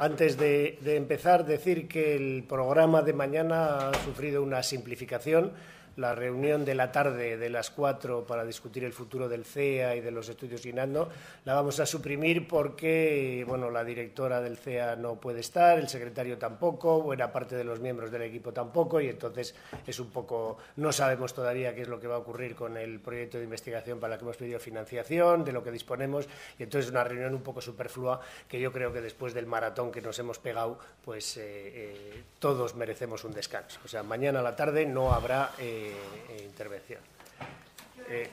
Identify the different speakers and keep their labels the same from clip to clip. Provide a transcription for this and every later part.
Speaker 1: Antes de, empezar, decir que el programa de mañana ha sufrido una simplificación la reunión de la tarde de las cuatro para discutir el futuro del CEA y de los estudios INANDO, la vamos a suprimir porque bueno, la directora del CEA no puede estar, el secretario tampoco, buena parte de los miembros del equipo tampoco y entonces es un poco no sabemos todavía qué es lo que va a ocurrir con el proyecto de investigación para el que hemos pedido financiación, de lo que disponemos y entonces es una reunión un poco superflua que yo creo que después del maratón que nos hemos pegado, pues eh, eh, todos merecemos un descanso. O sea, mañana a la tarde no habrá eh, eh, eh, intervención. Eh,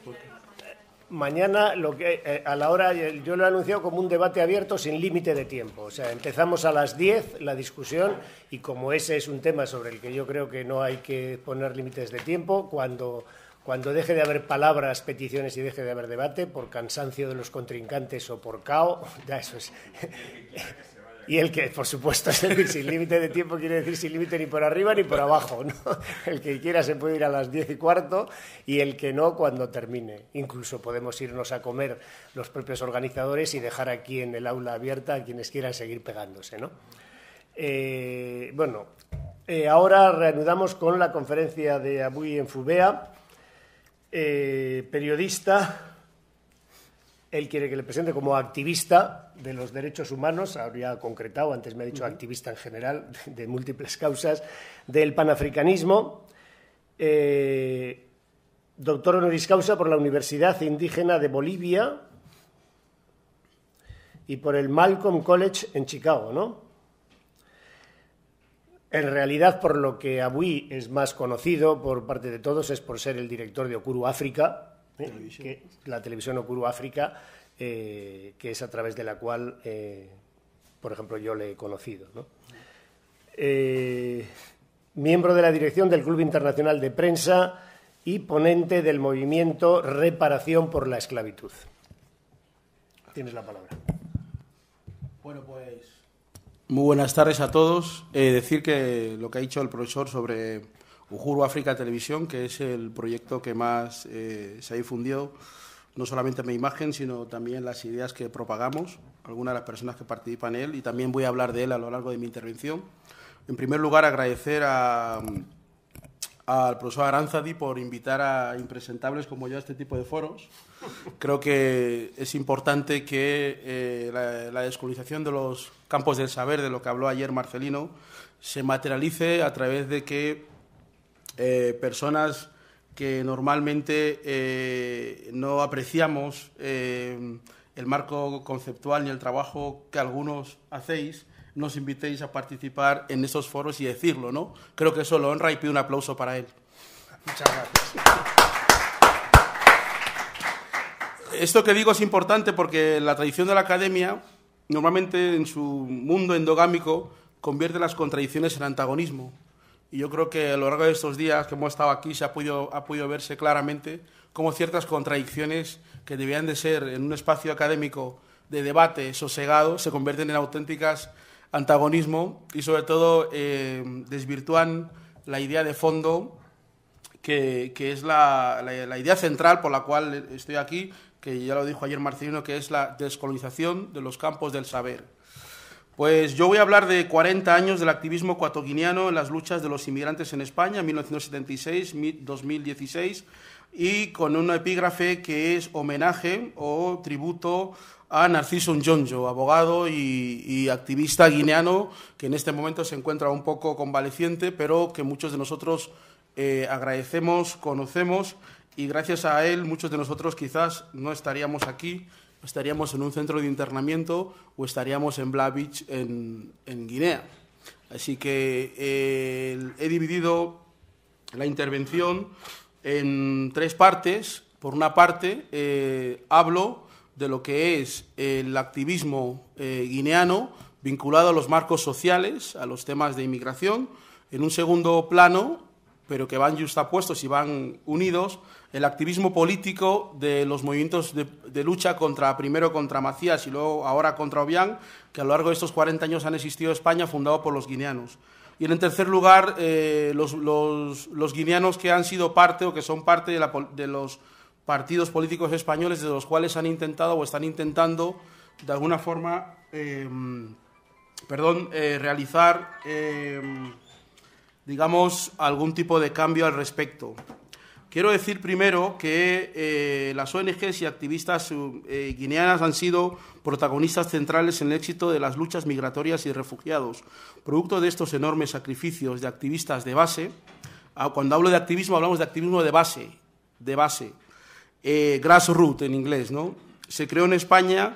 Speaker 1: mañana, lo que, a la hora, yo lo he anunciado como un debate abierto sin límite de tiempo. O sea, empezamos a las 10 la discusión y como ese es un tema sobre el que yo creo que no hay que poner límites de tiempo, cuando, cuando deje de haber palabras, peticiones y deje de haber debate, por cansancio de los contrincantes o por caos ya eso es. Y el que, por supuesto, es sin límite de tiempo quiere decir sin límite ni por arriba ni por abajo. ¿no? El que quiera se puede ir a las diez y cuarto y el que no cuando termine. Incluso podemos irnos a comer los propios organizadores y dejar aquí en el aula abierta a quienes quieran seguir pegándose. ¿no? Eh, bueno, eh, ahora reanudamos con la conferencia de Abuy en Fubea, eh, periodista él quiere que le presente como activista de los derechos humanos, habría concretado, antes me ha dicho activista en general, de múltiples causas, del panafricanismo. Eh, doctor honoris causa por la Universidad Indígena de Bolivia y por el Malcolm College en Chicago, ¿no? En realidad, por lo que Abui es más conocido por parte de todos, es por ser el director de Okuru África, ¿Eh? la televisión Okuru África, eh, que es a través de la cual, eh, por ejemplo, yo le he conocido. miembro de la dirección del Club Internacional de Prensa y ponente del movimiento Reparación por la Esclavitud. Tienes la palabra. Bueno, pues
Speaker 2: muy buenas tardes a todos. decir que lo que ha dicho el profesor sobre ...Juro África Televisión, que es el proyecto que más eh, se ha difundido, no solamente mi imagen, sino también las ideas que propagamos, algunas de las personas que participan en él, y también voy a hablar de él a lo largo de mi intervención. En primer lugar, agradecer a, al profesor Aranzadi por invitar a impresentables como yo a este tipo de foros. Creo que es importante que eh, la, la, descolonización de los campos del saber, de lo que habló ayer Marcelino, se materialice a través de que eh, personas que normalmente eh, no apreciamos eh, el marco conceptual ni el trabajo que algunos hacéis, nos invitéis a participar en esos foros y decirlo, ¿no? Creo que eso lo honra y pido un aplauso para él.
Speaker 3: Muchas gracias.
Speaker 2: Esto que digo es importante porque la tradición de la academia, normalmente en su mundo endogámico, convierte las contradicciones en antagonismo. Y yo creo que a lo largo de estos días que hemos estado aquí se ha podido, ha podido verse claramente cómo ciertas contradicciones que debían de ser en un espacio académico de debate sosegado se convierten en auténticas antagonismo y sobre todo eh, desvirtúan la idea de fondo que, que es la, la, la, idea central por la cual estoy aquí, que ya lo dijo ayer Marcelino, que es la descolonización de los campos del saber. Pues yo voy a hablar de 40 años del activismo cuatoguineano en las luchas de los inmigrantes en España, 1976-2016, y con un epígrafe que es homenaje o tributo a Narciso Njonjo, abogado y, activista guineano que en este momento se encuentra un poco convaleciente, pero que muchos de nosotros eh, agradecemos, conocemos, y gracias a él muchos de nosotros quizás no estaríamos aquí estaríamos en un centro de internamiento o estaríamos en Blavich, en, Guinea. Así que he dividido la intervención en tres partes. Por una parte, eh, hablo de lo que es el activismo eh, guineano vinculado a los marcos sociales, a los temas de inmigración. En un segundo plano, pero que van justapuestos y van unidos, el activismo político de los movimientos de, lucha contra, primero contra Macías y luego ahora contra Obiang, que a lo largo de estos 40 años han existido en España, fundado por los guineanos. Y en tercer lugar, eh, los, guineanos que han sido parte o que son parte de, los partidos políticos españoles, de los cuales han intentado o están intentando, de alguna forma, em, perdón, eh, realizar, em, digamos, algún tipo de cambio al respecto. Quiero decir primero que eh, las ONGs y activistas eh, guineanas han sido protagonistas centrales en el éxito de las luchas migratorias y refugiados, producto de estos enormes sacrificios de activistas de base. Ah, cuando hablo de activismo, hablamos de activismo de base, de base, eh, grassroots en inglés, ¿no? Se creó en España,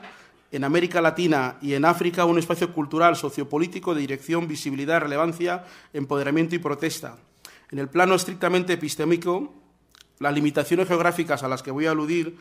Speaker 2: en América Latina y en África un espacio cultural, sociopolítico de dirección, visibilidad, relevancia, empoderamiento y protesta. En el plano estrictamente epistémico, las limitaciones geográficas a las que voy a aludir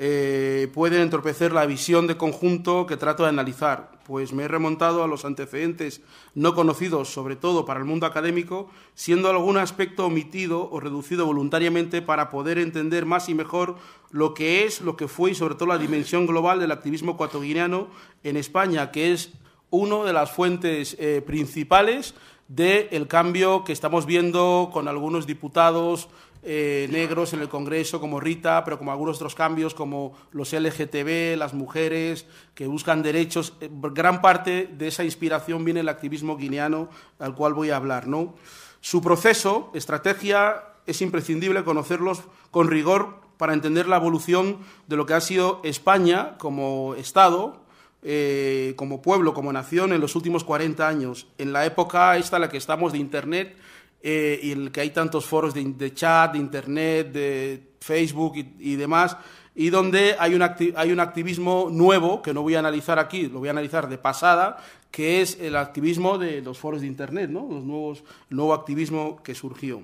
Speaker 2: eh, pueden entorpecer la visión de conjunto que trato de analizar, pues me he remontado a los antecedentes no conocidos, sobre todo para el mundo académico, siendo algún aspecto omitido o reducido voluntariamente para poder entender más y mejor lo que es, lo que fue y sobre todo la dimensión global del activismo cuatoguineano en España, que es una de las fuentes eh, principales del cambio que estamos viendo con algunos diputados eh, negros en el Congreso, como Rita, pero como algunos otros cambios, como los LGTB, las mujeres, que buscan derechos. Eh, gran parte de esa inspiración viene del activismo guineano, al cual voy a hablar. ¿no? Su proceso, estrategia, es imprescindible conocerlos con rigor para entender la evolución de lo que ha sido España como Estado, eh, como pueblo, como nación en los últimos 40 años, en la época esta la que estamos de Internet eh, y el que hay tantos foros de, chat, de internet, de Facebook y, demás, y donde hay un, hay un activismo nuevo, que no voy a analizar aquí, lo voy a analizar de pasada, que es el activismo de los foros de Internet, ¿no? los nuevos, el nuevo activismo que surgió.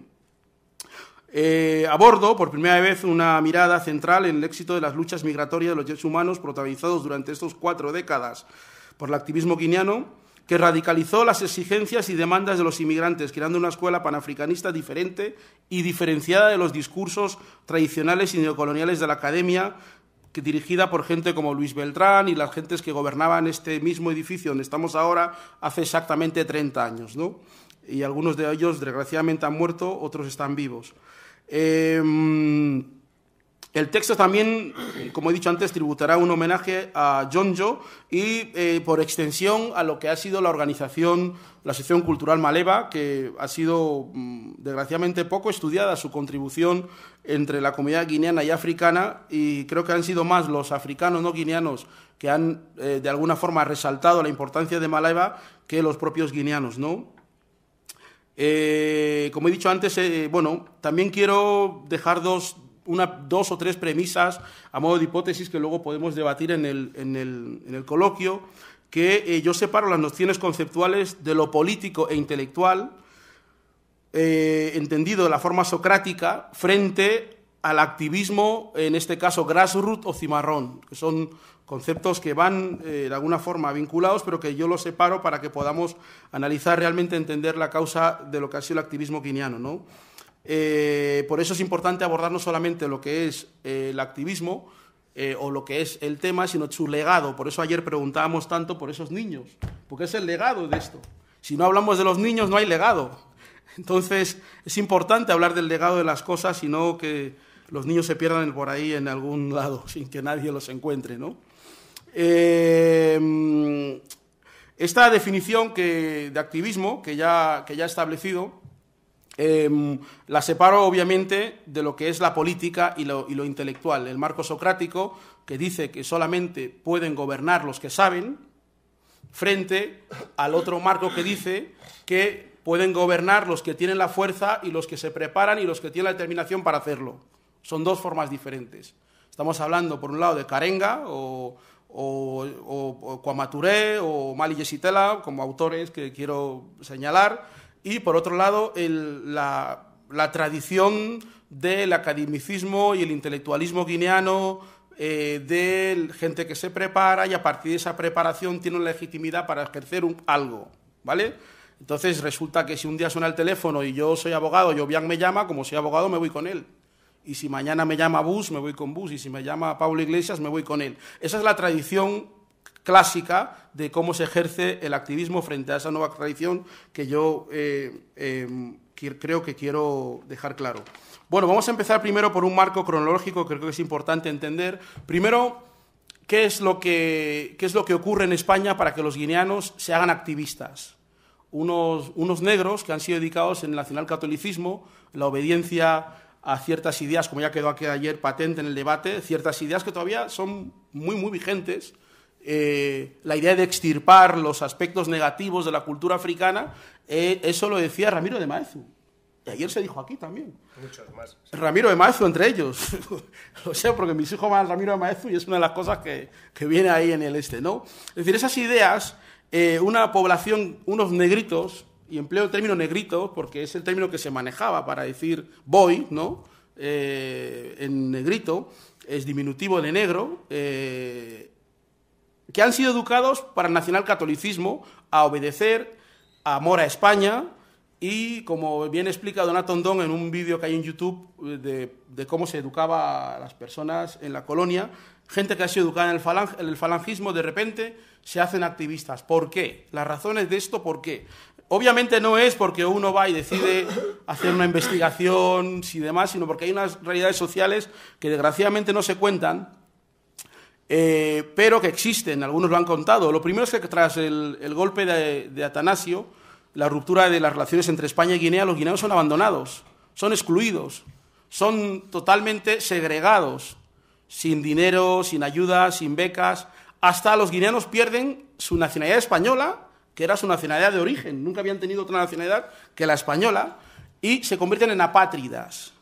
Speaker 2: Eh, abordo por primera vez una mirada central en el éxito de las luchas migratorias de los derechos humanos protagonizados durante estos cuatro décadas por el activismo guineano, que radicalizó las exigencias y demandas de los inmigrantes, creando una escuela panafricanista diferente y diferenciada de los discursos tradicionales y neocoloniales de la academia, dirigida por gente como Luis Beltrán y las gentes que gobernaban este mismo edificio donde estamos ahora hace exactamente 30 años. ¿no? Y algunos de ellos, desgraciadamente, han muerto, otros están vivos. Em, el texto también, como he dicho antes, tributará un homenaje a John Joe y, eh, por extensión, a lo que ha sido la organización, la Asociación Cultural Maleva, que ha sido, mm, desgraciadamente, poco estudiada su contribución entre la comunidad guineana y africana, y creo que han sido más los africanos no guineanos que han, eh, de alguna forma, resaltado la importancia de Maleva que los propios guineanos, ¿no? Eh, como he dicho antes, bueno, también quiero dejar dos dos o tres premisas a modo de hipótesis que luego podemos debatir en el, en el, en el coloquio, que eh, yo separo las nociones conceptuales de lo político e intelectual, eh, entendido de la forma socrática, frente al activismo, en este caso grassroots o cimarrón, que son conceptos que van eh, de alguna forma vinculados, pero que yo los separo para que podamos analizar realmente, entender la causa de lo que ha sido el activismo guineano. ¿no? Eh, por eso es importante abordar no solamente lo que es eh, el activismo eh, o lo que es el tema, sino su legado. Por eso ayer preguntábamos tanto por esos niños, porque es el legado de esto. Si no hablamos de los niños, no hay legado. Entonces, es importante hablar del legado de las cosas y no que los niños se pierdan por ahí en algún lado sin que nadie los encuentre, em, esta definición de activismo que ya, que ya he establecido, Em, la separo obviamente de lo que es la política y lo, intelectual. El marco socrático, que dice que solamente pueden gobernar los que saben, frente al otro marco que dice que pueden gobernar los que tienen la fuerza y los que se preparan y los que tienen la determinación para hacerlo. Son dos formas diferentes. Estamos hablando, por un lado, de Carenga o, o, o Cuamaturé o Mali Yesitela, como autores que quiero señalar y por otro lado la, tradición del academicismo y el intelectualismo guineano, eh, de gente que se prepara y a partir de esa preparación tiene una legitimidad para ejercer algo, ¿vale? Entonces resulta que si un día suena el teléfono y yo soy abogado y Obiang me llama, como soy abogado me voy con él. Y si mañana me llama Bus, me voy con Bus. Y si me llama Pablo Iglesias, me voy con él. Esa es la tradición clásica de cómo se ejerce el activismo frente a esa nueva tradición que yo eh, eh, creo que quiero dejar claro. Bueno, vamos a empezar primero por un marco cronológico que creo que es importante entender. Primero, ¿qué es lo que, ocurre en España para que los guineanos se hagan activistas? Unos, unos negros que han sido dedicados en el nacionalcatolicismo, la obediencia a ciertas ideas, como ya quedó aquí ayer patente en el debate, ciertas ideas que todavía son muy, muy vigentes eh, la idea de extirpar los aspectos negativos de la cultura africana, eh, eso lo decía Ramiro de Maezu. Y ayer se dijo aquí también. Muchos más. Ramiro de Maezu entre ellos. lo sé porque mis hijos van a Ramiro de Maezu y es una de las cosas que, viene ahí en el este, ¿no? Es decir, esas ideas, eh, una población, unos negritos, y empleo el término negrito porque es el término que se manejaba para decir boy, ¿no? en negrito, es diminutivo de negro, que han sido educados para el nacionalcatolicismo, a obedecer, a amor a España y, como bien explica Donato Ondón en un vídeo que hay en YouTube eh, de, cómo se educaba a las personas en la colonia, gente que ha sido educada en el, en el falangismo de repente se hacen activistas. ¿Por qué? Las razones de esto, ¿por qué? Obviamente no es porque uno va y decide hacer una investigación y demás, sino porque hay unas realidades sociales que desgraciadamente no se cuentan eh, pero que existen, algunos lo han contado. Lo primero es que tras el, golpe de, de, Atanasio, la ruptura de las relaciones entre España y Guinea, los guineanos son abandonados, son excluidos, son totalmente segregados, sin dinero, sin ayuda, sin becas. Hasta los guineanos pierden su nacionalidad española, que era su nacionalidad de origen, nunca habían tenido otra nacionalidad que la española, y se convierten en apátridas.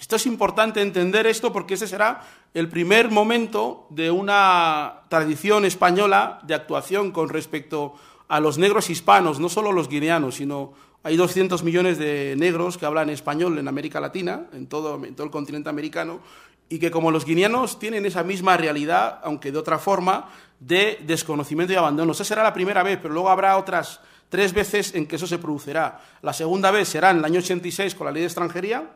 Speaker 2: Esto es importante entender esto porque ese será el primer momento de una tradición española de actuación con respecto a los negros hispanos, no solo los guineanos, sino hay 200 millones de negros que hablan español en América Latina, en todo, el continente americano, y que como los guineanos tienen esa misma realidad, aunque de otra forma, de desconocimiento y abandono. Esa será la primera vez, pero luego habrá otras tres veces en que eso se producirá. La segunda vez será en el año 86 con la ley de extranjería,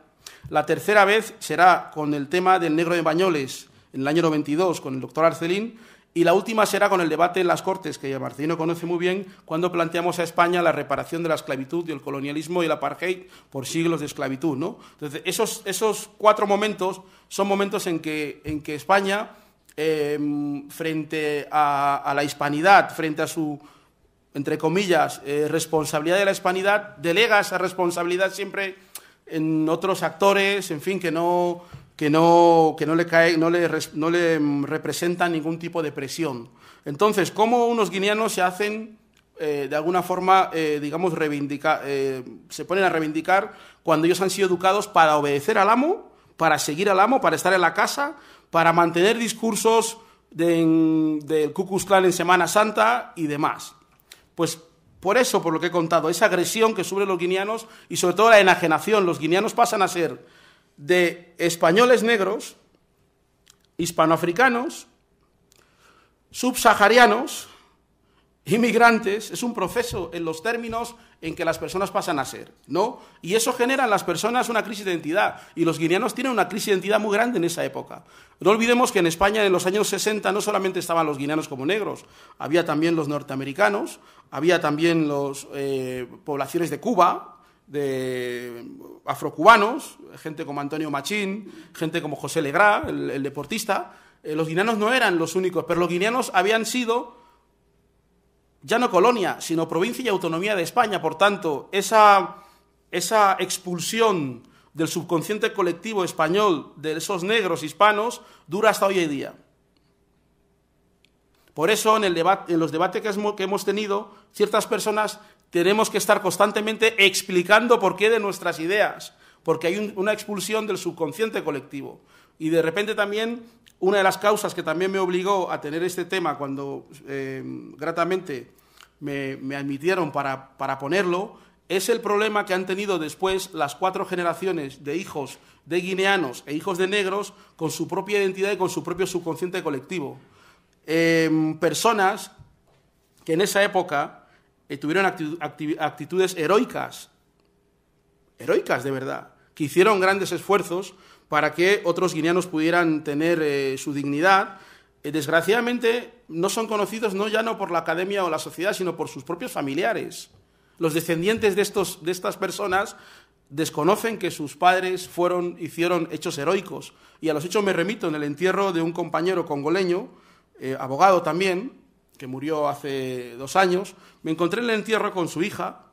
Speaker 2: la tercera vez será con el tema del negro de Bañoles, en el año 92, con el doctor Arcelín, y la última será con el debate en las Cortes, que ya Marcelino conoce muy bien, cuando planteamos a España la reparación de la esclavitud y el colonialismo y el apartheid por siglos de esclavitud. Entonces, esos, esos cuatro momentos son momentos en que, en que España, em, frente a, la hispanidad, frente a su, entre comillas, eh, responsabilidad de la hispanidad, delega esa responsabilidad siempre en otros actores, en fin, que no, que no, no, le, cae, no, le, no le mm, representan ningún tipo de presión. Entonces, ¿cómo unos guineanos se hacen, eh, de alguna forma, eh, digamos, eh, se ponen a reivindicar cuando ellos han sido educados para obedecer al amo, para seguir al amo, para estar en la casa, para mantener discursos del de Ku en Semana Santa y demás? Pues por eso, por lo que he contado, esa agresión que sufren los guineanos y sobre todo la enajenación, los guineanos pasan a ser de españoles negros, hispanoafricanos, subsaharianos, inmigrantes es un proceso en los términos en que las personas pasan a ser, ¿no? Y eso genera en las personas una crisis de identidad. Y los guineanos tienen una crisis de identidad muy grande en esa época. No olvidemos que en España en los años 60 no solamente estaban los guineanos como negros, había también los norteamericanos, había también las eh, poblaciones de Cuba, de afrocubanos, gente como Antonio Machín, gente como José Legrá, el, deportista. Eh, los guineanos no eran los únicos, pero los guineanos habían sido ya no colonia, sino provincia y autonomía de España. Por tanto, esa, expulsión del subconsciente colectivo español de esos negros hispanos dura hasta hoy en día. Por eso, en, los debates que, hemos tenido, ciertas personas tenemos que estar constantemente explicando por qué de nuestras ideas, porque hay una expulsión del subconsciente colectivo. Y de repente también una de las causas que también me obligó a tener este tema cuando eh, gratamente me, admitieron para, ponerlo es el problema que han tenido después las cuatro generaciones de hijos de guineanos e hijos de negros con su propia identidad y con su propio subconsciente colectivo. Eh, personas que en esa época eh, tuvieron actitudes heroicas, heroicas de verdad, que hicieron grandes esfuerzos para que otros guineanos pudieran tener eh, su dignidad. Eh, desgraciadamente no son conocidos no ya no por la academia o la sociedad, sino por sus propios familiares. Los descendientes de, estos, de estas personas desconocen que sus padres fueron, hicieron hechos heroicos. Y a los hechos me remito en el entierro de un compañero congoleño, eh, abogado también, que murió hace dos años. Me encontré en el entierro con su hija,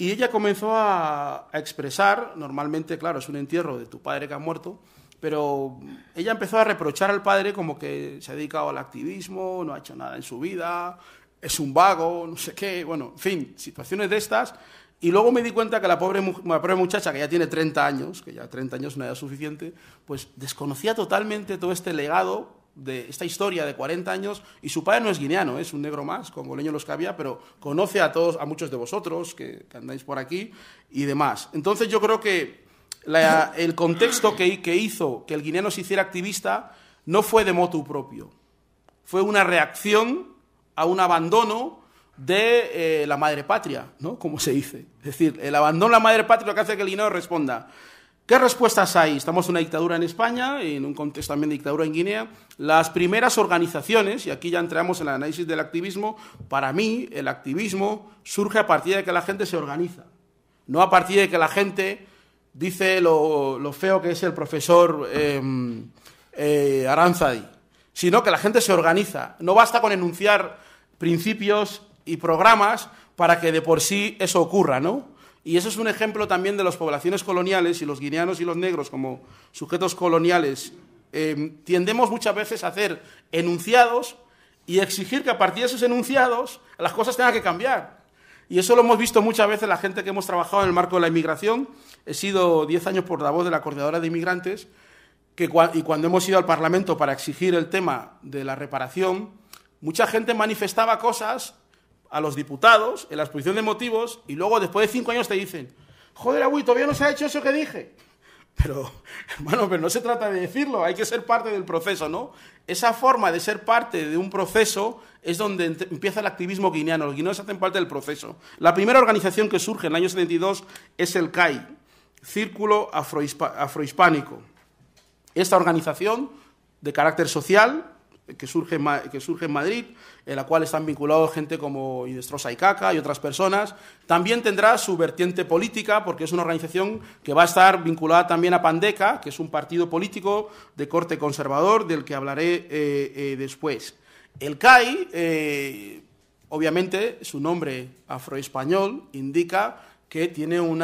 Speaker 2: y ella comenzó a, expresar, normalmente, claro, es un entierro de tu padre que ha muerto, pero ella empezó a reprochar al padre como que se ha dedicado al activismo, no ha hecho nada en su vida, es un vago, no sé qué, bueno, en fin, situaciones de estas. Y luego me di cuenta que la pobre, pobre muchacha, que ya tiene 30 años, que ya 30 años no era suficiente, pues desconocía totalmente todo este legado de esta historia de 40 años y su padre no es guineano, es un negro más, congoleño los que había, pero conoce a todos, a muchos de vosotros que, andáis por aquí y demás. Entonces yo creo que el contexto que, hizo que el guineano se hiciera activista no fue de motu propio, fue una reacción a un abandono de eh, la madre patria, ¿no? Como se dice. Es decir, el abandono de la madre patria lo que hace que el guineano responda. ¿Qué respuestas hay? Estamos en una dictadura en España, y en un contexto también de dictadura en Guinea. Las primeras organizaciones, y aquí ya entramos en el análisis del activismo, para mí el activismo surge a partir de que la gente se organiza, no a partir de que la gente dice lo, feo que es el profesor em, eh, Aranzadi, sino que la gente se organiza. No basta con enunciar principios y programas para que de por sí eso ocurra, ¿no? Y eso es un ejemplo también de las poblaciones coloniales y los guineanos y los negros como sujetos coloniales. Eh, tiendemos muchas veces a hacer enunciados y exigir que a partir de esos enunciados las cosas tengan que cambiar. Y eso lo hemos visto muchas veces la gente que hemos trabajado en el marco de la inmigración. He sido 10 años portavoz de la Coordinadora de Inmigrantes y cuando hemos ido al Parlamento para exigir el tema de la reparación, mucha gente manifestaba cosas a los diputados en la exposición de motivos y luego después de cinco años te dicen, joder, Agüí, todavía no se ha hecho eso que dije. Pero, bueno pero no se trata de decirlo, hay que ser parte del proceso, ¿no? Esa forma de ser parte de un proceso es donde empieza el activismo guineano. Los guineanos hacen parte del proceso. La primera organización que surge en el año 72 es el CAI, Círculo Afrohispánico. Esta organización de carácter social que surge, en Madrid, en la cual están vinculados gente como Indestrosa y Caca y otras personas. También tendrá su vertiente política, porque es una organización que va a estar vinculada también a Pandeca, que es un partido político de corte conservador, del que hablaré eh, eh, después. El CAI, eh, obviamente, su nombre afroespañol indica que tiene un,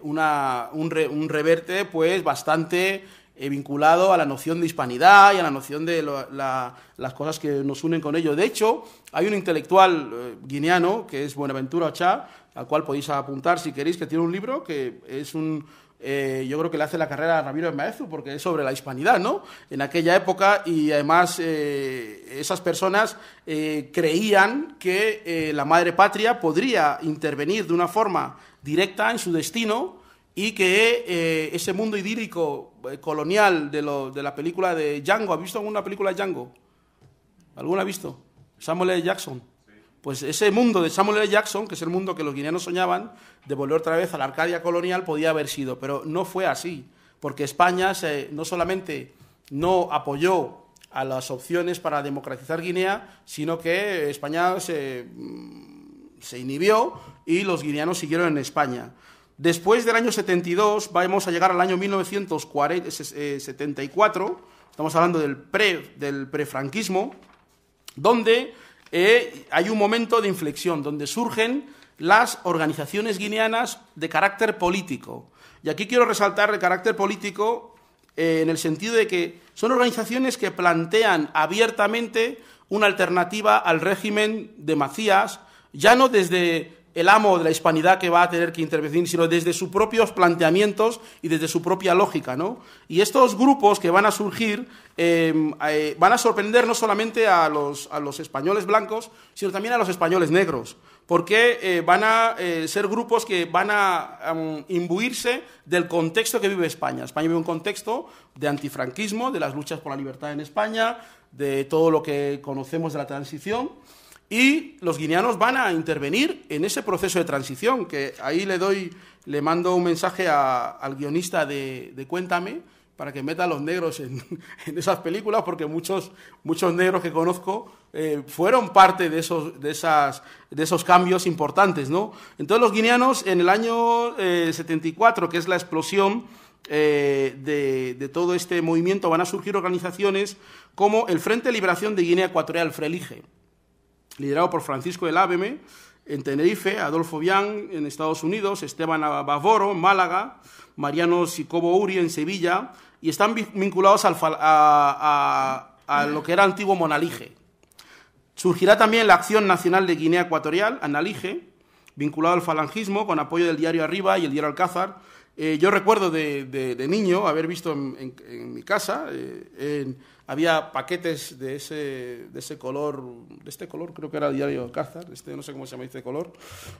Speaker 2: un reverte pues bastante eh, vinculado a la noción de hispanidad y a la noción de las cosas que nos unen con ello. De hecho, hay un intelectual eh, guineano que es Buenaventura Ocha, al cual podéis apuntar si queréis, que tiene un libro que es un eh, yo creo que le hace la carrera a Ramiro de Maezu, porque es sobre la hispanidad, ¿no? En aquella época, y además esas personas creían que la madre patria podría intervenir de una forma directa en su destino y que eh, ese mundo idílico eh, colonial de, la película de Django, ¿ha visto alguna película de Django? ¿Alguna ha visto? Samuel L. Jackson. Pues ese mundo de Samuel L. Jackson, que es el mundo que los guineanos soñaban, de volver otra vez a la Arcadia colonial, podía haber sido, pero no fue así, porque España no solamente no apoyó a las opciones para democratizar Guinea, sino que España se mm, inhibió y los guineanos siguieron en España. Después del año 72 vamos a llegar al año 1974, eh, eh, estamos hablando del, pre, del donde eh, hay un momento de inflexión, donde surgen las organizaciones guineanas de carácter político. Y aquí quiero resaltar el carácter político en el sentido de que son organizaciones que plantean abiertamente una alternativa al régimen de Macías, ya no desde el amo de la hispanidad que va a tener que intervenir, sino desde sus propios planteamientos y desde su propia lógica. Y estos grupos que van a surgir em, eh, van a sorprender no solamente a los, españoles blancos, sino también a los españoles negros, porque eh, van a eh, ser grupos que van a em, imbuirse del contexto que vive España. España vive un contexto de antifranquismo, de las luchas por la libertad en España, de todo lo que conocemos de la transición. Y los guineanos van a intervenir en ese proceso de transición, que ahí le doy, le mando un mensaje al guionista de, Cuéntame para que meta a los negros en, esas películas, porque muchos, muchos negros que conozco eh, fueron parte de esos, de, esas, de esos cambios importantes. ¿no? Entonces los guineanos en el año 74, eh, que es la explosión, eh, de, de, todo este movimiento van a surgir organizaciones como el Frente de Liberación de Guinea Ecuatorial, FRELIGE, liderado por Francisco del Áveme, en Tenerife, Adolfo Bian en Estados Unidos, Esteban Bavoro en Málaga, Mariano Sicobo Uri en Sevilla, y están vinculados a, lo que era antiguo Monalige. Surgirá también la Acción Nacional de Guinea Ecuatorial, Analige, vinculado al falangismo, con apoyo del diario Arriba y el diario Alcázar. Eh, yo recuerdo de, niño haber visto en, mi casa, eh, en había paquetes de ese, de ese color, de este color creo que era el diario Alcázar, este no sé cómo se llama este color,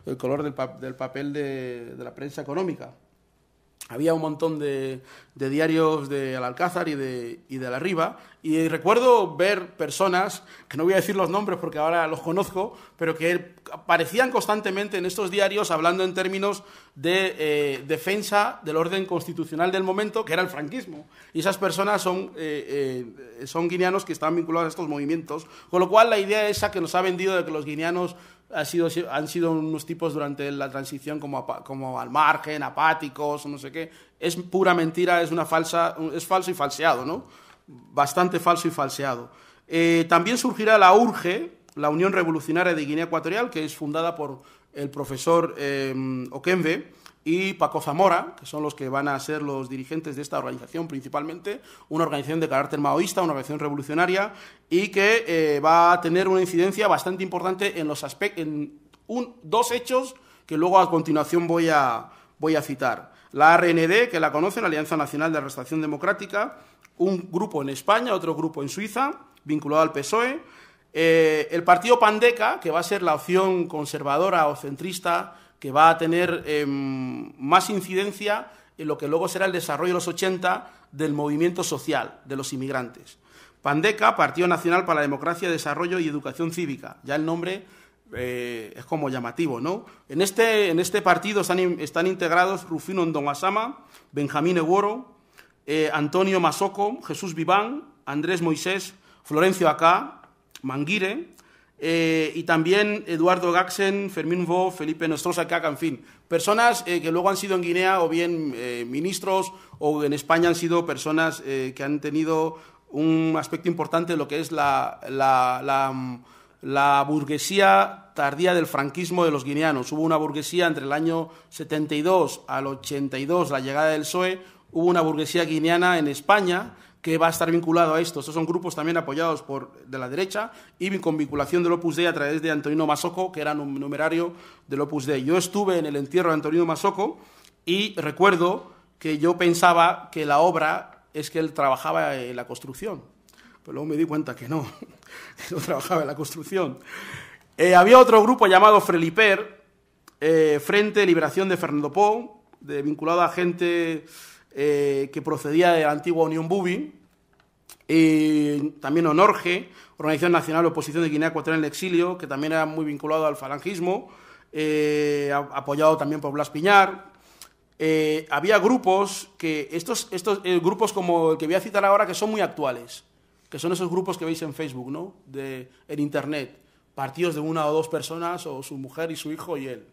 Speaker 2: el color del, del papel de la prensa económica había un montón de, diarios de Alcázar y de, de la Riva, y recuerdo ver personas, que no voy a decir los nombres porque ahora los conozco, pero que aparecían constantemente en estos diarios hablando en términos de eh, defensa del orden constitucional del momento, que era el franquismo. Y esas personas son, eh, eh, son guineanos que están vinculados a estos movimientos, con lo cual la idea esa que nos ha vendido de que los guineanos han sido unos tipos durante la transición como, al margen, apáticos, no sé qué. Es pura mentira, es, una falsa, es falso y falseado, ¿no? Bastante falso y falseado. Eh, también surgirá la URGE, la Unión Revolucionaria de Guinea Ecuatorial, que es fundada por el profesor eh, Oquembe y Paco Zamora, que son los que van a ser los dirigentes de esta organización principalmente, una organización de carácter maoísta, una organización revolucionaria, y que eh, va a tener una incidencia bastante importante en, los en dos hechos que luego a continuación voy a, voy a citar. La RND, que la conocen, Alianza Nacional de Restauración Democrática, un grupo en España, otro grupo en Suiza, vinculado al PSOE, eh, el partido Pandeca, que va a ser la opción conservadora o centrista que va a tener em, más incidencia en lo que luego será el desarrollo de los 80 del movimiento social de los inmigrantes. Pandeca, Partido Nacional para la Democracia, Desarrollo y Educación Cívica. Ya el nombre eh, es como llamativo, ¿no? En este, este partido están, integrados Rufino Ndongasama, Benjamín Eguoro, eh, Antonio Masoco, Jesús Viván, Andrés Moisés, Florencio Acá, Manguire, eh, y también Eduardo Gaxen, Fermín Vo, Felipe Nostrosa Caca, en fin, personas eh, que luego han sido en Guinea o bien eh, ministros o en España han sido personas que han tenido un aspecto importante de lo que es la, la, la, la burguesía tardía del franquismo de los guineanos. Hubo una burguesía entre el año 72 al 82, la llegada del PSOE, hubo una burguesía guineana en España que va a estar vinculado a esto. Estos son grupos también apoyados por de la derecha y con vinculación del Opus Dei a través de Antonino Masoco, que era un numerario del Opus Dei. Yo estuve en el entierro de Antonino Masoco y recuerdo que yo pensaba que la obra es que él trabajaba en la construcción. Pero luego me di cuenta que no, que no trabajaba en la construcción. Eh, había otro grupo llamado Freliper, eh, Frente Liberación de Fernando Po, de, vinculado a gente eh, que procedía de la antigua Unión Bubi, eh, también Onorge, Organización Nacional de Oposición de Guinea Ecuatorial en el Exilio, que también era muy vinculado al falangismo, eh, apoyado también por Blas Piñar. Eh, había grupos que, estos, estos grupos como el que voy a citar ahora, que son muy actuales, que son esos grupos que veis en Facebook, ¿no? De, en Internet, partidos de una o dos personas, o su mujer y su hijo y él.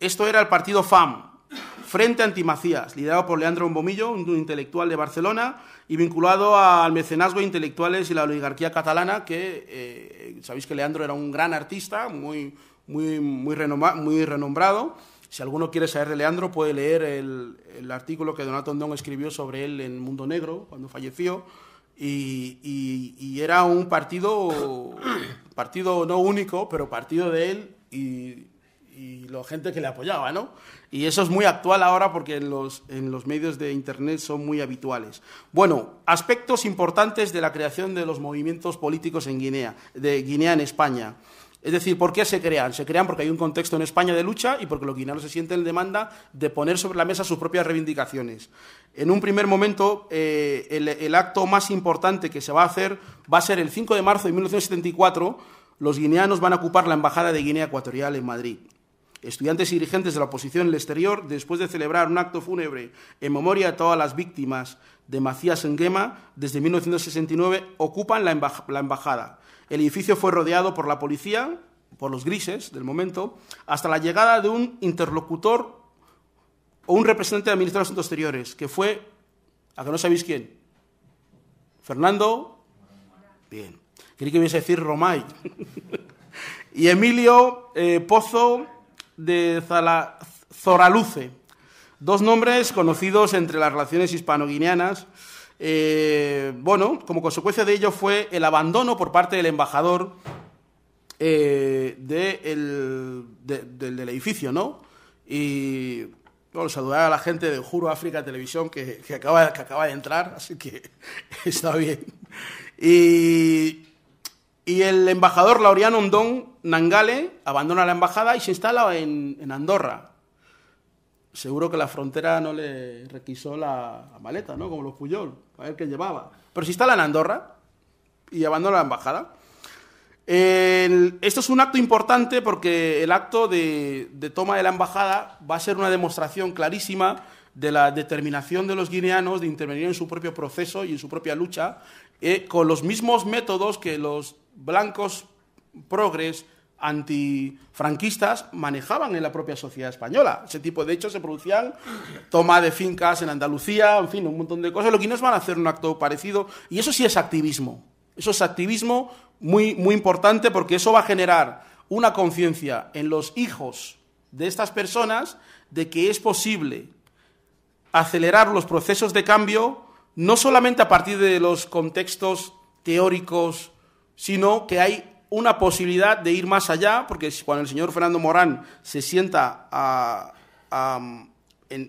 Speaker 2: Esto era el partido FAM, Frente Antimacías, liderado por Leandro Bombillo, un intelectual de Barcelona y vinculado al mecenazgo de intelectuales y la oligarquía catalana, que eh, sabéis que Leandro era un gran artista, muy, muy, muy, renombrado. Si alguno quiere saber de Leandro, puede leer el, artículo que Donato Andón escribió sobre él en Mundo Negro, cuando falleció. Y, y, era un partido, partido no único, pero partido de él y y la gente que le apoyaba, ¿no? Y eso es muy actual ahora porque en los, medios de Internet son muy habituales. Bueno, aspectos importantes de la creación de los movimientos políticos en Guinea, de Guinea en España. Es decir, ¿por qué se crean? Se crean porque hay un contexto en España de lucha y porque los guineanos se sienten en demanda de poner sobre la mesa sus propias reivindicaciones. En un primer momento, eh, el, el acto más importante que se va a hacer va a ser el 5 de marzo de 1974. Los guineanos van a ocupar la Embajada de Guinea Ecuatorial en Madrid. Estudiantes y dirigentes de la oposición en el exterior, después de celebrar un acto fúnebre en memoria de todas las víctimas de Macías Enguema desde 1969, ocupan la, embajada. El edificio fue rodeado por la policía, por los grises del momento, hasta la llegada de un interlocutor o un representante del Ministerio de Asuntos Exteriores, que fue, a no sabéis quién, Fernando, bien, quería que hubiese a decir Romay, y Emilio eh, Pozo de Zoraluce, dos nombres conocidos entre las relaciones hispano-guineanas. Eh, bueno, como consecuencia de ello fue el abandono por parte del embajador eh, del edificio, ¿no? Y bueno, saludar a la gente de Juro África Televisión que, acaba, que acaba de entrar, así que está bien. Y y el embajador Laureano Ondón Nangale abandona la embajada y se instala en, Andorra. Seguro que la frontera no le requisó la, maleta, ¿no? Como los Puyol, a ver qué llevaba. Pero se instala en Andorra y abandona la embajada. esto es un acto importante porque el acto de, toma de la embajada va a ser una demostración clarísima de la determinación de los guineanos de intervenir en su propio proceso y en su propia lucha eh, con los mismos métodos que los blancos progres antifranquistas manejaban en la propia sociedad española. Ese tipo de hechos se producían, toma de fincas en Andalucía, en fin, un montón de cosas. Lo que nos van a hacer un acto parecido, y eso sí es activismo. Eso es activismo muy, muy importante porque eso va a generar una conciencia en los hijos de estas personas de que es posible acelerar los procesos de cambio no solamente a partir de los contextos teóricos sino que hay una posibilidad de ir más allá, porque cuando el señor Fernando Morán se sienta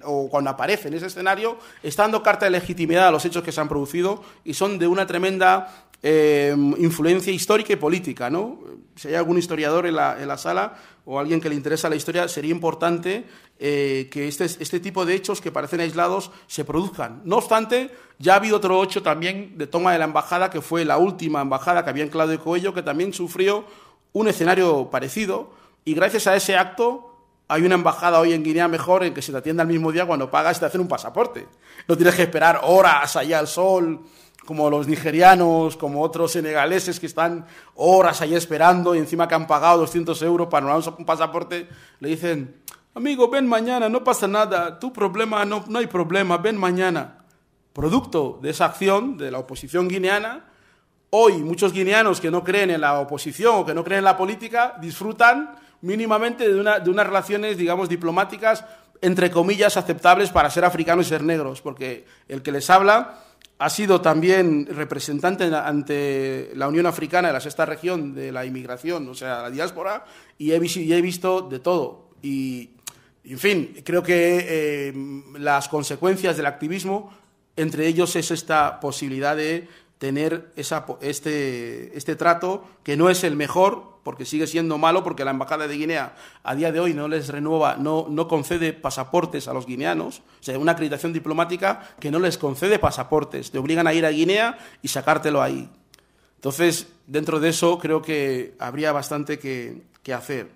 Speaker 2: o cuando aparece en ese escenario, está dando carta de legitimidad a los hechos que se han producido y son de una tremenda Em, influencia histórica y política. ¿no? Si hay algún historiador en la, sala o alguien que le interesa la historia, sería importante eh, que este, este, tipo de hechos que parecen aislados se produzcan. No obstante, ya ha habido otro hecho también de toma de la embajada, que fue la última embajada que había en Claudio Coello, que también sufrió un escenario parecido, y gracias a ese acto hay una embajada hoy en Guinea mejor en que se te atienda al mismo día cuando pagas y te hacen un pasaporte. No tienes que esperar horas allá al sol como los nigerianos, como otros senegaleses que están horas ahí esperando y encima que han pagado 200 euros para no un pasaporte, le dicen, amigo, ven mañana, no pasa nada, tu problema, no, hay problema, ven mañana. Producto de esa acción de la oposición guineana, hoy muchos guineanos que no creen en la oposición o que no creen en la política disfrutan mínimamente de, de unas relaciones, digamos, diplomáticas, entre comillas, aceptables para ser africanos y ser negros, porque el que les habla ha sido también representante ante la Unión Africana de la sexta región de la inmigración, o sea, la diáspora, y he, visto de todo. Y, en fin, creo que eh, las consecuencias del activismo, entre ellos es esta posibilidad de tener este, este trato, que no es el mejor, porque sigue siendo malo, porque la Embajada de Guinea a día de hoy no les renueva, no, no concede pasaportes a los guineanos, o sea, una acreditación diplomática que no les concede pasaportes, te obligan a ir a Guinea y sacártelo ahí. Entonces, dentro de eso creo que habría bastante que hacer.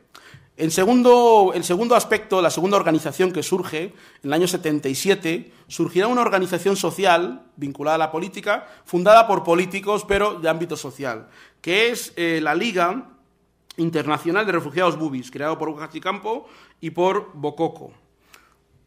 Speaker 2: El segundo, aspecto, la segunda organización que surge, en el año 77, surgirá una organización social vinculada a la política, fundada por políticos, pero de ámbito social, que es eh, la Liga Internacional de Refugiados Bubis, creada por Campo y por Bococo.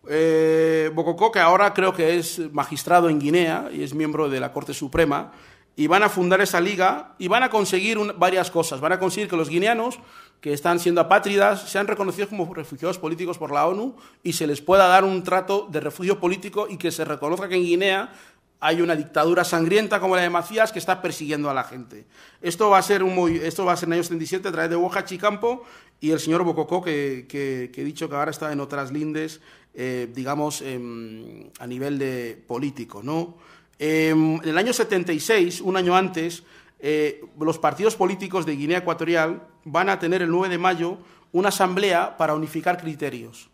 Speaker 2: Eh, Bococo, que ahora creo que es magistrado en Guinea y es miembro de la Corte Suprema, y van a fundar esa liga y van a conseguir varias cosas. Van a conseguir que los guineanos que están siendo apátridas, sean reconocidos como refugiados políticos por la ONU y se les pueda dar un trato de refugio político y que se reconozca que en Guinea hay una dictadura sangrienta como la de Macías que está persiguiendo a la gente. Esto va a ser, un, esto va a ser en el año 77 a través de Boja Chicampo y el señor Bococó, que, he dicho que ahora está en otras lindes, eh, digamos, em, a nivel de político. ¿no? Em, en el año 76, un año antes, eh, los partidos políticos de Guinea Ecuatorial van a tener el 9 de mayo una asamblea para unificar criterios.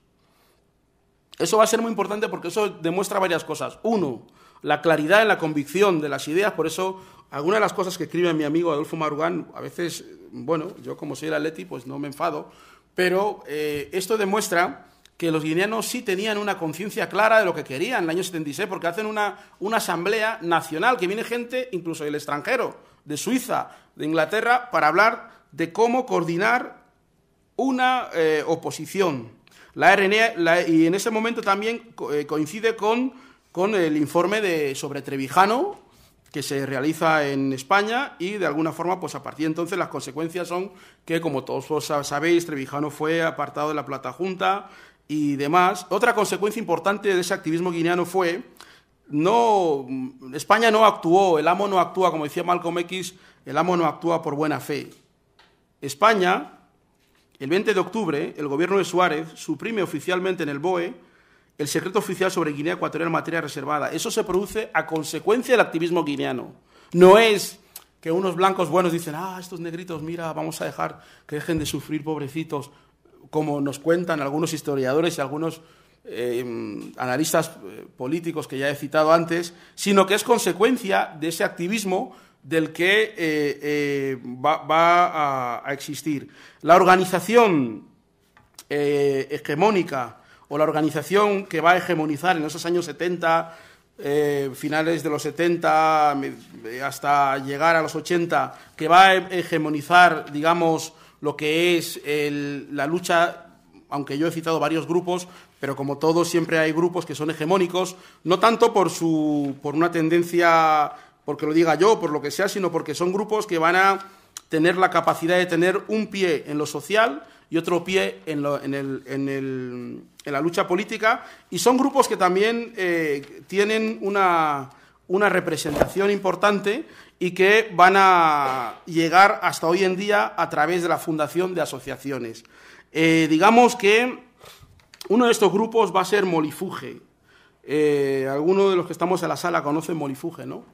Speaker 2: Eso va a ser muy importante porque eso demuestra varias cosas. Uno, la claridad en la convicción de las ideas, por eso algunas de las cosas que escribe mi amigo Adolfo Marugán, a veces, bueno, yo como soy el atleti, pues no me enfado, pero eh, esto demuestra que los guineanos sí tenían una conciencia clara de lo que querían en el año 76, porque hacen una, asamblea nacional, que viene gente incluso del extranjero, de Suiza, de Inglaterra, para hablar de cómo coordinar una eh, oposición. La RNA, y en ese momento también eh, coincide con, el informe de, sobre Trevijano, que se realiza en España y de alguna forma, pues a partir de entonces las consecuencias son que, como todos vos sabéis, Trevijano fue apartado de la Plata Junta, y demás. Otra consecuencia importante de ese activismo guineano fue no España no actuó, el amo no actúa, como decía Malcolm X, el amo no actúa por buena fe. España, el 20 de octubre, el gobierno de Suárez suprime oficialmente en el BOE el secreto oficial sobre Guinea Ecuatorial en materia reservada. Eso se produce a consecuencia del activismo guineano. No es que unos blancos buenos dicen, ah, estos negritos, mira, vamos a dejar que dejen de sufrir, pobrecitos como nos cuentan algunos historiadores y algunos eh, analistas eh, políticos que ya he citado antes, sino que es consecuencia de ese activismo del que eh, va, a, a, existir. La organización hegemónica o la organización que va a hegemonizar en esos años 70, finales de los 70 hasta llegar a los 80, que va a hegemonizar, digamos, lo que es la lucha aunque yo he citado varios grupos, pero como todos siempre hay grupos que son hegemónicos, no tanto por su por una tendencia porque lo diga yo, por lo que sea, sino porque son grupos que van a tener la capacidad de tener un pie en lo social y otro pie en, la lucha política, y son grupos que también eh, tienen una representación importante y que van a llegar hasta hoy en día a través de la fundación de asociaciones. Eh, digamos que uno de estos grupos va a ser Molifuge. Eh, alguno de los que estamos en la sala conoce Molifuge, ¿no?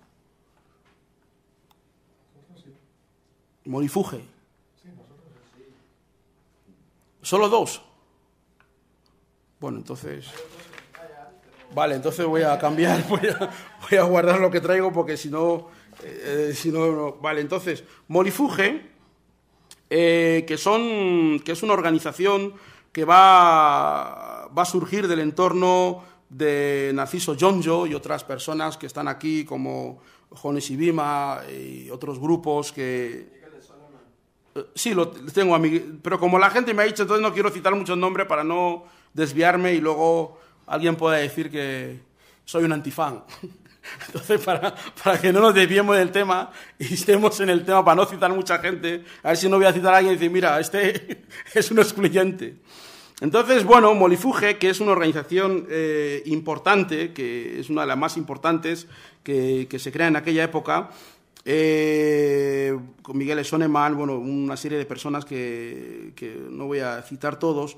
Speaker 2: Molifuge. Solo dos. Bueno, entonces... Vale, entonces voy a cambiar, voy a guardar lo que traigo porque si no eh, eh, si no, Vale, entonces, Molifuge, eh, que, son, que es una organización que va, a surgir del entorno de Narciso Jonjo y otras personas que están aquí, como Jones y Bima y otros grupos que... Sí, lo tengo a mí, Pero como la gente me ha dicho, entonces no quiero citar muchos nombres para no desviarme y luego alguien pueda decir que soy un antifan. Entonces, para, para que no nos desviemos del tema y estemos en el tema, para no citar mucha gente, a ver si no voy a citar a alguien y decir, mira, este es un excluyente. Entonces, bueno, Molifuge, que es una organización eh, importante, que es una de las más importantes que, que se crea en aquella época, eh, con Miguel Soneman, bueno, una serie de personas que, que no voy a citar todos,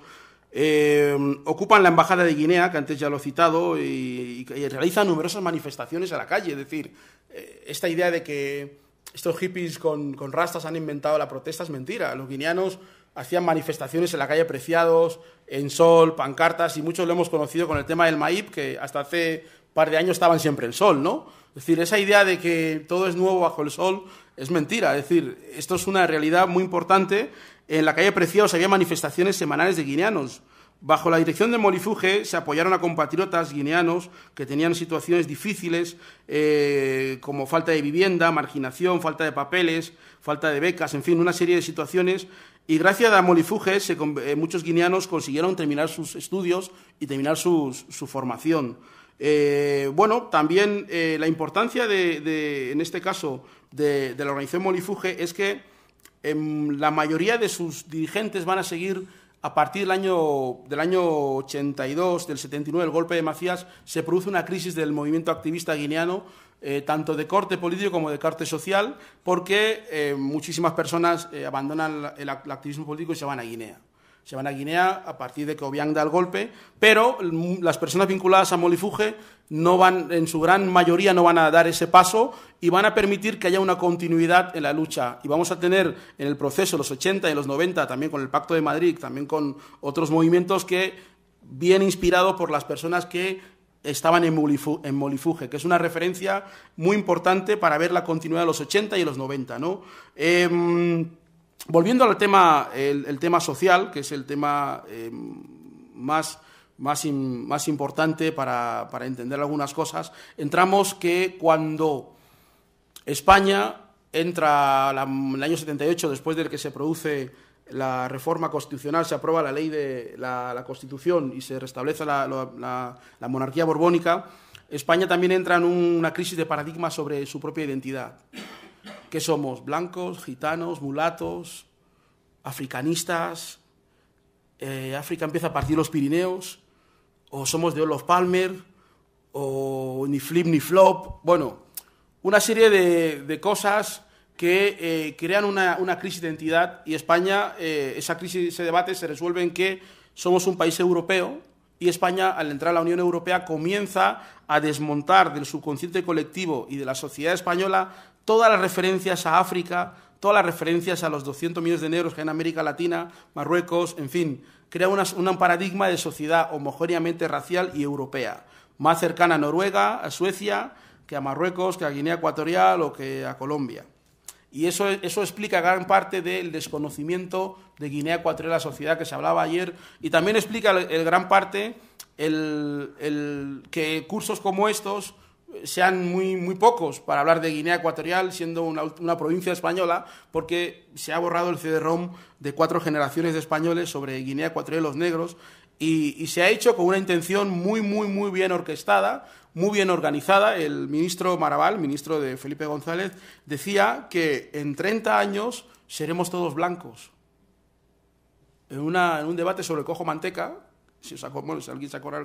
Speaker 2: Em, ocupan la Embajada de Guinea, que antes ya lo he citado, y, realizan numerosas manifestaciones a la calle. Es decir, eh, esta idea de que estos hippies con, rastas han inventado la protesta es mentira. Los guineanos hacían manifestaciones en la calle Preciados, en Sol, pancartas, y muchos lo hemos conocido con el tema del Maip, que hasta hace par de años estaban siempre en Sol, ¿no? Es decir, esa idea de que todo es nuevo bajo el sol es mentira. Es decir, esto es una realidad muy importante en la calle Preciosa había manifestaciones semanales de guineanos. Bajo la dirección de Molifuge se apoyaron a compatriotas guineanos que tenían situaciones difíciles eh, como falta de vivienda, marginación, falta de papeles, falta de becas, en fin, una serie de situaciones. Y gracias a Molifuge eh, muchos guineanos consiguieron terminar sus estudios y terminar su formación. Eh, bueno, también la importancia de, en este caso de, la organización Molifuge es que la mayoría de sus dirigentes van a seguir a partir del año, del año 82, del 79, el golpe de Macías, se produce una crisis del movimiento activista guineano, eh, tanto de corte político como de corte social, porque eh, muchísimas personas eh, abandonan el activismo político y se van a Guinea se van a Guinea a partir de que Obiang da el golpe, pero las personas vinculadas a Molifuge no van, en su gran mayoría no van a dar ese paso y van a permitir que haya una continuidad en la lucha. Y vamos a tener en el proceso, los 80 y los 90, también con el Pacto de Madrid, también con otros movimientos que, bien inspirados por las personas que estaban en, Molifuge, que es una referencia muy importante para ver la continuidad de los 80 y los 90. ¿no? Em, volviendo al tema, social, que es el tema eh, más, importante para, entender algunas cosas, entramos que cuando España entra en el año 78, después de que se produce la reforma constitucional, se aprueba la ley de la, Constitución y se restablece la, monarquía borbónica, España también entra en una crisis de paradigma sobre su propia identidad que somos? ¿Blancos, gitanos, mulatos, africanistas? Eh, ¿África empieza a partir los Pirineos? ¿O somos de Olof Palmer? ¿O ni flip ni flop? Bueno, una serie de, cosas que eh, crean una, crisis de identidad y España, eh, esa crisis, ese debate se resuelve en que somos un país europeo, y España, al entrar a la Unión Europea, comienza a desmontar del subconsciente colectivo y de la sociedad española todas las referencias a África, todas las referencias a los 200 millones de negros que hay en América Latina, Marruecos, en fin, crea un paradigma de sociedad homogéneamente racial y europea, más cercana a Noruega, a Suecia, que a Marruecos, que a Guinea Ecuatorial o que a Colombia. Y eso, eso explica gran parte del desconocimiento de Guinea Ecuatorial, la sociedad que se hablaba ayer, y también explica gran parte el, que cursos como estos sean muy, muy pocos para hablar de Guinea Ecuatorial, siendo una, una provincia española, porque se ha borrado el cd de cuatro generaciones de españoles sobre Guinea Ecuatorial y los negros, y, se ha hecho con una intención muy, muy, muy bien orquestada, muy bien organizada. El ministro Maraval, ministro de Felipe González, decía que en 30 años seremos todos blancos. En, una, en un debate sobre cojo manteca, si os alguien se acuerda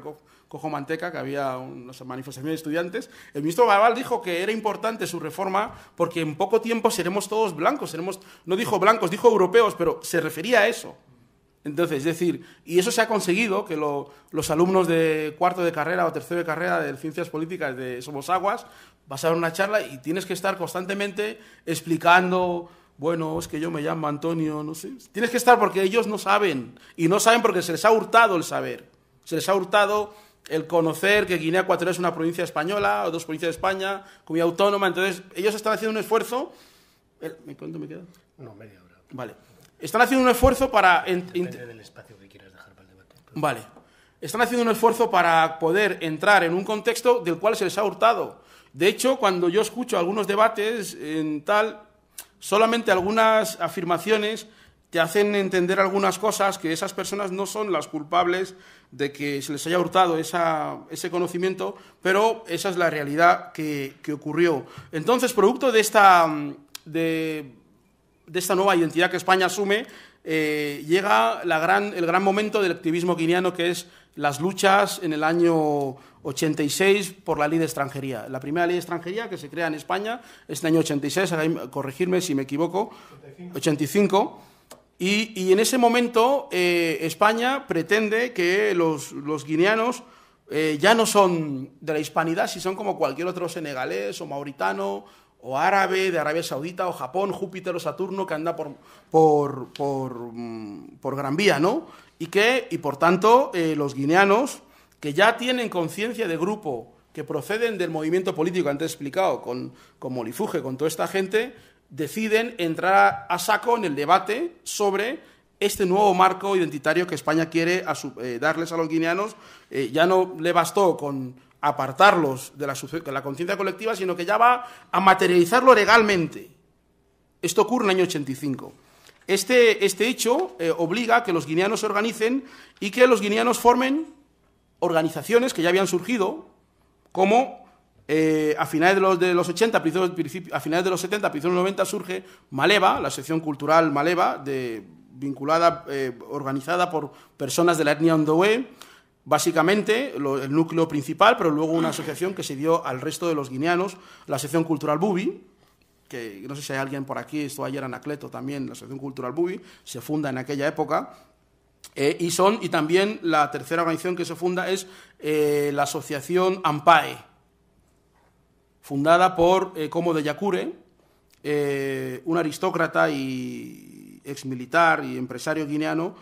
Speaker 2: Cojo Manteca, que había una manifestación de estudiantes, el ministro Babal dijo que era importante su reforma porque en poco tiempo seremos todos blancos, seremos, no dijo blancos, dijo europeos, pero se refería a eso. Entonces, es decir, y eso se ha conseguido, que los alumnos de cuarto de carrera o tercero de carrera de Ciencias Políticas de Somos Aguas vas a dar una charla y tienes que estar constantemente explicando bueno, es que yo me llamo Antonio, no sé. Tienes que estar porque ellos no saben. Y no saben porque se les ha hurtado el saber. Se les ha hurtado el conocer que Guinea Ecuatorial es una provincia española o dos provincias de España, comunidad autónoma. Entonces, ellos están haciendo un esfuerzo. ¿Cuánto me queda? No, media hora. Vale. Están haciendo un esfuerzo para. en
Speaker 1: del espacio que quieras dejar
Speaker 2: para el debate. Vale. Están haciendo un esfuerzo para poder entrar en un contexto del cual se les ha hurtado. De hecho, cuando yo escucho algunos debates en tal, solamente algunas afirmaciones te hacen entender algunas cosas que esas personas no son las culpables de que se les haya hurtado ese conocimiento, pero esa es la realidad que, ocurrió. Entonces, producto de esta nueva identidad que España asume, eh, llega el gran momento del activismo guineano, que es las luchas en el año 86 por la ley de extranjería. La primera ley de extranjería que se crea en España es en el año 86, corregirme si me equivoco, 85. y, en ese momento eh, España pretende que los, guineanos eh, ya no son de la hispanidad, si son como cualquier otro senegalés o mauritano o árabe, de Arabia Saudita, o Japón, Júpiter o Saturno, que anda por, por, por, mm, Gran Vía, ¿no? Y que, y por tanto, eh, los guineanos, que ya tienen conciencia de grupo, que proceden del movimiento político, que antes explicado, con, con Molifuge, con toda esta gente, deciden entrar a, saco en el debate sobre este nuevo marco identitario que España quiere eh, darles a los guineanos. Eh, ya no le bastó con apartarlos de la, conciencia colectiva, sino que ya va a materializarlo legalmente. Esto ocurre en el año 85. Este, este, hecho eh, obliga a que los guineanos se organicen y que los guineanos formen organizaciones que ya habían surgido, como eh, a finales de los, 80, a finales de los 70, a principios de los 90 surge Maleva, la sección cultural Maleva, de, vinculada, eh, organizada por personas de la etnia Ondoé, Básicamente, el núcleo principal, pero luego una asociación que se dio al resto de los guineanos, la Asociación Cultural Bubi, que no sé si hay alguien por aquí, estuvo ayer Anacleto también, la Asociación Cultural Bubi, se funda en aquella época, eh, y, son, y también la tercera organización que se funda es eh, la Asociación AMPAE, fundada por eh, Como de Yacure, un aristócrata y ex militar y empresario guineano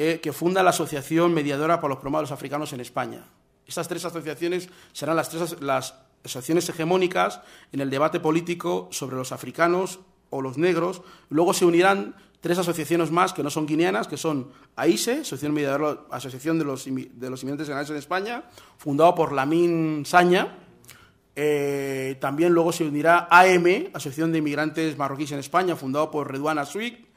Speaker 2: eh, que funda la Asociación Mediadora para los Problemas Africanos en España. Estas tres asociaciones serán las tres las asociaciones hegemónicas en el debate político sobre los africanos o los negros. Luego se unirán tres asociaciones más que no son guineanas, que son AISE, Asociación, Mediadora, Asociación de los, de los Inmigrantes Generales en España, fundado por Lamín Saña. Eh, también luego se unirá AM, Asociación de Inmigrantes Marroquíes en España, fundado por Reduana zwick.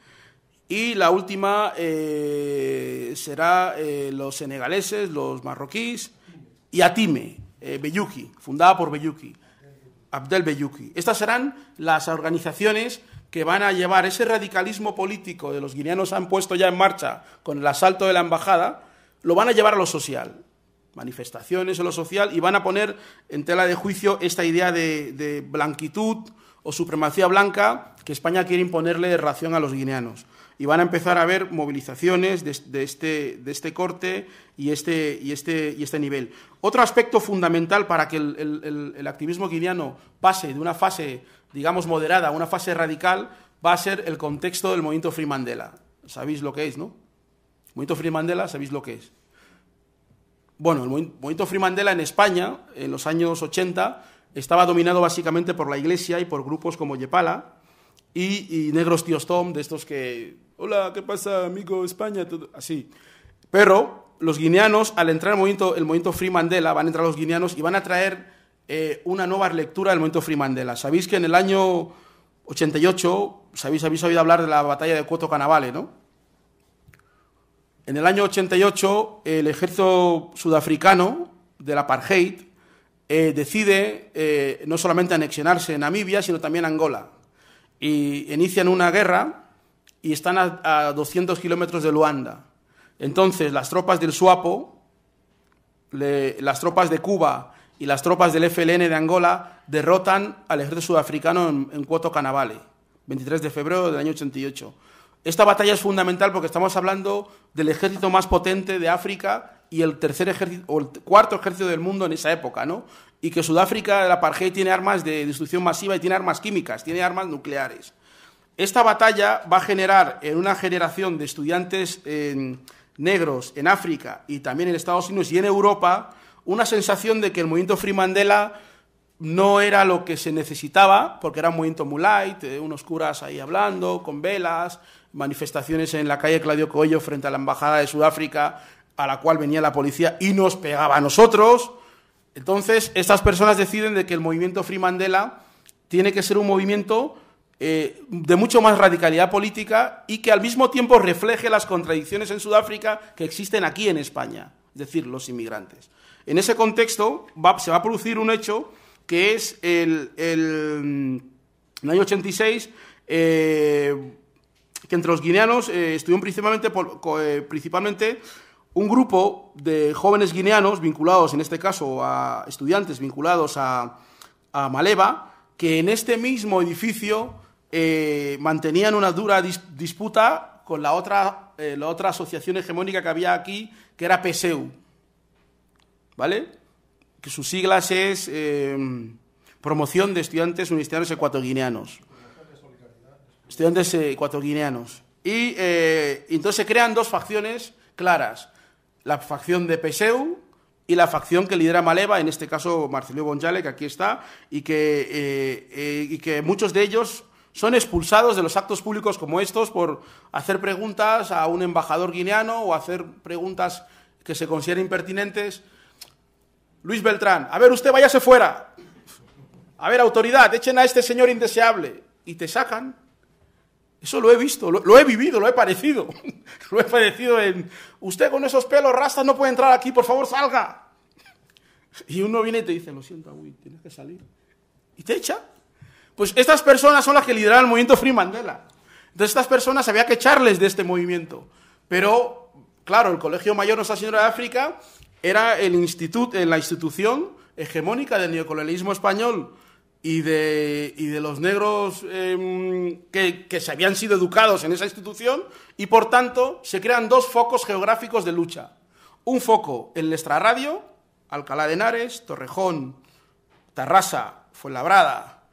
Speaker 2: Y la última eh, será eh, los senegaleses, los marroquíes y Atime, eh, fundada por Beyuki, Abdel Beyuki. Estas serán las organizaciones que van a llevar ese radicalismo político de los guineanos han puesto ya en marcha con el asalto de la embajada, lo van a llevar a lo social, manifestaciones en lo social, y van a poner en tela de juicio esta idea de, de blanquitud o supremacía blanca que España quiere imponerle de ración a los guineanos y van a empezar a haber movilizaciones este, de, este, corte y este, y, este, y este, nivel. Otro aspecto fundamental para que el, activismo guineano pase de una fase, digamos, moderada a una fase radical va a ser el contexto del movimiento Free Mandela. Sabéis lo que es, ¿no? Movimiento Free Mandela, sabéis lo que es. Bueno, el movimiento Free Mandela en España, en los años 80, estaba dominado básicamente por la Iglesia y por grupos como Yepala, y, negros tíos Tom, de estos que, hola, ¿qué pasa, amigo España? así. Pero los guineanos, al entrar el movimiento, el movimiento Free Mandela, van a entrar los guineanos y van a traer eh, una nueva lectura del movimiento Free Mandela. Sabéis que en el año 88, sabéis, habéis oído hablar de la batalla de Cuoto Canavale, ¿no? En el año 88, el ejército sudafricano del apartheid eh, decide eh, no solamente anexionarse en Namibia, sino también Angola y inician una guerra y están a, 200 kilómetros de Luanda. Entonces las tropas del Suapo, las tropas de Cuba y las tropas del FLN de Angola derrotan al ejército sudafricano en, Cuoto Canavale, 23 de febrero del año 88. Esta batalla es fundamental porque estamos hablando del ejército más potente de África y el tercer ejército o el cuarto ejército del mundo en esa época, ¿no? y que Sudáfrica, la Parge, tiene armas de destrucción masiva y tiene armas químicas, tiene armas nucleares. Esta batalla va a generar en una generación de estudiantes eh, negros en África y también en Estados Unidos y en Europa una sensación de que el movimiento Free Mandela no era lo que se necesitaba, porque era un movimiento muy light, eh, unos curas ahí hablando, con velas, manifestaciones en la calle Claudio Coello frente a la Embajada de Sudáfrica, a la cual venía la policía y nos pegaba a nosotros. Entonces, estas personas deciden de que el movimiento Free Mandela tiene que ser un movimiento eh, de mucho más radicalidad política y que al mismo tiempo refleje las contradicciones en Sudáfrica que existen aquí en España, es decir, los inmigrantes. En ese contexto se va a producir un hecho que es el, el, mm, año 86, eh, que entre los guineanos eh, estuvieron principalmente, eh, principalmente un grupo de jóvenes guineanos vinculados, en este caso, a estudiantes vinculados a, Maleva, que en este mismo edificio eh, mantenían una dura disputa con la otra, eh, la otra asociación hegemónica que había aquí, que era PSEU, ¿vale? Que sus siglas es em, Promoción de Estudiantes Universitarios Ecuatoguineanos. Estudiantes ecuatoguineanos. Y eh, entonces se crean dos facciones claras la facción de Peseu y la facción que lidera Maleva, en este caso Marcelo Bonjale, que aquí está, y que, eh, eh, y que muchos de ellos son expulsados de los actos públicos como estos por hacer preguntas a un embajador guineano o hacer preguntas que se consideren impertinentes. Luis Beltrán, a ver, usted váyase fuera. A ver, autoridad, echen a este señor indeseable. Y te sacan. Eso lo he visto, lo, he vivido, lo he parecido. lo he parecido en, usted con esos pelos rastas no puede entrar aquí, por favor salga. Y uno viene y te dice, lo siento, uy, tienes que salir. Y te echa. Pues estas personas son las que lideraron el movimiento Free Mandela. Entonces estas personas había que echarles de este movimiento. Pero, claro, el Colegio Mayor Nuestra Señora de África era el instituto, la institución hegemónica del neocolonialismo español y de, los negros em, que, se habían sido educados en esa institución y por tanto se crean dos focos geográficos de lucha. Un foco en nuestra radio, Alcalá de Henares, Torrejón, Tarrasa, Fuenlabrada.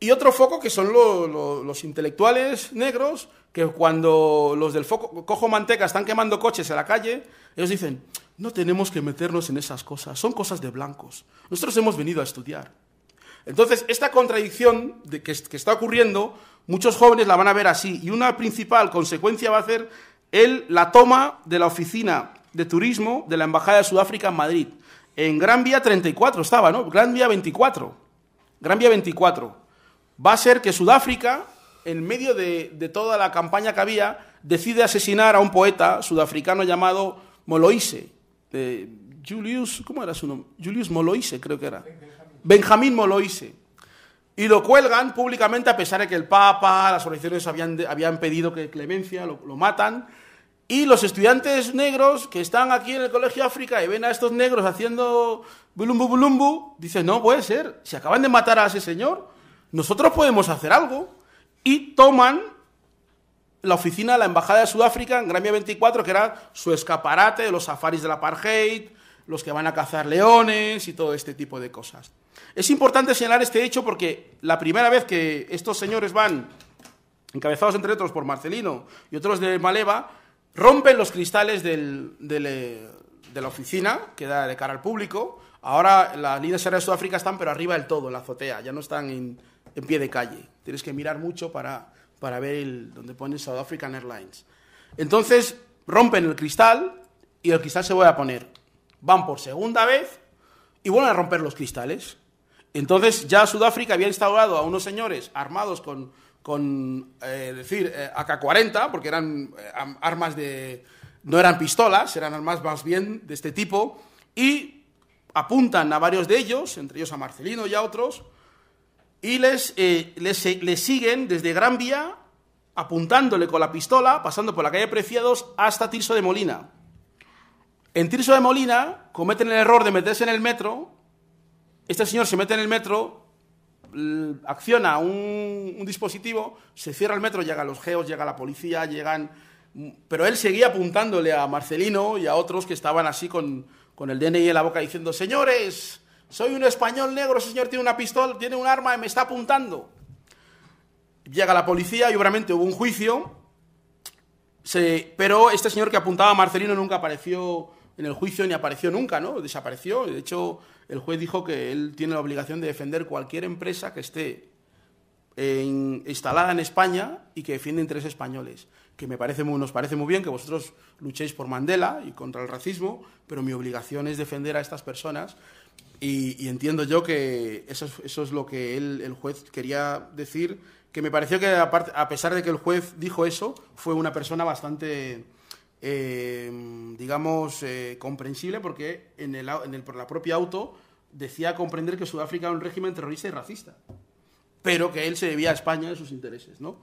Speaker 2: Y otro foco que son los intelectuales negros que cuando los del foco Cojo Manteca están quemando coches en la calle, ellos dicen, no tenemos que meternos en esas cosas, son cosas de blancos. Nosotros hemos venido a estudiar. Entonces, esta contradicción de que, está ocurriendo, muchos jóvenes la van a ver así, y una principal consecuencia va a ser el, la toma de la oficina de turismo de la Embajada de Sudáfrica en Madrid. En Gran Vía 34 estaba, ¿no? Gran Vía 24. Gran Vía 24. Va a ser que Sudáfrica, en medio de, toda la campaña que había, decide asesinar a un poeta sudafricano llamado Moloise. Julius, ¿cómo era su nombre? Julius Moloise, creo que era. Benjamín Moloise. Y lo cuelgan públicamente a pesar de que el Papa, las organizaciones habían, habían pedido que clemencia, lo, matan. Y los estudiantes negros que están aquí en el Colegio África y ven a estos negros haciendo bulumbu bulumbu, dicen, no puede ser, se acaban de matar a ese señor, nosotros podemos hacer algo. Y toman la oficina de la Embajada de Sudáfrica en Gramia 24, que era su escaparate de los safaris de la apartheid, los que van a cazar leones y todo este tipo de cosas. Es importante señalar este hecho porque la primera vez que estos señores van, encabezados entre otros por Marcelino y otros de Maleva, rompen los cristales eh, de la oficina, que da de cara al público. Ahora las líneas aéreas de Sudáfrica están, pero arriba del todo, en la azotea, ya no están en, pie de calle. Tienes que mirar mucho para, ver dónde donde pone South African Airlines. Entonces rompen el cristal y el cristal se vuelve a poner. Van por segunda vez y vuelven a romper los cristales. Entonces ya Sudáfrica había instaurado a unos señores armados con, eh, decir, eh, AK-40, porque eran eh, armas de... no eran pistolas, eran armas más bien de este tipo, y apuntan a varios de ellos, entre ellos a Marcelino y a otros, y les, les, les siguen desde Gran Vía apuntándole con la pistola, pasando por la calle Preciados hasta Tirso de Molina. En Tirso de Molina cometen el error de meterse en el metro este señor se mete en el metro, acciona un, dispositivo, se cierra el metro, llegan los geos, llega la policía, llegan... Mm, pero él seguía apuntándole a Marcelino y a otros que estaban así con, el DNI en la boca diciendo, señores, soy un español negro, ese señor tiene una pistola, tiene un arma y me está apuntando. Llega la policía y obviamente hubo un juicio, pero este señor que apuntaba a Marcelino nunca apareció en el juicio ni apareció nunca, ¿no? Desapareció. De hecho, el juez dijo que él tiene la obligación de defender cualquier empresa que esté eh, instalada en España y que defiende intereses españoles. Que me parece muy, nos parece muy bien que vosotros luchéis por Mandela y contra el racismo, pero mi obligación es defender a estas personas. Y, entiendo yo que eso, eso es lo que él, el juez quería decir, que me pareció que a pesar de que el juez dijo eso, fue una persona bastante Em, digamos, eh, comprensible, porque en, el, en por la propia auto decía comprender que Sudáfrica era un régimen terrorista y racista, pero que él se debía a España de sus intereses, ¿no?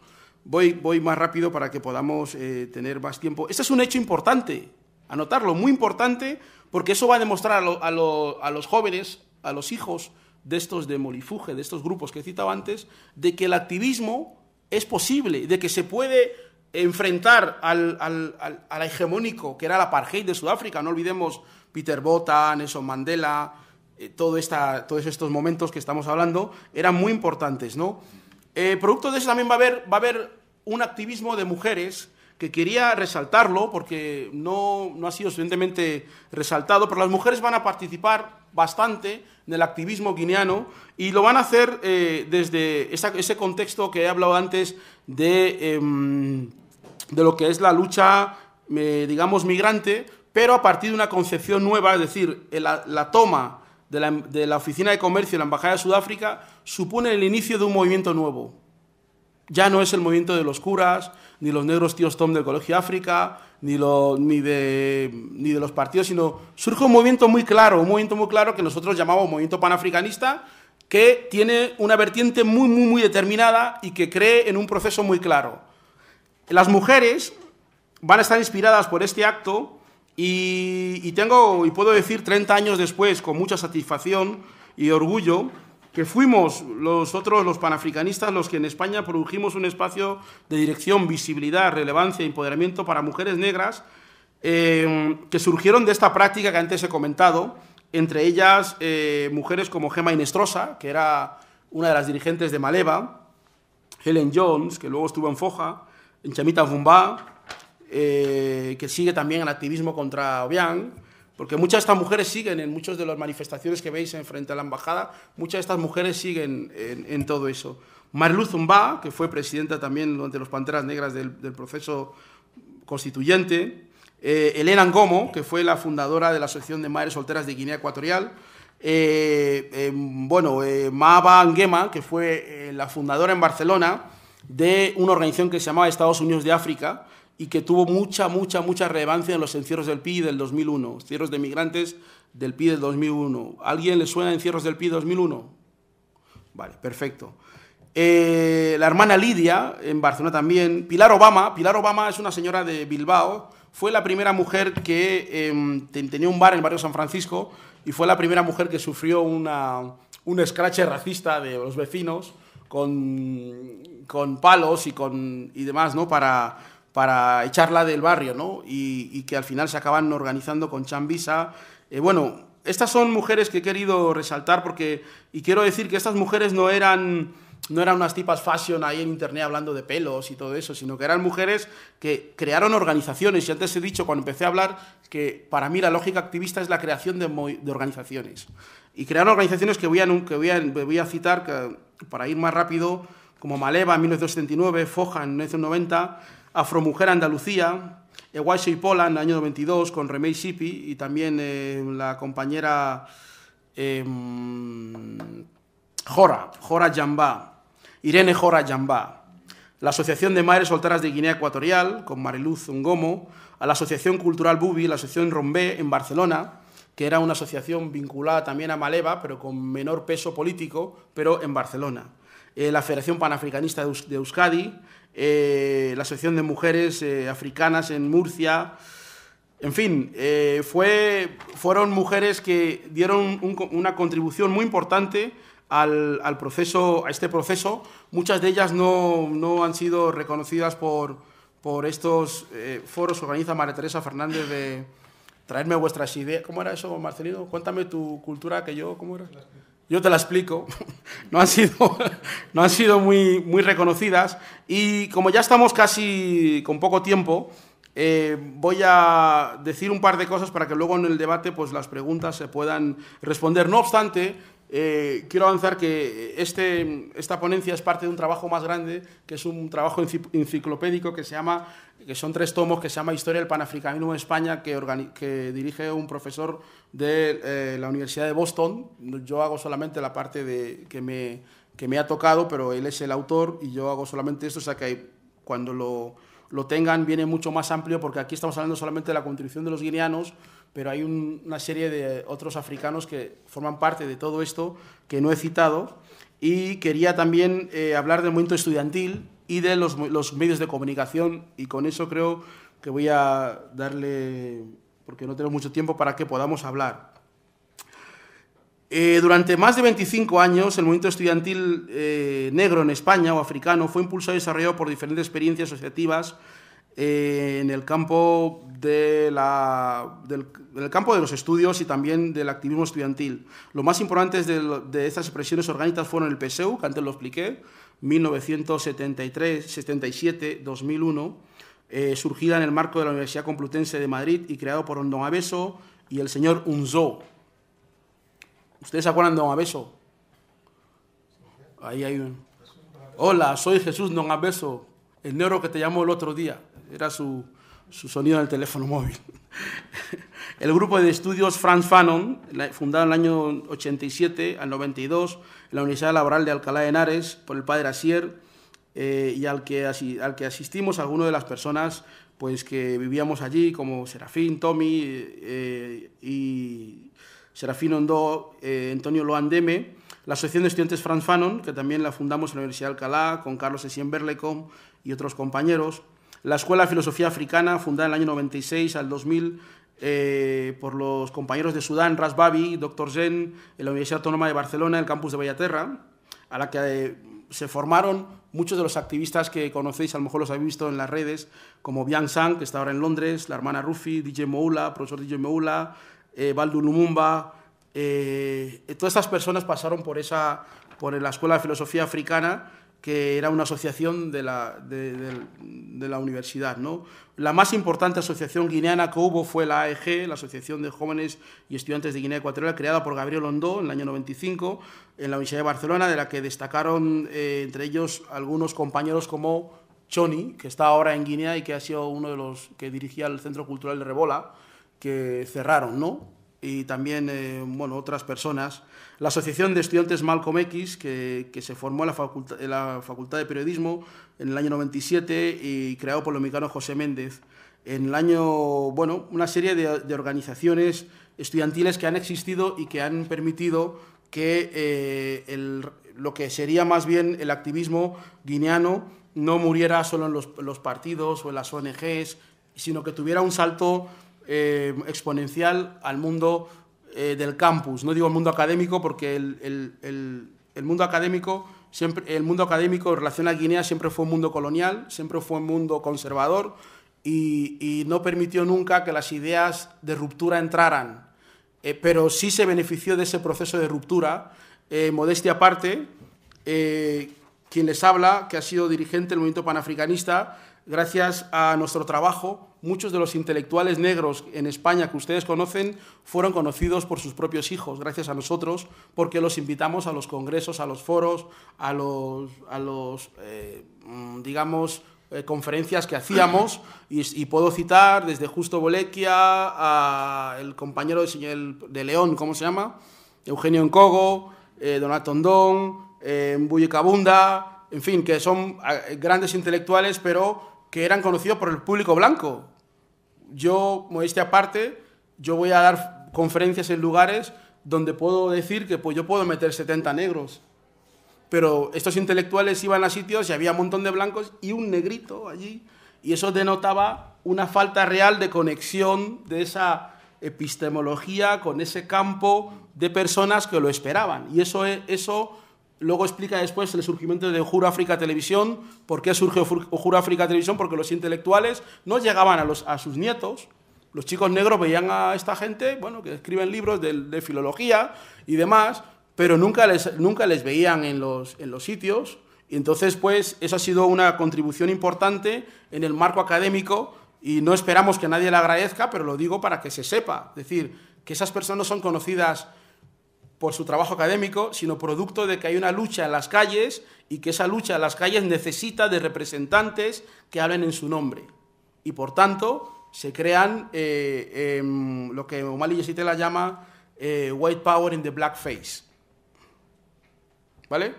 Speaker 2: Voy, voy más rápido para que podamos eh, tener más tiempo. Este es un hecho importante, anotarlo, muy importante, porque eso va a demostrar a, los jóvenes, a los hijos de estos de Molifuge, de estos grupos que he citado antes, de que el activismo es posible, de que se puede enfrentar al, al, al, al, hegemónico que era la apartheid de Sudáfrica. No olvidemos Peter Bota, Nelson Mandela, eh, todo esta, todos estos momentos que estamos hablando eran muy importantes, ¿no? Eh, producto de eso también va a, haber, va a haber un activismo de mujeres que quería resaltarlo porque no, no ha sido suficientemente resaltado, pero las mujeres van a participar bastante en el activismo guineano y lo van a hacer eh, desde ese contexto que he hablado antes de... Em, de lo que es la lucha, eh, digamos, migrante, pero a partir de una concepción nueva, es decir, eh, la, toma de la, Oficina de Comercio de la Embajada de Sudáfrica supone el inicio de un movimiento nuevo. Ya no es el movimiento de los curas, ni los negros tíos Tom del Colegio África, ni, de, los partidos, sino surge un movimiento muy claro, un movimiento muy claro que nosotros llamamos movimiento panafricanista, que tiene una vertiente muy, muy, muy determinada y que cree en un proceso muy claro las mujeres van a estar inspiradas por este acto y, tengo, y puedo decir 30 años después, con mucha satisfacción y orgullo, que fuimos los otros, los panafricanistas, los que en España produjimos un espacio de dirección, visibilidad, relevancia, y empoderamiento para mujeres negras, eh, que surgieron de esta práctica que antes he comentado, entre ellas eh, mujeres como Gema Inestrosa, que era una de las dirigentes de Maleva, Helen Jones, que luego estuvo en Foja, Chamita Zumba, eh, que sigue también el activismo contra Obiang, porque muchas de estas mujeres siguen en muchas de las manifestaciones que veis en frente a la embajada, muchas de estas mujeres siguen en, todo eso. Mariluz Zumba, que fue presidenta también durante los Panteras Negras del, proceso constituyente. Eh, Elena Ngomo, que fue la fundadora de la Asociación de Madres Solteras de Guinea Ecuatorial. Eh, em, bueno, Maba Nguema, que fue la fundadora en Barcelona de una organización que se llamaba Estados Unidos de África y que tuvo mucha, mucha, mucha relevancia en los encierros del PIB del 2001, encierros de migrantes del PIB del 2001. ¿Alguien le suena encierros del PI 2001? Vale, perfecto. Eh, la hermana Lidia, en Barcelona también. Pilar Obama, Pilar Obama es una señora de Bilbao, fue la primera mujer que em, tenía un bar en el barrio San Francisco y fue la primera mujer que sufrió un escrache racista de los vecinos con con palos y, con, y demás, ¿no? Para, para echarla del barrio, ¿no? Y, que al final se acaban organizando con Chambisa. Eh, bueno, estas son mujeres que he querido resaltar porque, y quiero decir que estas mujeres no eran, no eran unas tipas fashion ahí en internet hablando de pelos y todo eso, sino que eran mujeres que crearon organizaciones. Y antes he dicho, cuando empecé a hablar, que para mí la lógica activista es la creación de, organizaciones. Y crearon organizaciones que voy a, que voy a, citar para ir más rápido como Maleva en 1979, Foja en 1990, Afromujer Andalucía, Ewaisei y en el año 92 con Remei Shipi y también eh, la compañera em, Jora, Jora Jambá, Irene Jora Jambá. La Asociación de Madres Solteras de Guinea Ecuatorial con Mariluz Ungomo, a la Asociación Cultural Bubi, la Asociación Rombé en Barcelona, que era una asociación vinculada también a Maleva, pero con menor peso político, pero en Barcelona eh, la Federación Panafricanista de, Euskadi, eh, la Asociación de Mujeres eh, Africanas en Murcia. En fin, fue, fueron mujeres que dieron una contribución muy importante al, proceso, a este proceso. Muchas de ellas no, no han sido reconocidas por, por estos foros que organiza María Teresa Fernández de, traerme vuestras ideas. ¿Cómo era eso, Marcelino? Cuéntame tu cultura, que yo, ¿cómo era? yo te la explico, no han sido, no han sido muy, muy reconocidas y como ya estamos casi con poco tiempo, eh, voy a decir un par de cosas para que luego en el debate pues, las preguntas se puedan responder. No obstante, eh, quiero avanzar que este, esta ponencia es parte de un trabajo más grande, que es un trabajo enciclopédico que se llama, que son tres tomos, que se llama Historia del Panafricanismo en España, que, dirige un profesor de eh, la Universidad de Boston. Yo hago solamente la parte de, que, me, que me ha tocado, pero él es el autor y yo hago solamente esto, o sea que cuando lo, lo tengan viene mucho más amplio, porque aquí estamos hablando solamente de la contribución de los guineanos, pero hay una serie de otros africanos que forman parte de todo esto que no he citado. Y quería también eh, hablar del movimiento estudiantil y de los, los medios de comunicación, y con eso creo que voy a darle, porque no tenemos mucho tiempo, para que podamos hablar. Eh, durante más de 25 años, el movimiento estudiantil eh, negro en España o africano fue impulsado y desarrollado por diferentes experiencias asociativas eh, en el campo de la, del, campo de los estudios y también del activismo estudiantil. Lo más importante de, estas expresiones orgánicas fueron el PSEU, que antes lo expliqué, 1973, 77, 2001, surgida en el marco de la Universidad Complutense de Madrid y creado por Don Abeso y el señor Unzó. ¿Ustedes se acuerdan de Don Abeso? Ahí hay un... Hola, soy Jesús Don Abeso, el negro que te llamó el otro día. Era su, su sonido del teléfono móvil. El grupo de estudios Franz Fanon, fundado en el año 87 al 92 en la Universidad Laboral de Alcalá de Henares por el padre Asier, eh, y al que, al que asistimos algunas de las personas pues, que vivíamos allí, como Serafín, Tommy eh, y Serafín Ondó, eh, Antonio Loandeme, la Asociación de Estudiantes Franz Fanon, que también la fundamos en la Universidad de Alcalá con Carlos Essien Berlecom y otros compañeros, la Escuela de Filosofía Africana, fundada en el año 96 al 2000 eh, por los compañeros de Sudán, Rasbabi, Dr. Zen, en la Universidad Autónoma de Barcelona, en el campus de Vallaterra, a la que eh, se formaron muchos de los activistas que conocéis, a lo mejor los habéis visto en las redes, como Bian Sang, que está ahora en Londres, la hermana Rufi, DJ Moula, profesor DJ Moula, eh, Baldu Lumumba. todas estas personas pasaron por, esa, por la Escuela de Filosofía Africana que era una asociación de la, universidad. ¿no? La más importante asociación guineana que hubo fue la AEG, la Asociación de Jóvenes y Estudiantes de Guinea Ecuatorial, creada por Gabriel Ondó en el año 95 en la Universidad de Barcelona, de la que destacaron eh, entre ellos algunos compañeros como Choni, que está ahora en Guinea y que ha sido uno de los que dirigía el Centro Cultural de Rebola, que cerraron, ¿no? y también eh, bueno, otras personas. La Asociación de Estudiantes Malcom X, que, se formó en la, facultad, de Periodismo en el año 97 y creado por el mexicano José Méndez. En el año, bueno, una serie de, organizaciones estudiantiles que han existido y que han permitido que eh, lo que sería más bien el activismo guineano no muriera solo en los, los partidos o en las ONGs, sino que tuviera un salto eh, exponencial al mundo eh, del campus. No digo el mundo académico porque el, el, el, mundo académico siempre, el mundo académico en relación a Guinea siempre fue un mundo colonial, siempre fue un mundo conservador y, y no permitió nunca que las ideas de ruptura entraran. Eh, pero sí se benefició de ese proceso de ruptura. modestia aparte, quien les habla, que ha sido dirigente del movimiento panafricanista, gracias a nuestro trabajo muchos de los intelectuales negros en España que ustedes conocen fueron conocidos por sus propios hijos, gracias a nosotros, porque los invitamos a los congresos, a los foros, a los, eh, mm, digamos, eh, conferencias que hacíamos, y, puedo citar desde Justo Bolequia a el compañero de, de León, ¿cómo se llama? Eugenio Encogo, eh, Donato Ondón, eh, Cabunda, en fin, que son eh, grandes intelectuales, pero que eran conocidos por el público blanco yo, modestia aparte, yo voy a dar conferencias en lugares donde puedo decir que pues, yo puedo meter 70 negros. Pero estos intelectuales iban a sitios y había un montón de blancos y un negrito allí. Y eso denotaba una falta real de conexión de esa epistemología con ese campo de personas que lo esperaban. Y eso, e, eso Luego explica después el surgimiento de Juro África Televisión, por qué surgió Juro África Televisión, porque los intelectuales no llegaban a, sus nietos, los chicos negros veían a esta gente, bueno, que escriben libros de, filología y demás, pero nunca les, nunca les veían en los, en los sitios. Y entonces, pues, eso ha sido una contribución importante en el marco académico y no esperamos que nadie le agradezca, pero lo digo para que se sepa. Es decir, que esas personas son conocidas por su trabajo académico, sino producto de que hay una lucha en las calles y que esa lucha en las calles necesita de representantes que hablen en su nombre. Y por tanto, se crean eh, em, lo que O'Malley la llama eh, white power in the black face. ¿Vale?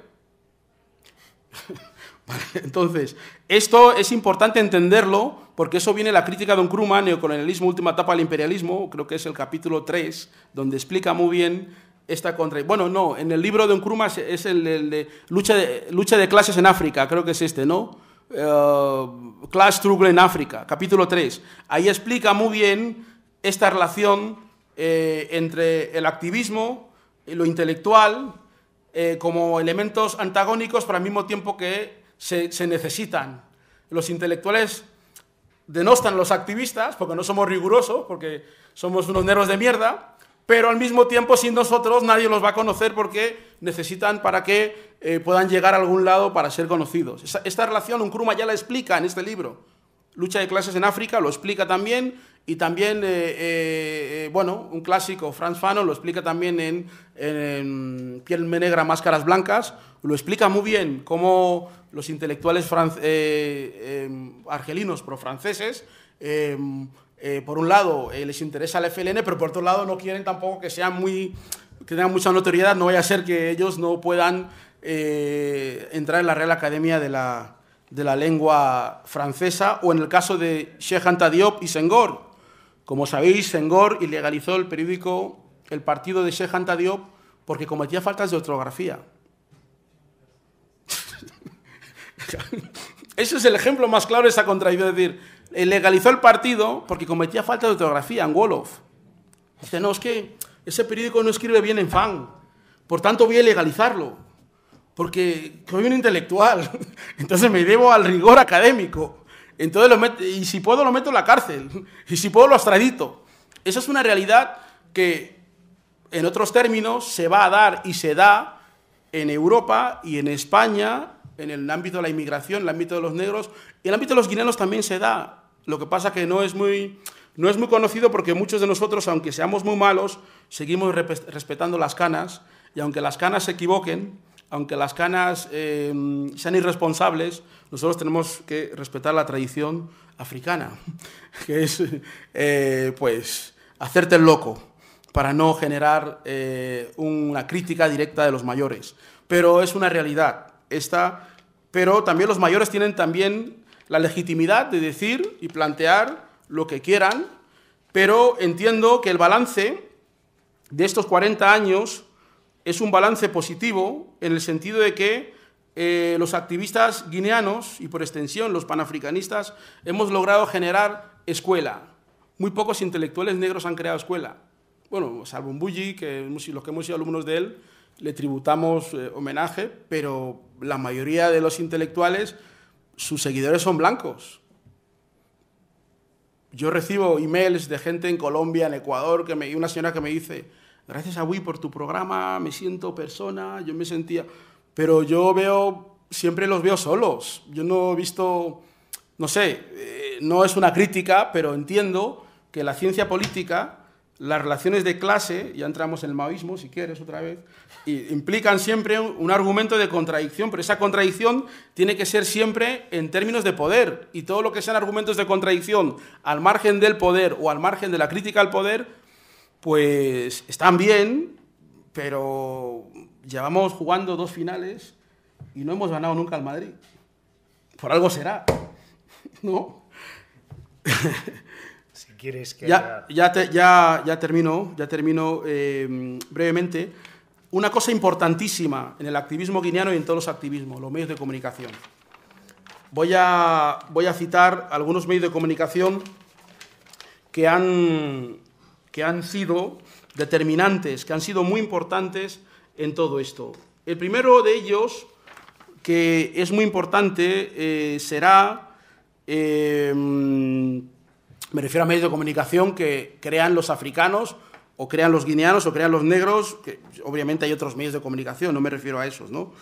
Speaker 2: entonces, esto es importante entenderlo porque eso viene la crítica de un neo Neocolonialismo, Última Etapa del Imperialismo, creo que es el capítulo 3, donde explica muy bien esta contra... Bueno, no, en el libro de Nkrumah es el, de, lucha de lucha de clases en África, creo que es este, ¿no? Eh, Class Struggle en África, capítulo 3. Ahí explica muy bien esta relación eh, entre el activismo y lo intelectual eh, como elementos antagónicos, pero al mismo tiempo que se, se necesitan. Los intelectuales denostan a los activistas porque no somos rigurosos, porque somos unos nervios de mierda, pero al mismo tiempo sin nosotros nadie los va a conocer porque necesitan para que eh, puedan llegar a algún lado para ser conocidos. Esta, relación, un cruma ya la explica en este libro. Lucha de clases en África lo explica también y también, eh, eh, bueno, un clásico, Franz Fanon, lo explica también en, en, Piel Negra, Máscaras Blancas, lo explica muy bien cómo los intelectuales argelinos, pro-franceses, em, eh, por un lado eh, les interesa la FLN, pero por otro lado no quieren tampoco que sean muy, que tengan mucha notoriedad, no vaya a ser que ellos no puedan eh, entrar en la Real Academia de la, Lengua Francesa o en el caso de Sheikh Anta Diop y Senghor. Como sabéis, Senghor ilegalizó el periódico El Partido de Sheikh Anta Diop porque cometía faltas de ortografía. Ese es el ejemplo más claro de esa contradicción. Es decir, eh, legalizó el partido porque cometía falta de ortografía en Wolof. Dice, no, es que ese periódico no escribe bien en fan, por tanto voy a legalizarlo, porque soy un intelectual, entonces me debo al rigor académico. Entonces lo y si puedo lo meto en la cárcel, y si puedo lo extradito. Esa es una realidad que, en otros términos, se va a dar y se da en Europa y en España en el ámbito de la inmigración, en el ámbito de los negros, y en el ámbito de los guineanos también se da. Lo que pasa que no es muy, no es muy conocido porque muchos de nosotros, aunque seamos muy malos, seguimos respetando las canas, y aunque las canas se equivoquen, aunque las canas em, sean irresponsables, nosotros tenemos que respetar la tradición africana, que es, eh, pues, hacerte el loco para no generar eh, una crítica directa de los mayores. Pero es una realidad, pero también los mayores tienen también la legitimidad de decir y plantear lo que quieran, pero entiendo que el balance de estos 40 años es un balance positivo en el sentido de que eh, los activistas guineanos y por extensión los panafricanistas hemos logrado generar escuela. Muy pocos intelectuales negros han creado escuela. Bueno, salvo que los que hemos sido alumnos de él, le tributamos eh, homenaje, pero la mayoría de los intelectuales, sus seguidores son blancos. Yo recibo emails de gente en Colombia, en Ecuador, que me, y una señora que me dice, gracias a Wii por tu programa, me siento persona, yo me sentía... Pero yo veo, siempre los veo solos. Yo no he visto, no sé, eh, no es una crítica, pero entiendo que la ciencia política las relaciones de clase, ya entramos en el maoísmo, si quieres, otra vez, implican siempre un argumento de contradicción, pero esa contradicción tiene que ser siempre en términos de poder, y todo lo que sean argumentos de contradicción al margen del poder o al margen de la crítica al poder, pues están bien, pero llevamos jugando dos finales y no hemos ganado nunca al Madrid. Por algo será,
Speaker 1: ¿no? ya,
Speaker 2: ya, ya, ya termino, ya em, brevemente. Una cosa importantísima en el activismo guineano y en todos los activismos, los medios de comunicación. Voy a, voy a citar algunos medios de comunicación que han, que han sido determinantes, que han sido muy importantes en todo esto. El primero de ellos, que es muy importante, eh, será em, me refiero a medios de comunicación que crean los africanos o crean los guineanos o crean los negros, que obviamente hay otros medios de comunicación, no me refiero a esos, ¿no?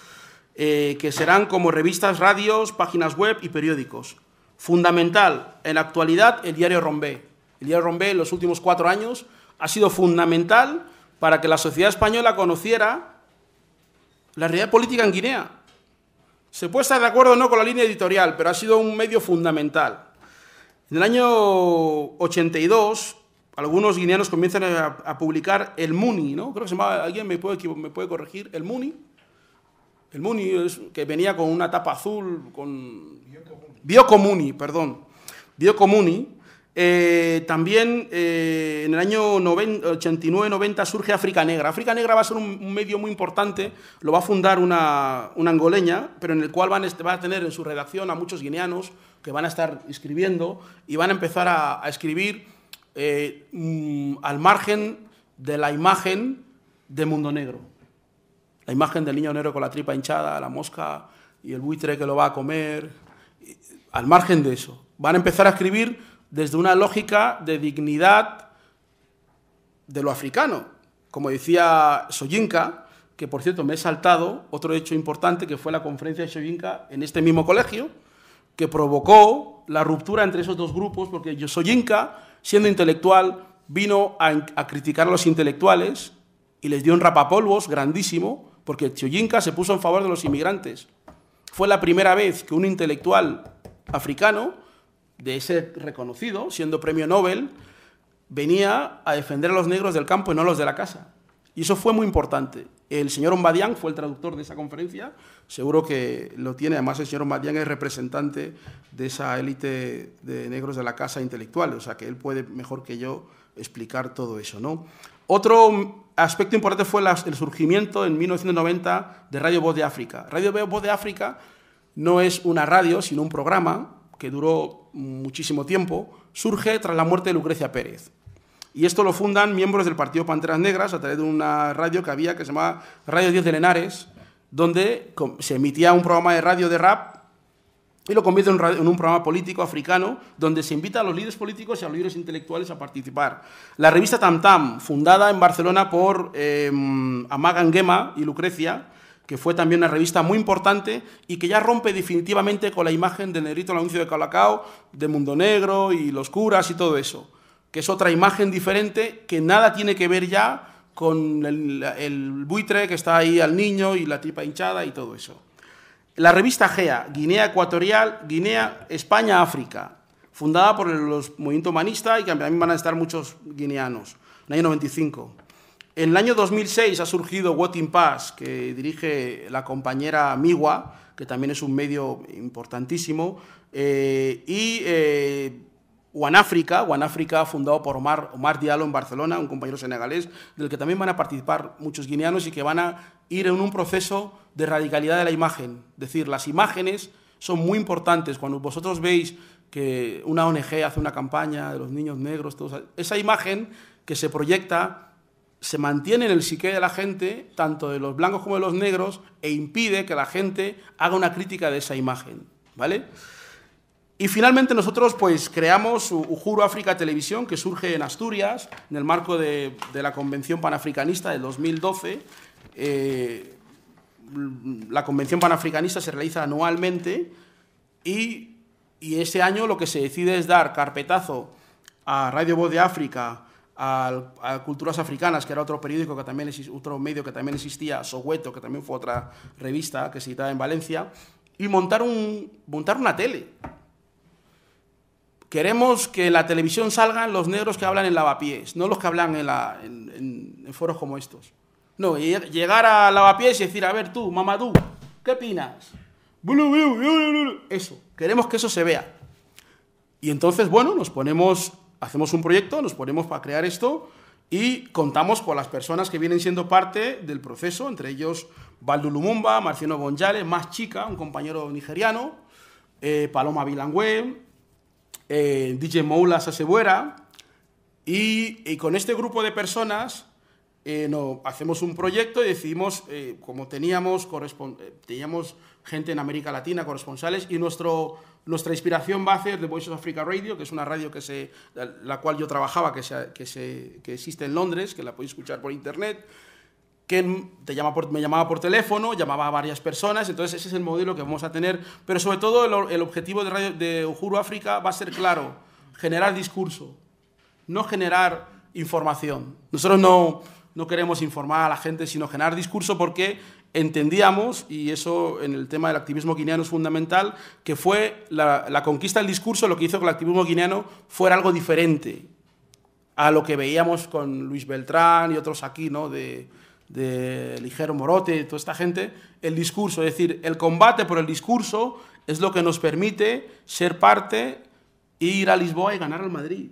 Speaker 2: Eh, que serán como revistas, radios, páginas web y periódicos. Fundamental, en la actualidad, el diario Rombé. El diario Rombé en los últimos cuatro años ha sido fundamental para que la sociedad española conociera la realidad política en Guinea. Se puede estar de acuerdo o no con la línea editorial, pero ha sido un medio fundamental. En el año 82, algunos guineanos comienzan a, publicar el Muni, ¿no? Creo que se llamaba, alguien me puede, me puede corregir, el Muni. El Muni, es, que venía con una tapa azul, con... Biocomuni, perdón. Biocomuni. Eh, también eh, en el año 89-90 surge África Negra. África Negra va a ser un, medio muy importante, lo va a fundar una, angoleña, pero en el cual van, va a tener en su redacción a muchos guineanos, que van a estar escribiendo y van a empezar a, escribir eh, mm, al margen de la imagen de Mundo Negro. La imagen del niño negro con la tripa hinchada, la mosca y el buitre que lo va a comer. Al margen de eso, van a empezar a escribir desde una lógica de dignidad de lo africano. Como decía Soyinka, que por cierto me he saltado otro hecho importante que fue la conferencia de Soyinka en este mismo colegio, que provocó la ruptura entre esos dos grupos, porque Yosoyinka, siendo intelectual, vino a, criticar a los intelectuales y les dio un rapapolvos grandísimo, porque Yosoyinka se puso en favor de los inmigrantes. Fue la primera vez que un intelectual africano, de ese reconocido, siendo premio Nobel, venía a defender a los negros del campo y no a los de la casa. Y eso fue muy importante. El señor Ombadián fue el traductor de esa conferencia, seguro que lo tiene, además el señor Ombadián es representante de esa élite de negros de la casa intelectual, o sea que él puede mejor que yo explicar todo eso. ¿no? Otro aspecto importante fue el surgimiento en 1990 de Radio Voz de África. Radio Voz de África no es una radio, sino un programa que duró muchísimo tiempo, surge tras la muerte de Lucrecia Pérez. Y esto lo fundan miembros del Partido Panteras Negras a través de una radio que había que se llamaba Radio 10 de Lenares, donde se emitía un programa de radio de rap y lo convierte en un programa político africano donde se invita a los líderes políticos y a los líderes intelectuales a participar. La revista Tam Tam, fundada en Barcelona por eh, em, Gema y Lucrecia, que fue también una revista muy importante y que ya rompe definitivamente con la imagen de Nerito el anuncio de Calacao, de Mundo Negro y los curas y todo eso que es otra imagen diferente que nada tiene que ver ya con el, buitre que está ahí al niño y la tipa hinchada y todo eso. La revista GEA, Guinea Ecuatorial, Guinea, España, África, fundada por los movimiento humanista y que también van a estar muchos guineanos, en el año 95. En el año 2006 ha surgido in Pass, que dirige la compañera Miwa, que también es un medio importantísimo, eh, y eh, África, África fundado por Omar, Omar Diallo en Barcelona, un compañero senegalés, del que también van a participar muchos guineanos y que van a ir en un proceso de radicalidad de la imagen. Es decir, las imágenes son muy importantes. Cuando vosotros veis que una ONG hace una campaña de los niños negros, esa imagen que se proyecta se mantiene en el psique de la gente, tanto de los blancos como de los negros, e impide que la gente haga una crítica de esa imagen. ¿Vale? Y finalmente nosotros pues creamos juro, África Televisión, que surge en Asturias, en el marco de, la Convención Panafricanista del 2012. Eh, la Convención Panafricanista se realiza anualmente y, ese año lo que se decide es dar carpetazo a Radio Voz de África, a, Culturas Africanas, que era otro periódico que también otro medio que también existía, Soweto, que también fue otra revista que se editaba en Valencia, y montar, un, montar una tele. Queremos que en la televisión salgan los negros que hablan en lavapiés, no los que hablan en, foros como estos. No, llegar a lavapiés y decir, a ver tú, mamadú, ¿qué opinas? Eso, queremos que eso se vea. Y entonces, bueno, nos ponemos, hacemos un proyecto, nos ponemos para crear esto y contamos con las personas que vienen siendo parte del proceso, entre ellos Baldu Lumumba, Marciano más chica, un compañero nigeriano, eh, Paloma Vilangüe, eh, DJ Moulas Asebuera, y, y, con este grupo de personas eh, hacemos un proyecto y decidimos, eh, como teníamos, teníamos gente en América Latina, corresponsales, y nuestro, nuestra inspiración va a ser The Voice of Africa Radio, que es una radio que se, la cual yo trabajaba, que, que, se, que existe en Londres, que la podéis escuchar por internet que te llama me llamaba por teléfono, llamaba a varias personas, entonces ese es el modelo que vamos a tener, pero sobre todo el, objetivo de, Radio, de Uhuru África va a ser claro, generar discurso, no generar información. Nosotros no, no queremos informar a la gente, sino generar discurso porque entendíamos, y eso en el tema del activismo guineano es fundamental, que fue la, la conquista del discurso lo que hizo que el activismo guineano fuera algo diferente a lo que veíamos con Luis Beltrán y otros aquí, ¿no? De, de Ligero Morote, y toda esta gente, el discurso, es decir, el combate por el discurso es lo que nos permite ser parte, e ir a Lisboa y ganar al Madrid.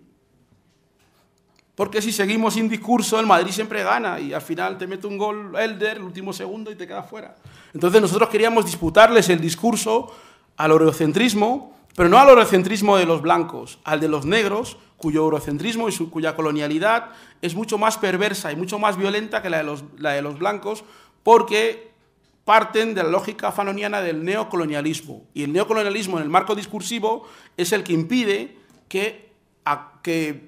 Speaker 2: Porque si seguimos sin discurso, el Madrid siempre gana y al final te mete un gol Elder, el último segundo y te queda fuera. Entonces nosotros queríamos disputarles el discurso al eurocentrismo pero no al eurocentrismo de los blancos, al de los negros, cuyo eurocentrismo y su, cuya colonialidad es mucho más perversa y mucho más violenta que la de los, la de los blancos, porque parten de la lógica fanoniana del neocolonialismo. Y el neocolonialismo en el marco discursivo es el que impide que, que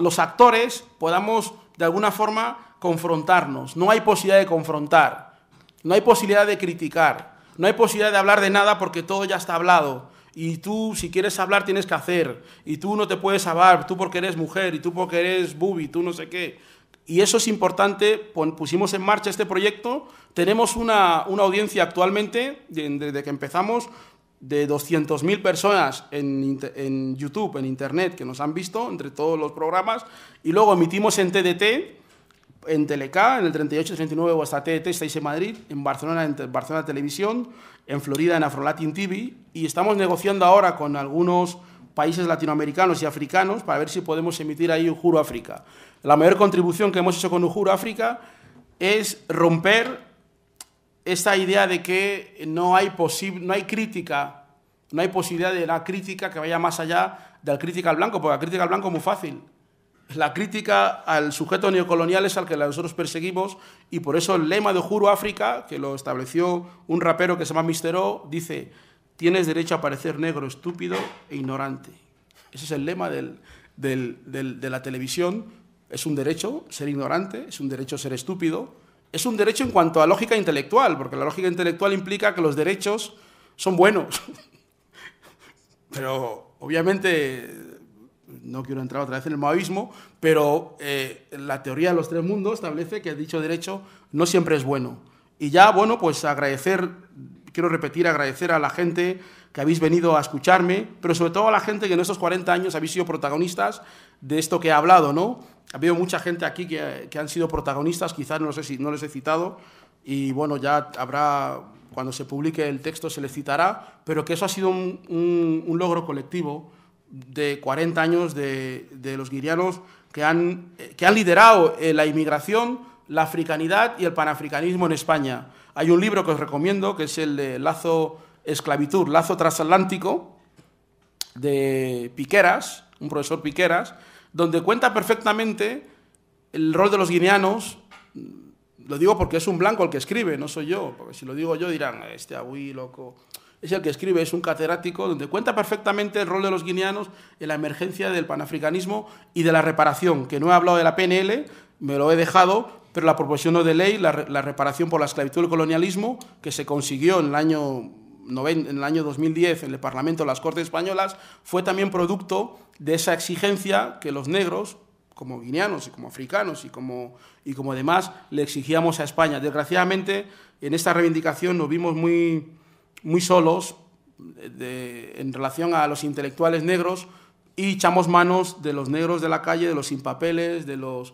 Speaker 2: los actores podamos, de alguna forma, confrontarnos. No hay posibilidad de confrontar, no hay posibilidad de criticar, no hay posibilidad de hablar de nada porque todo ya está hablado y tú si quieres hablar tienes que hacer, y tú no te puedes hablar, tú porque eres mujer, y tú porque eres bubi, tú no sé qué. Y eso es importante, pusimos en marcha este proyecto, tenemos una, audiencia actualmente, desde que empezamos, de 200.000 personas en, en YouTube, en Internet, que nos han visto entre todos los programas, y luego emitimos en TDT, en Teleca, en el 38-39 TET, estáis en Madrid, en Barcelona, en Barcelona Televisión, en Florida, en Afrolatin TV, y estamos negociando ahora con algunos países latinoamericanos y africanos para ver si podemos emitir ahí Juro África. La mayor contribución que hemos hecho con Juro África es romper esta idea de que no hay, no hay crítica, no hay posibilidad de la crítica que vaya más allá de la crítica al blanco, porque la crítica al blanco es muy fácil la crítica al sujeto neocolonial es al que nosotros perseguimos y por eso el lema de Juro África, que lo estableció un rapero que se llama Mistero, dice, tienes derecho a parecer negro, estúpido e ignorante. Ese es el lema de la televisión. Es un derecho ser ignorante, es un derecho ser estúpido, es un derecho en cuanto a lógica intelectual, porque la lógica intelectual implica que los derechos son buenos. Pero obviamente no quiero entrar otra vez en el maoísmo, pero eh, la teoría de los tres mundos establece que dicho derecho no siempre es bueno. Y ya, bueno, pues agradecer, quiero repetir, agradecer a la gente que habéis venido a escucharme, pero sobre todo a la gente que en estos 40 años habéis sido protagonistas de esto que he hablado, ¿no? Ha habido mucha gente aquí que, que han sido protagonistas, quizás no, sé si, no les he citado, y bueno, ya habrá, cuando se publique el texto se les citará, pero que eso ha sido un logro colectivo de 40 años de, los guineanos que han, eh, que han liderado eh, la inmigración, la africanidad y el panafricanismo en España. Hay un libro que os recomiendo, que es el de Lazo Esclavitud, Lazo Transatlántico, de Piqueras, un profesor Piqueras, donde cuenta perfectamente el rol de los guineanos. Lo digo porque es un blanco el que escribe, no soy yo, porque si lo digo yo dirán, este abuí loco es el que escribe, es un catedrático, donde cuenta perfectamente el rol de los guineanos en la emergencia del panafricanismo y de la reparación, que no he hablado de la PNL, me lo he dejado, pero la proposición de ley, la, reparación por la esclavitud y el colonialismo, que se consiguió en el año 2010 en el Parlamento de las Cortes Españolas, fue también producto de esa exigencia que los negros, como guineanos y como africanos y como, y como demás, le exigíamos a España. Desgraciadamente, en esta reivindicación nos vimos muy, muy solos en relación a los intelectuales negros y echamos manos de los negros de la calle, de los sin papeles, de los,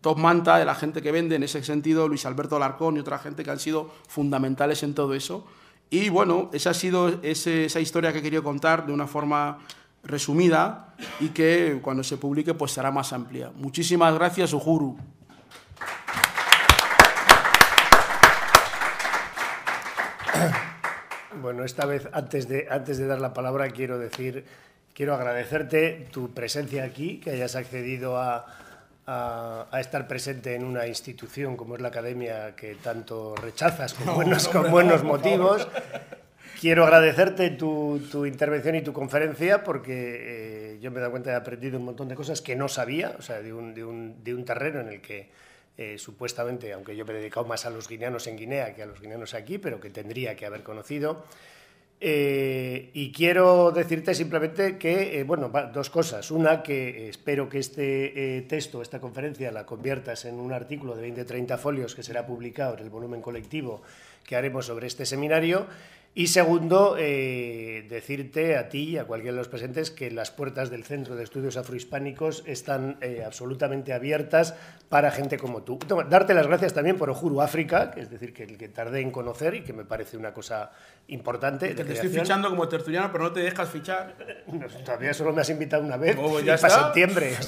Speaker 2: top manta, de la gente que vende, en ese sentido Luis Alberto Larcón y otra gente que han sido fundamentales en todo eso. Y bueno, esa ha sido esa historia que he querido contar de una forma resumida y que cuando se publique pues será más amplia. Muchísimas gracias, Ujuru.
Speaker 1: Bueno, esta vez, antes de, antes de dar la palabra, quiero decir, quiero agradecerte tu presencia aquí, que hayas accedido a, estar presente en una institución como es la academia que tanto rechazas con buenos, con buenos motivos. Quiero agradecerte tu, intervención y tu conferencia porque eh, yo me he dado cuenta de he aprendido un montón de cosas que no sabía, o sea, de un terreno en el que eh, supuestamente, aunque yo me he dedicado más a los guineanos en Guinea que a los guineanos aquí, pero que tendría que haber conocido. Eh, y quiero decirte simplemente que, eh, bueno, dos cosas. Una, que espero que este texto, esta conferencia, la conviertas en un artículo de 20-30 folios que será publicado en el volumen colectivo que haremos sobre este seminario. Y segundo, eh, decirte a ti y a cualquiera de los presentes que las puertas del Centro de Estudios Afrohispánicos están eh, absolutamente abiertas para gente como tú. Darte las gracias también por Ojuru África, es decir, que, que tardé en conocer y que me parece una cosa importante. te estoy fichando
Speaker 2: como tertuliano, pero no te dejas fichar. todavía solo me has invitado una vez, oh, para septiembre.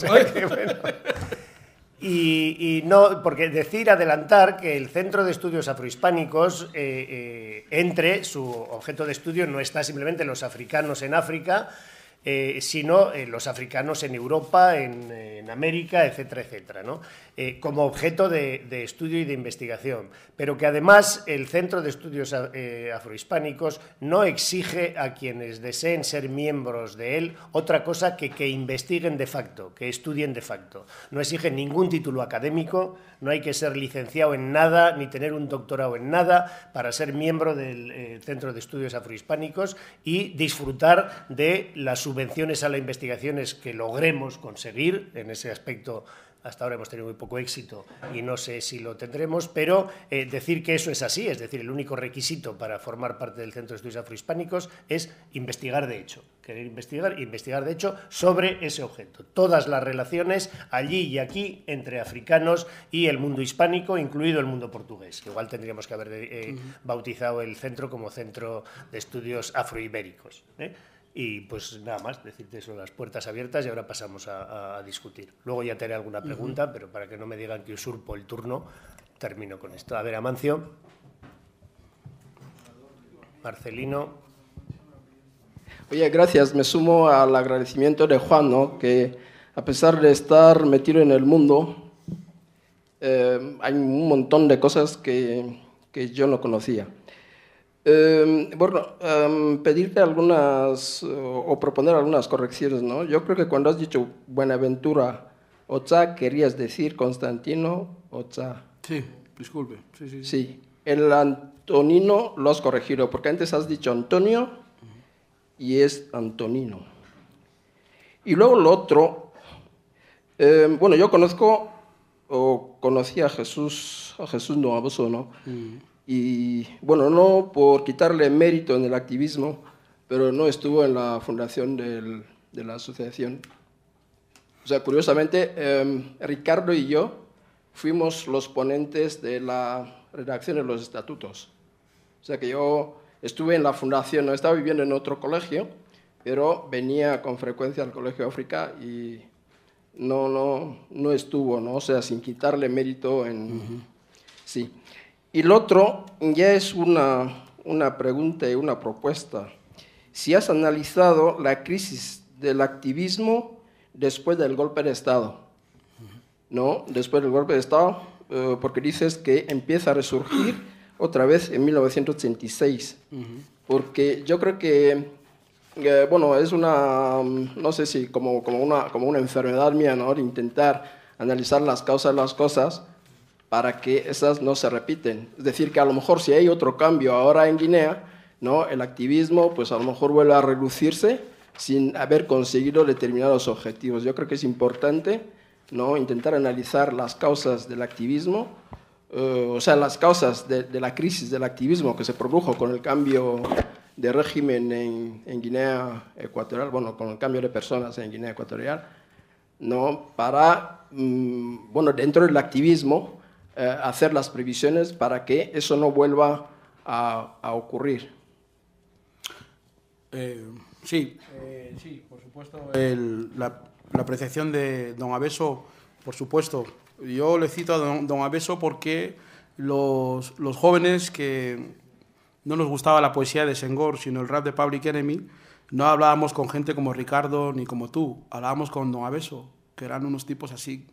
Speaker 1: Y, no, porque decir, adelantar que el Centro de Estudios Afrohispánicos eh, eh, entre, su objeto de estudio no está simplemente los africanos en África, eh, sino los africanos en Europa, en, en América, etcétera, etcétera. ¿no? Eh, como objeto de, estudio y de investigación, pero que además el Centro de Estudios eh, Afrohispánicos no exige a quienes deseen ser miembros de él otra cosa que que investiguen de facto, que estudien de facto. No exige ningún título académico, no hay que ser licenciado en nada ni tener un doctorado en nada para ser miembro del eh, Centro de Estudios Afrohispánicos y disfrutar de las subvenciones a las investigaciones que logremos conseguir en ese aspecto. Hasta ahora hemos tenido muy poco éxito y no sé si lo tendremos, pero eh, decir que eso es así, es decir, el único requisito para formar parte del Centro de Estudios Afrohispánicos es investigar de hecho, querer investigar, investigar de hecho sobre ese objeto. Todas las relaciones allí y aquí entre africanos y el mundo hispánico, incluido el mundo portugués. Igual tendríamos que haber eh, bautizado el centro como Centro de Estudios Afroibéricos. ¿eh? Y pues nada más, decirte eso, las puertas abiertas y ahora pasamos a, discutir. Luego ya te haré alguna pregunta, pero para que no me digan que usurpo el turno, termino con esto. A ver, Amancio. Marcelino.
Speaker 4: Oye, gracias. Me sumo al agradecimiento de Juan, que a pesar de estar metido en el mundo, eh, hay un montón de cosas que, que yo no conocía. Em, bueno, em, pedirte algunas o, proponer algunas correcciones, ¿no? Yo creo que cuando has dicho Buenaventura Oza, querías decir Constantino Oza. Sí, disculpe. Sí, sí, sí. el Antonino lo has corregido, porque antes has dicho Antonio y es Antonino. Y luego lo otro, em, bueno, yo conozco o conocí a Jesús, a Jesús a ¿no? o mm y bueno, no por quitarle mérito en el activismo, pero no estuvo en la fundación de la asociación. O sea, curiosamente, em, Ricardo y yo fuimos los ponentes de la redacción de los estatutos. O sea que yo estuve en la fundación, no estaba viviendo en otro colegio, pero venía con frecuencia al Colegio África y no, no, estuvo, ¿no? o sea, sin quitarle mérito en... Sí. Y lo otro ya es una, una pregunta y una propuesta. Si has analizado la crisis del activismo después del golpe de Estado, ¿no? Después del golpe de Estado, eh, porque dices que empieza a resurgir otra vez en 1986. Porque yo creo que, eh, bueno, es una, mm, no sé si como, como, una, como una enfermedad mía, ¿no? intentar analizar las causas de las cosas para que esas no se repiten. Es decir, que a lo mejor si hay otro cambio ahora en Guinea, ¿no? el activismo pues a lo mejor vuelve a reducirse sin haber conseguido determinados objetivos. Yo creo que es importante ¿no? intentar analizar las causas del activismo, eh, o sea, las causas de, la crisis del activismo que se produjo con el cambio de régimen en, Guinea Ecuatorial, bueno, con el cambio de personas en Guinea Ecuatorial, para, mm, bueno, dentro del activismo, eh, hacer las previsiones para que eso no vuelva a, ocurrir.
Speaker 2: Eh, sí, eh, sí, por supuesto, la, apreciación de don Abeso, por supuesto. Yo le cito a don, Aveso Abeso porque los, los, jóvenes que no nos gustaba la poesía de Senghor, sino el rap de Public Enemy, no hablábamos con gente como Ricardo ni como tú, hablábamos con don Abeso, que eran unos tipos así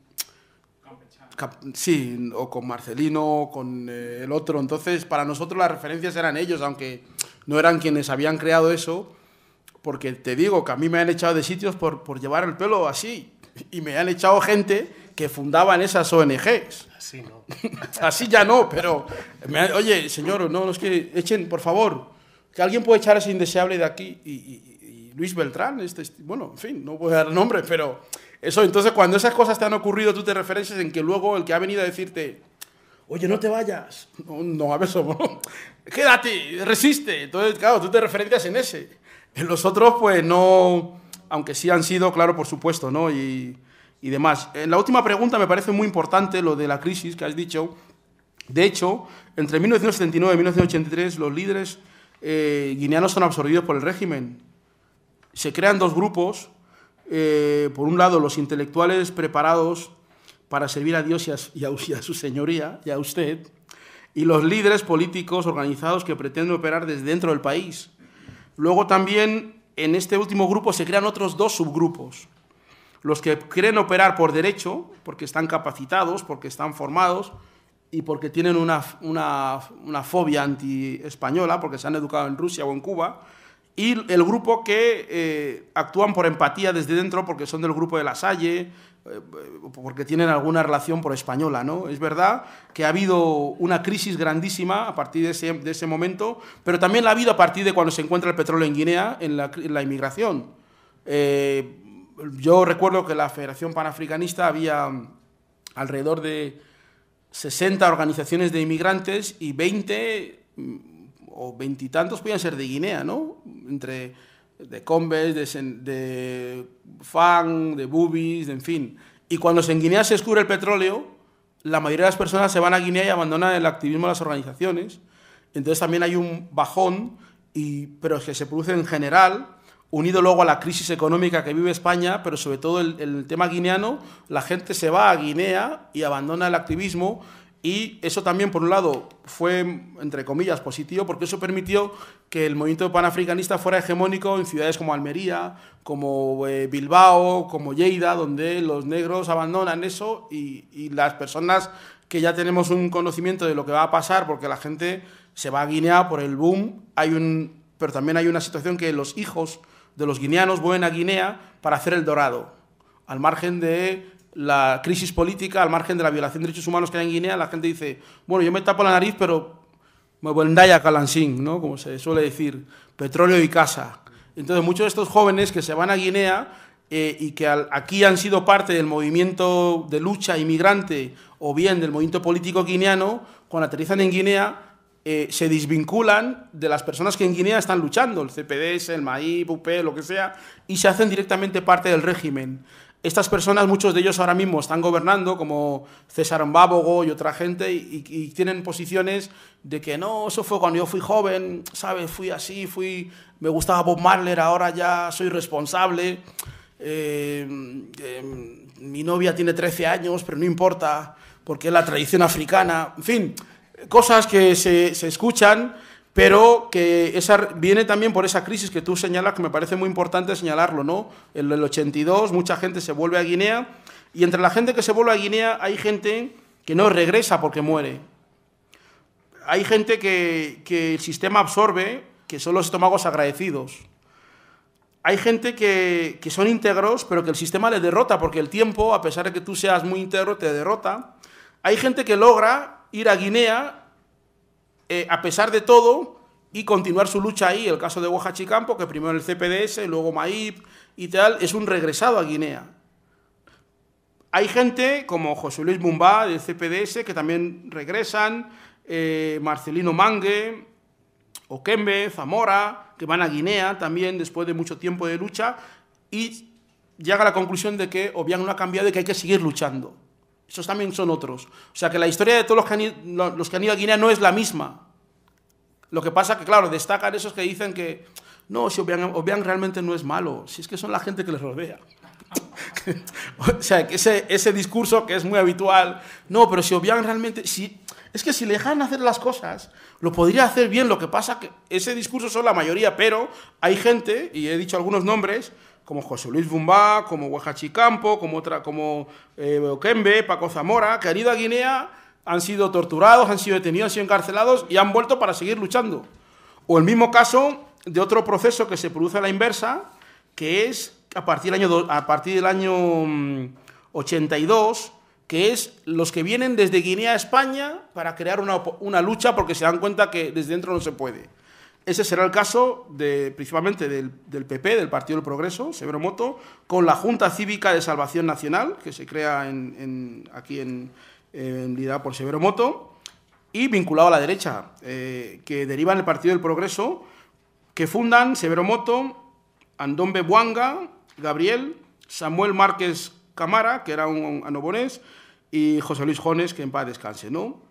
Speaker 2: sí, o con Marcelino, o con eh, el otro. Entonces, para nosotros las referencias eran ellos, aunque no eran quienes habían creado eso, porque te digo que a mí me han echado de sitios por, por llevar el pelo así, y me han echado gente que fundaban esas ONGs. Así no. así ya no, pero, oye, señor, no, no es que echen, por favor, que alguien puede echar a ese indeseable de aquí, y, Luis Beltrán, este, bueno, en fin, no voy a dar nombre, pero eso, entonces cuando esas cosas te han ocurrido, tú te referencias en que luego el que ha venido a decirte, oye, no te vayas, no, no a ver, quédate, resiste. Entonces, claro, tú te referencias en ese. En los otros, pues no, aunque sí han sido, claro, por supuesto, ¿no? Y, y demás. En eh, la última pregunta me parece muy importante lo de la crisis que has dicho. De hecho, entre 1979 y 1983 los líderes eh, guineanos son absorbidos por el régimen. Se crean dos grupos eh, por un lado, los intelectuales preparados para servir a Dios y a, su señoría y a usted, y los líderes políticos organizados que pretenden operar desde dentro del país. Luego también en este último grupo se crean otros dos subgrupos. Los que quieren operar por derecho, porque están capacitados, porque están formados y porque tienen una, una fobia anti-española, porque se han educado en Rusia o en Cuba, y el grupo que eh, actúan por empatía desde dentro porque son del grupo de La Salle, eh, porque tienen alguna relación por española. ¿no? Es verdad que ha habido una crisis grandísima a partir de ese, momento, pero también la ha habido a partir de cuando se encuentra el petróleo en Guinea, en la, inmigración. Eh, yo recuerdo que la Federación Panafricanista había alrededor de 60 organizaciones de inmigrantes y 20 o veintitantos pueden ser de Guinea, ¿no? Entre de Combes, de, Fang, de Bubis, de, en fin. Y cuando en Guinea se descubre el petróleo, la mayoría de las personas se van a Guinea y abandonan el activismo de las organizaciones. Entonces también hay un bajón, y, pero que se produce en general, unido luego a la crisis económica que vive España, pero sobre todo el, el tema guineano, la gente se va a Guinea y abandona el activismo y eso también, por un lado, fue, entre comillas, positivo, porque eso permitió que el movimiento panafricanista fuera hegemónico en ciudades como Almería, como eh, Bilbao, como Lleida, donde los negros abandonan eso y, las personas que ya tenemos un conocimiento de lo que va a pasar, porque la gente se va a Guinea por el boom, hay un, pero también hay una situación que los hijos de los guineanos vuelven a Guinea para hacer el dorado, al margen de la crisis política, al margen de la violación de derechos humanos que hay en Guinea, la gente dice, bueno, yo me tapo la nariz, pero me a calansín, ¿no? Como se suele decir, petróleo y casa. Entonces, muchos de estos jóvenes que se van a Guinea eh, y que aquí han sido parte del movimiento de lucha inmigrante o bien del movimiento político guineano, cuando aterrizan en Guinea, eh, se desvinculan de las personas que en Guinea están luchando, el CPDS, el MAI, PUPE, lo que sea, y se hacen directamente parte del régimen. Estas personas, muchos de ellos ahora mismo están gobernando, como César Mbabogo y otra gente, y, tienen posiciones de que no, eso fue cuando yo fui joven, ¿sabes? Fui así, fui, me gustaba Bob Marler, ahora ya soy responsable. Eh, em, mi novia tiene 13 años, pero no importa, porque es la tradición africana. En fin, cosas que se, se escuchan pero que esa, viene también por esa crisis que tú señalas, que me parece muy importante señalarlo, ¿no? En el 82 mucha gente se vuelve a Guinea y entre la gente que se vuelve a Guinea hay gente que no regresa porque muere. Hay gente que, el sistema absorbe, que son los estómagos agradecidos. Hay gente que, son íntegros, pero que el sistema les derrota, porque el tiempo, a pesar de que tú seas muy íntegro, te derrota. Hay gente que logra ir a Guinea eh, a pesar de todo, y continuar su lucha ahí. El caso de Oaxachicampo, que primero el CPDS, luego Maip y tal, es un regresado a Guinea. Hay gente como José Luis Bumba del CPDS que también regresan, eh, Marcelino Mangue, Oquembe, Zamora, que van a Guinea también después de mucho tiempo de lucha y llega a la conclusión de que Obiang no ha cambiado y que hay que seguir luchando. Esos también son otros. O sea que la historia de todos los que han ido, a Guinea no es la misma. Lo que pasa que, claro, destacan esos que dicen que, no, si obvian realmente no es malo, si es que son la gente que les rodea. o sea, que ese, discurso que es muy habitual, no, pero si obvian realmente, si, es que si le dejan hacer las cosas, lo podría hacer bien, lo que pasa que ese discurso son la mayoría, pero hay gente, y he dicho algunos nombres, como José Luis Bumbá, como Guajachi Campo, como, otra, como eh, Paco Zamora, que han ido a Guinea, han sido torturados, han sido detenidos, han sido encarcelados y han vuelto para seguir luchando. O el mismo caso de otro proceso que se produce a la inversa, que es a partir del año, a partir del año 82, mm, que es los que vienen desde Guinea a España para crear una lucha porque se dan cuenta que desde dentro no se puede. Ese será el caso de, principalmente del, PP, del Partido del Progreso, Severo Moto, con la Junta Cívica de Salvación Nacional, que se crea en, aquí en, por Severo Moto, y vinculado a la derecha, eh, que que en el Partido del Progreso, que fundan Severo Moto, Andombe Buanga, Gabriel, Samuel Márquez Camara, que era un anobonés, y José Luis Jones, que en paz descanse, ¿no?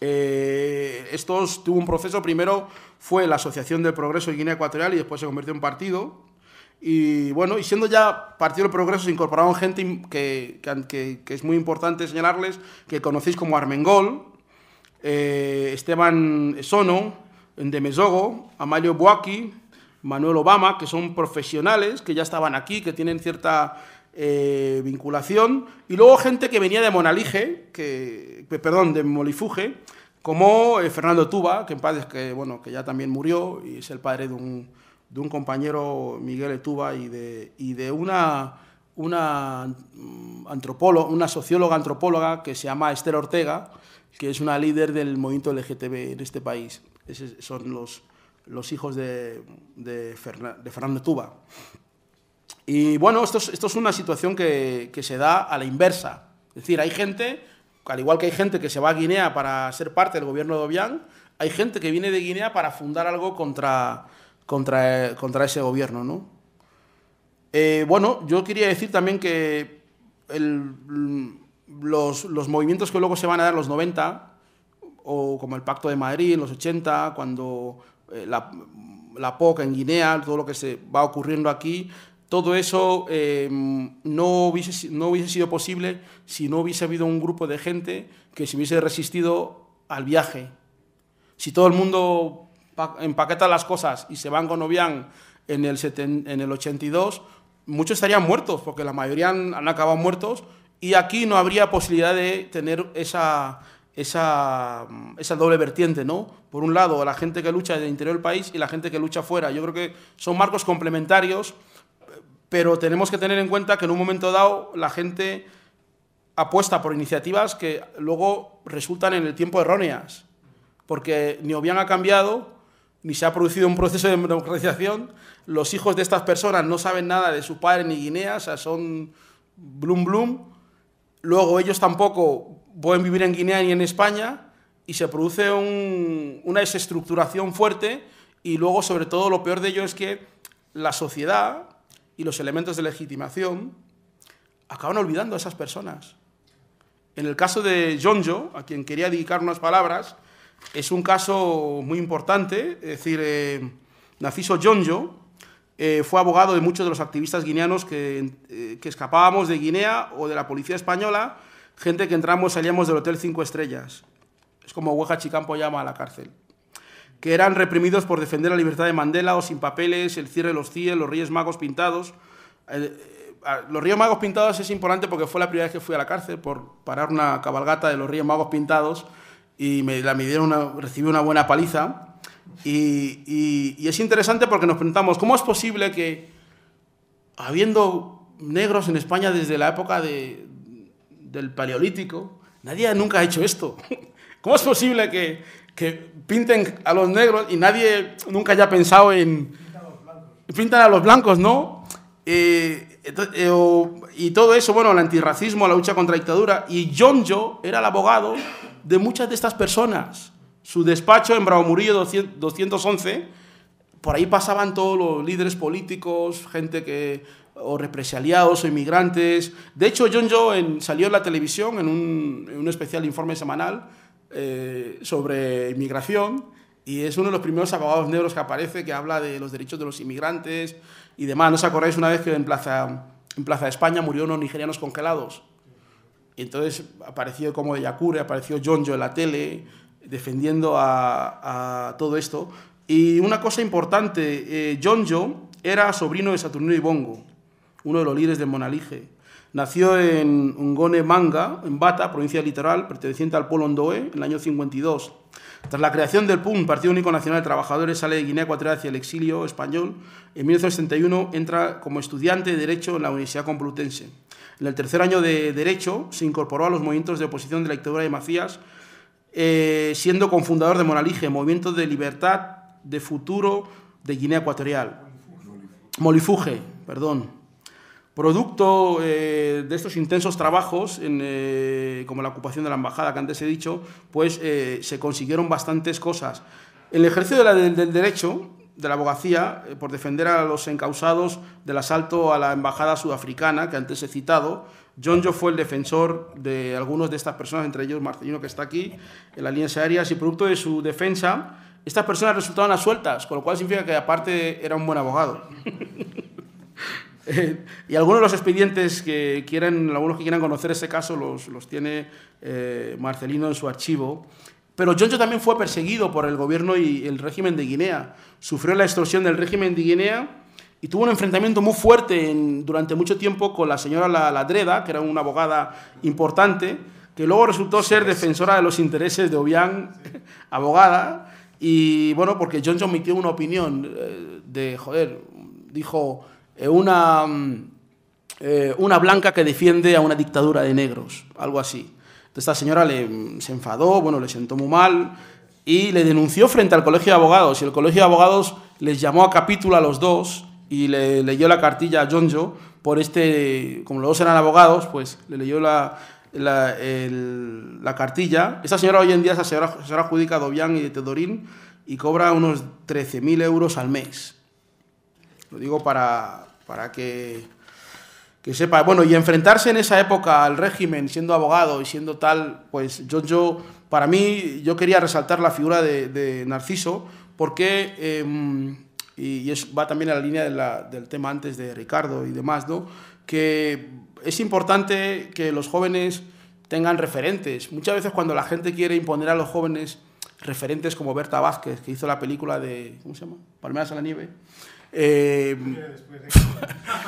Speaker 2: Eh, esto tuvo un proceso, primero fue la Asociación del Progreso de Guinea Ecuatorial y después se convirtió en partido. Y bueno, y siendo ya Partido del Progreso, se incorporaron gente que, es muy importante señalarles, que conocéis como Armengol, eh, Esteban Sono, Mesogo, Amalio Buaki, Manuel Obama, que son profesionales que ya estaban aquí, que tienen cierta eh, vinculación, y luego gente que venía de Monalige, que, perdón, de Molifuge, como eh, Fernando Tuba, que en paz, que, bueno, que ya también murió y es el padre de un, de un compañero, Miguel Etuba, y de, y de una, una, mm, antropolo una socióloga antropóloga que se llama Esther Ortega, que es una líder del movimiento LGTB en este país. Esos son los, los hijos de, de, Fernando Tuba. Y bueno, esto es, esto es una situación que, se da a la inversa. Es decir, hay gente, al igual que hay gente que se va a Guinea para ser parte del gobierno de Obiang, hay gente que viene de Guinea para fundar algo contra, contra, contra ese gobierno, ¿no? Eh, bueno, yo quería decir también que los, movimientos que luego se van a dar en los 90, o como el Pacto de Madrid en los 80, cuando eh, la, la POC en Guinea, todo lo que se va ocurriendo aquí, todo eso em, no, hubiese, no hubiese sido posible si no hubiese habido un grupo de gente que se hubiese resistido al viaje. Si todo el mundo empaqueta las cosas y se van con Obián en el, en el 82, muchos estarían muertos, porque la mayoría han, acabado muertos, y aquí no habría posibilidad de tener esa, esa, doble vertiente, ¿no? Por un lado, la gente que lucha el interior del país y la gente que lucha fuera. Yo creo que son marcos complementarios pero tenemos que tener en cuenta que en un momento dado la gente apuesta por iniciativas que luego resultan en el tiempo erróneas, porque ni bien ha cambiado, ni se ha producido un proceso de democratización, los hijos de estas personas no saben nada de su padre ni Guinea, o sea, son blum blum, luego ellos tampoco pueden vivir en Guinea ni en España, y se produce una desestructuración fuerte, y luego, sobre todo, lo peor de ello es que la sociedad, y los elementos de legitimación, acaban olvidando a esas personas. En el caso de Jonjo, a quien quería dedicar unas palabras, es un caso muy importante, es decir, eh, Naciso Jonjo eh, fue abogado de muchos de los activistas guineanos eh, que, escapábamos de Guinea o de la policía española, gente que entramos, salíamos del Hotel Cinco Estrellas. Es como Hueja Chicampo llama a la cárcel que eran reprimidos por defender la libertad de Mandela o sin papeles, el cierre de los CIE, los Ríos Magos Pintados. Eh, eh, los Ríos Magos Pintados es importante porque fue la primera vez que fui a la cárcel por parar una cabalgata de los Ríos Magos Pintados y me, la, recibí una buena paliza. Y, es interesante porque nos preguntamos, ¿cómo es posible que, habiendo negros en España desde la época de, del Paleolítico, nadie nunca ha hecho esto? ¿Cómo es posible que, pinten a los negros y nadie nunca haya pensado en... Pintan a los blancos, ¿no? Eh, eh, y todo eso, bueno, el antirracismo, la lucha contra la dictadura. Y John Joe era el abogado de muchas de estas personas. Su despacho en Bravo Murillo 211, por ahí pasaban todos los líderes políticos, gente que o represaliados o inmigrantes. De hecho, John Joe salió en la televisión en un, en un especial informe semanal eh, sobre inmigración y es uno de los primeros abogados negros que aparece que habla de los derechos de los inmigrantes y demás. ¿No os acordáis una vez que en Plaza, en Plaza de España murieron unos nigerianos congelados? Y entonces apareció como de Yakure, apareció Joe en la tele defendiendo a, todo esto. Y una cosa importante, eh, Joe era sobrino de Saturnino Bongo uno de los líderes del Monalige. Nació en Ngone Manga, en Bata, provincia litoral, perteneciente al polo Ondoe, en el año 52. Tras la creación del PUN, Partido Único Nacional de Trabajadores, sale de Guinea Ecuatorial hacia el exilio español. En 1961 entra como estudiante de Derecho en la Universidad Complutense. En el tercer año de Derecho se incorporó a los movimientos de oposición de la dictadura de Macías, eh, siendo cofundador de Monalige, Movimiento de Libertad de Futuro de Guinea Ecuatorial. Molifuge, perdón, Producto eh, de estos intensos trabajos, eh, como la ocupación de la embajada que antes he dicho, pues eh, se consiguieron bastantes cosas. El ejercicio de la, del, derecho, de la abogacía, por defender a los encausados del asalto a la embajada sudafricana que antes he citado, John Joe fue el defensor de algunos de estas personas, entre ellos Marcelino que está aquí, en la Alianza Arias, y producto de su defensa, estas personas resultaban asueltas, con lo cual significa que aparte era un buen abogado. y algunos de los expedientes que quieran, algunos que quieran conocer ese caso, los, los tiene eh, Marcelino en su archivo. Pero Jonjo también fue perseguido por el gobierno y el régimen de Guinea. Sufrió la extorsión del régimen de Guinea y tuvo un enfrentamiento muy fuerte durante mucho tiempo con la señora Ladreda, que era una abogada importante, que luego resultó ser defensora de los intereses de Obiang, abogada. Y bueno, porque Johnson emitió una opinión eh, de, joder, dijo, eh, una, mm, eh, una blanca que defiende a una dictadura de negros, algo así. esta señora mm, se enfadó, bueno, le sentó muy mal y le denunció frente al Colegio de Abogados. Y el Colegio de Abogados les llamó a capítulo a los dos y le leyó la cartilla a Jonjo por este, como los dos eran abogados, pues le leyó la, la, cartilla. Esta señora hoy en día es asesora, asesora judica de y de Tedorín y cobra unos 13.000 euros al mes. Lo digo para, para que, que sepa. Bueno, y enfrentarse en esa época al régimen, siendo abogado y siendo tal, pues yo, yo para mí, yo quería resaltar la figura de, Narciso, porque, em, y, eso va también a la línea del tema antes de Ricardo y demás, ¿no? que es importante que los jóvenes tengan referentes. Muchas veces cuando la gente quiere imponer a los jóvenes referentes como Berta Vázquez, que hizo la película de, ¿cómo se llama? Palmeras a la Nieve, Em,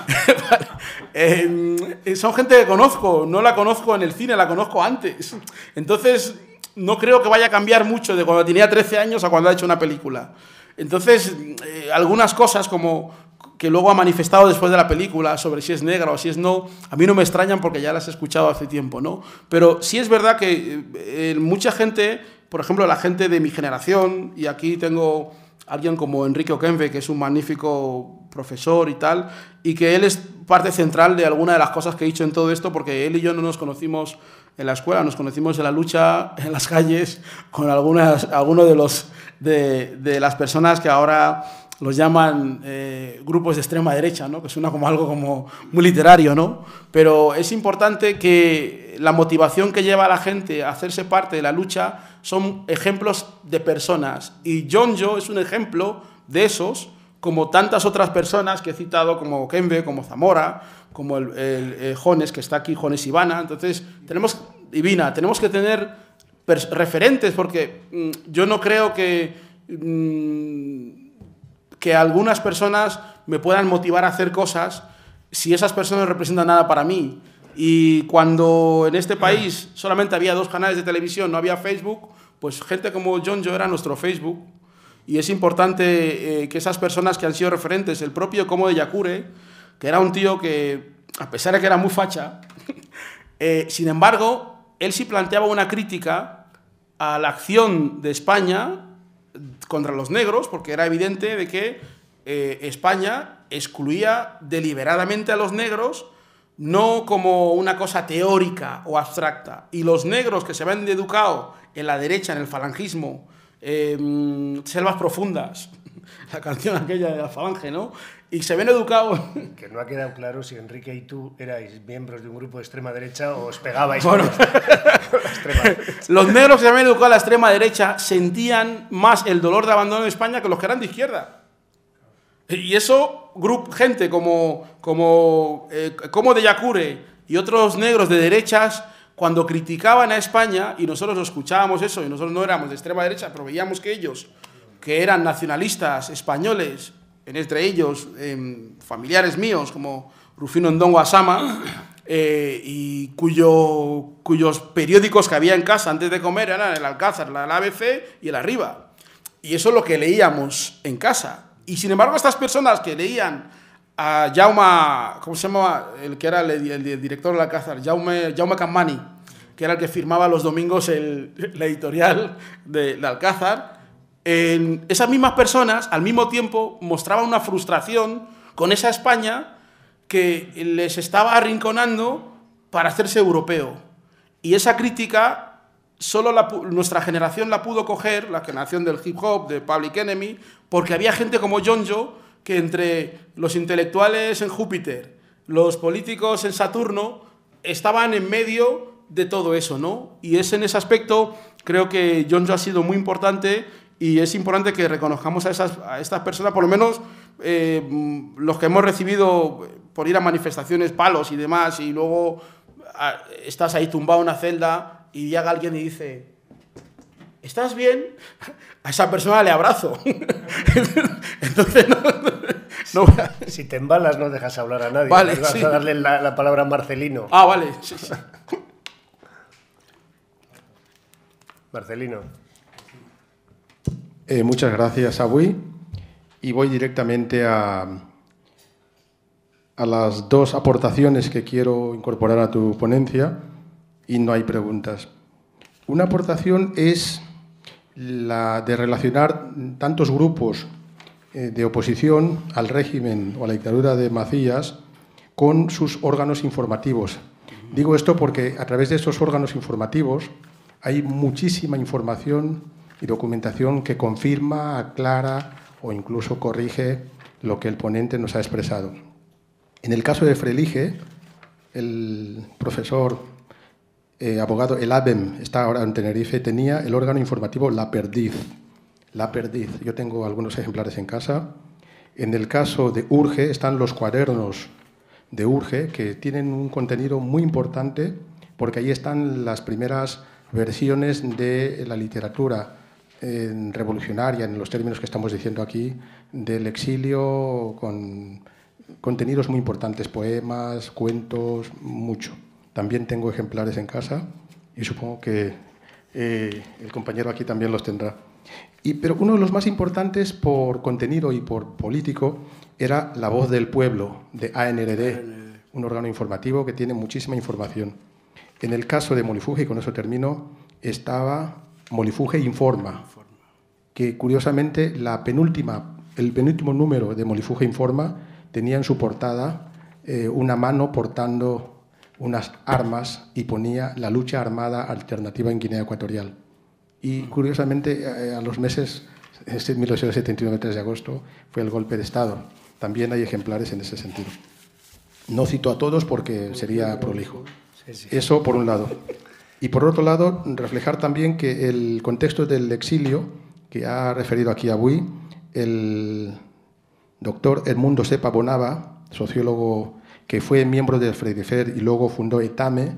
Speaker 2: em, son gente que conozco, no la conozco en el cine, la conozco antes. Entonces, no creo que vaya a cambiar mucho de cuando tenía 13 años a cuando ha hecho una película. Entonces, eh, algunas cosas como que luego ha manifestado después de la película sobre si es negra o si es no, a mí no me extrañan porque ya las he escuchado hace tiempo, ¿no? Pero sí es verdad que eh, eh, mucha gente, por ejemplo, la gente de mi generación, y aquí tengo alguien como Enrique Okenve, que es un magnífico profesor y tal, y que él es parte central de alguna de las cosas que he dicho en todo esto, porque él y yo no nos conocimos en la escuela, nos conocimos en la lucha, en las calles, con algunas, algunos de, los, de, las personas que ahora los llaman eh, grupos de extrema derecha, ¿no? que suena como algo como muy literario, ¿no? pero es importante que la motivación que lleva a la gente a hacerse parte de la lucha son ejemplos de personas. Y John Joe es un ejemplo de esos, como tantas otras personas que he citado, como Kembe, como Zamora, como el, eh, Jones, que está aquí, Jones Ivana. Entonces, tenemos, Divina, tenemos que tener referentes, porque mm, yo no creo que, mm, que algunas personas me puedan motivar a hacer cosas si esas personas no representan nada para mí. Y cuando en este país solamente había dos canales de televisión, no había Facebook, pues gente como John Joe era nuestro Facebook. Y es importante eh, que esas personas que han sido referentes, el propio Como de Yakure, que era un tío que, a pesar de que era muy facha, eh, sin embargo, él sí planteaba una crítica a la acción de España contra los negros, porque era evidente de que eh, España excluía deliberadamente a los negros no como una cosa teórica o abstracta. Y los negros que se ven educados en la derecha, en el falangismo, eh, selvas profundas,
Speaker 1: la canción
Speaker 2: aquella de la falange,
Speaker 1: ¿no? Y se ven educados. Que no ha quedado claro si Enrique y tú erais miembros de un grupo de extrema derecha o os pegabais. Bueno. los
Speaker 2: negros que se ven educado a la extrema derecha sentían más el dolor de abandono de España que los que eran de izquierda. Y eso gente como, como, eh, como de Yacure y otros negros de derechas, cuando criticaban a España, y nosotros escuchábamos eso, y nosotros no éramos de extrema derecha, pero veíamos que ellos, que eran nacionalistas españoles, entre ellos em, familiares míos como Rufino Ndongo Asama, eh, y cuyo, cuyos periódicos que había en casa antes de comer eran el Alcázar, el ABC y el Arriba. Y eso es lo que leíamos en casa. Y sin embargo, estas personas que leían a Jaume, ¿cómo se llamaba El que era el, director de la Caza Jaume, Jaume Cammani, que era el que firmaba los domingos el, la editorial de, Alcázar, en esas mismas personas al mismo tiempo mostraban una frustración con esa España que les estaba arrinconando para hacerse europeo. Y esa crítica solo nuestra generación la pudo coger, la generación del hip hop, de Public Enemy, porque había gente como John Joe que entre los intelectuales en Júpiter, los políticos en Saturno, estaban en medio de todo eso, ¿no? Y es en ese aspecto, creo que John Joe ha sido muy importante y es importante que reconozcamos a, esas, estas personas, por lo menos eh, mm, los que hemos recibido eh, por ir a manifestaciones, palos y demás, y luego ah, estás ahí tumbado en una celda y llega alguien y dice, ¿estás bien? A esa persona le abrazo. Entonces
Speaker 1: no... si, te embalas no dejas hablar a nadie. Vale, vas a darle la, palabra a Marcelino. Ah, vale. Marcelino.
Speaker 3: Eh, muchas gracias, Abui. Y voy directamente a, a las dos aportaciones que quiero incorporar a tu ponencia y no hay preguntas. Una aportación es la de relacionar tantos grupos eh, de oposición al régimen o a la dictadura de Macías con sus órganos informativos. Digo esto porque a través de esos órganos informativos hay muchísima información y documentación que confirma, aclara o incluso corrige lo que el ponente nos ha expresado. En el caso de Frelige, el profesor eh, abogado, el ABEM, está ahora en Tenerife, tenía el órgano informativo La Perdiz. La Perdiz, yo tengo algunos ejemplares en casa. En el caso de Urge están los cuadernos de Urge, que tienen un contenido muy importante, porque ahí están las primeras versiones de la literatura revolucionaria, en los términos que estamos diciendo aquí, del exilio, con contenidos muy importantes, poemas, cuentos, mucho. También tengo ejemplares en casa y supongo que eh, el compañero aquí también los tendrá. Y, pero uno de los más importantes por contenido y por político era La Voz del Pueblo, de ANRD, un órgano informativo que tiene muchísima información. En el caso de Molifuge, y con eso termino, estaba Molifuge Informa, que curiosamente la penúltima, el penúltimo número de Molifuge Informa tenía en su portada eh, una mano portando unas armas y ponía la lucha armada alternativa en Guinea Ecuatorial. Y curiosamente, eh, eh, a los meses, este 1879, 3 de agosto, fue el golpe de Estado. También hay ejemplares en ese sentido. No cito a todos porque sería prolijo. Eso por un lado. Y por otro lado, reflejar también que el contexto del exilio, que ha referido aquí a el doctor Edmundo Sepa Bonava, sociólogo que fue miembro del Fredifer y luego fundó ETAME,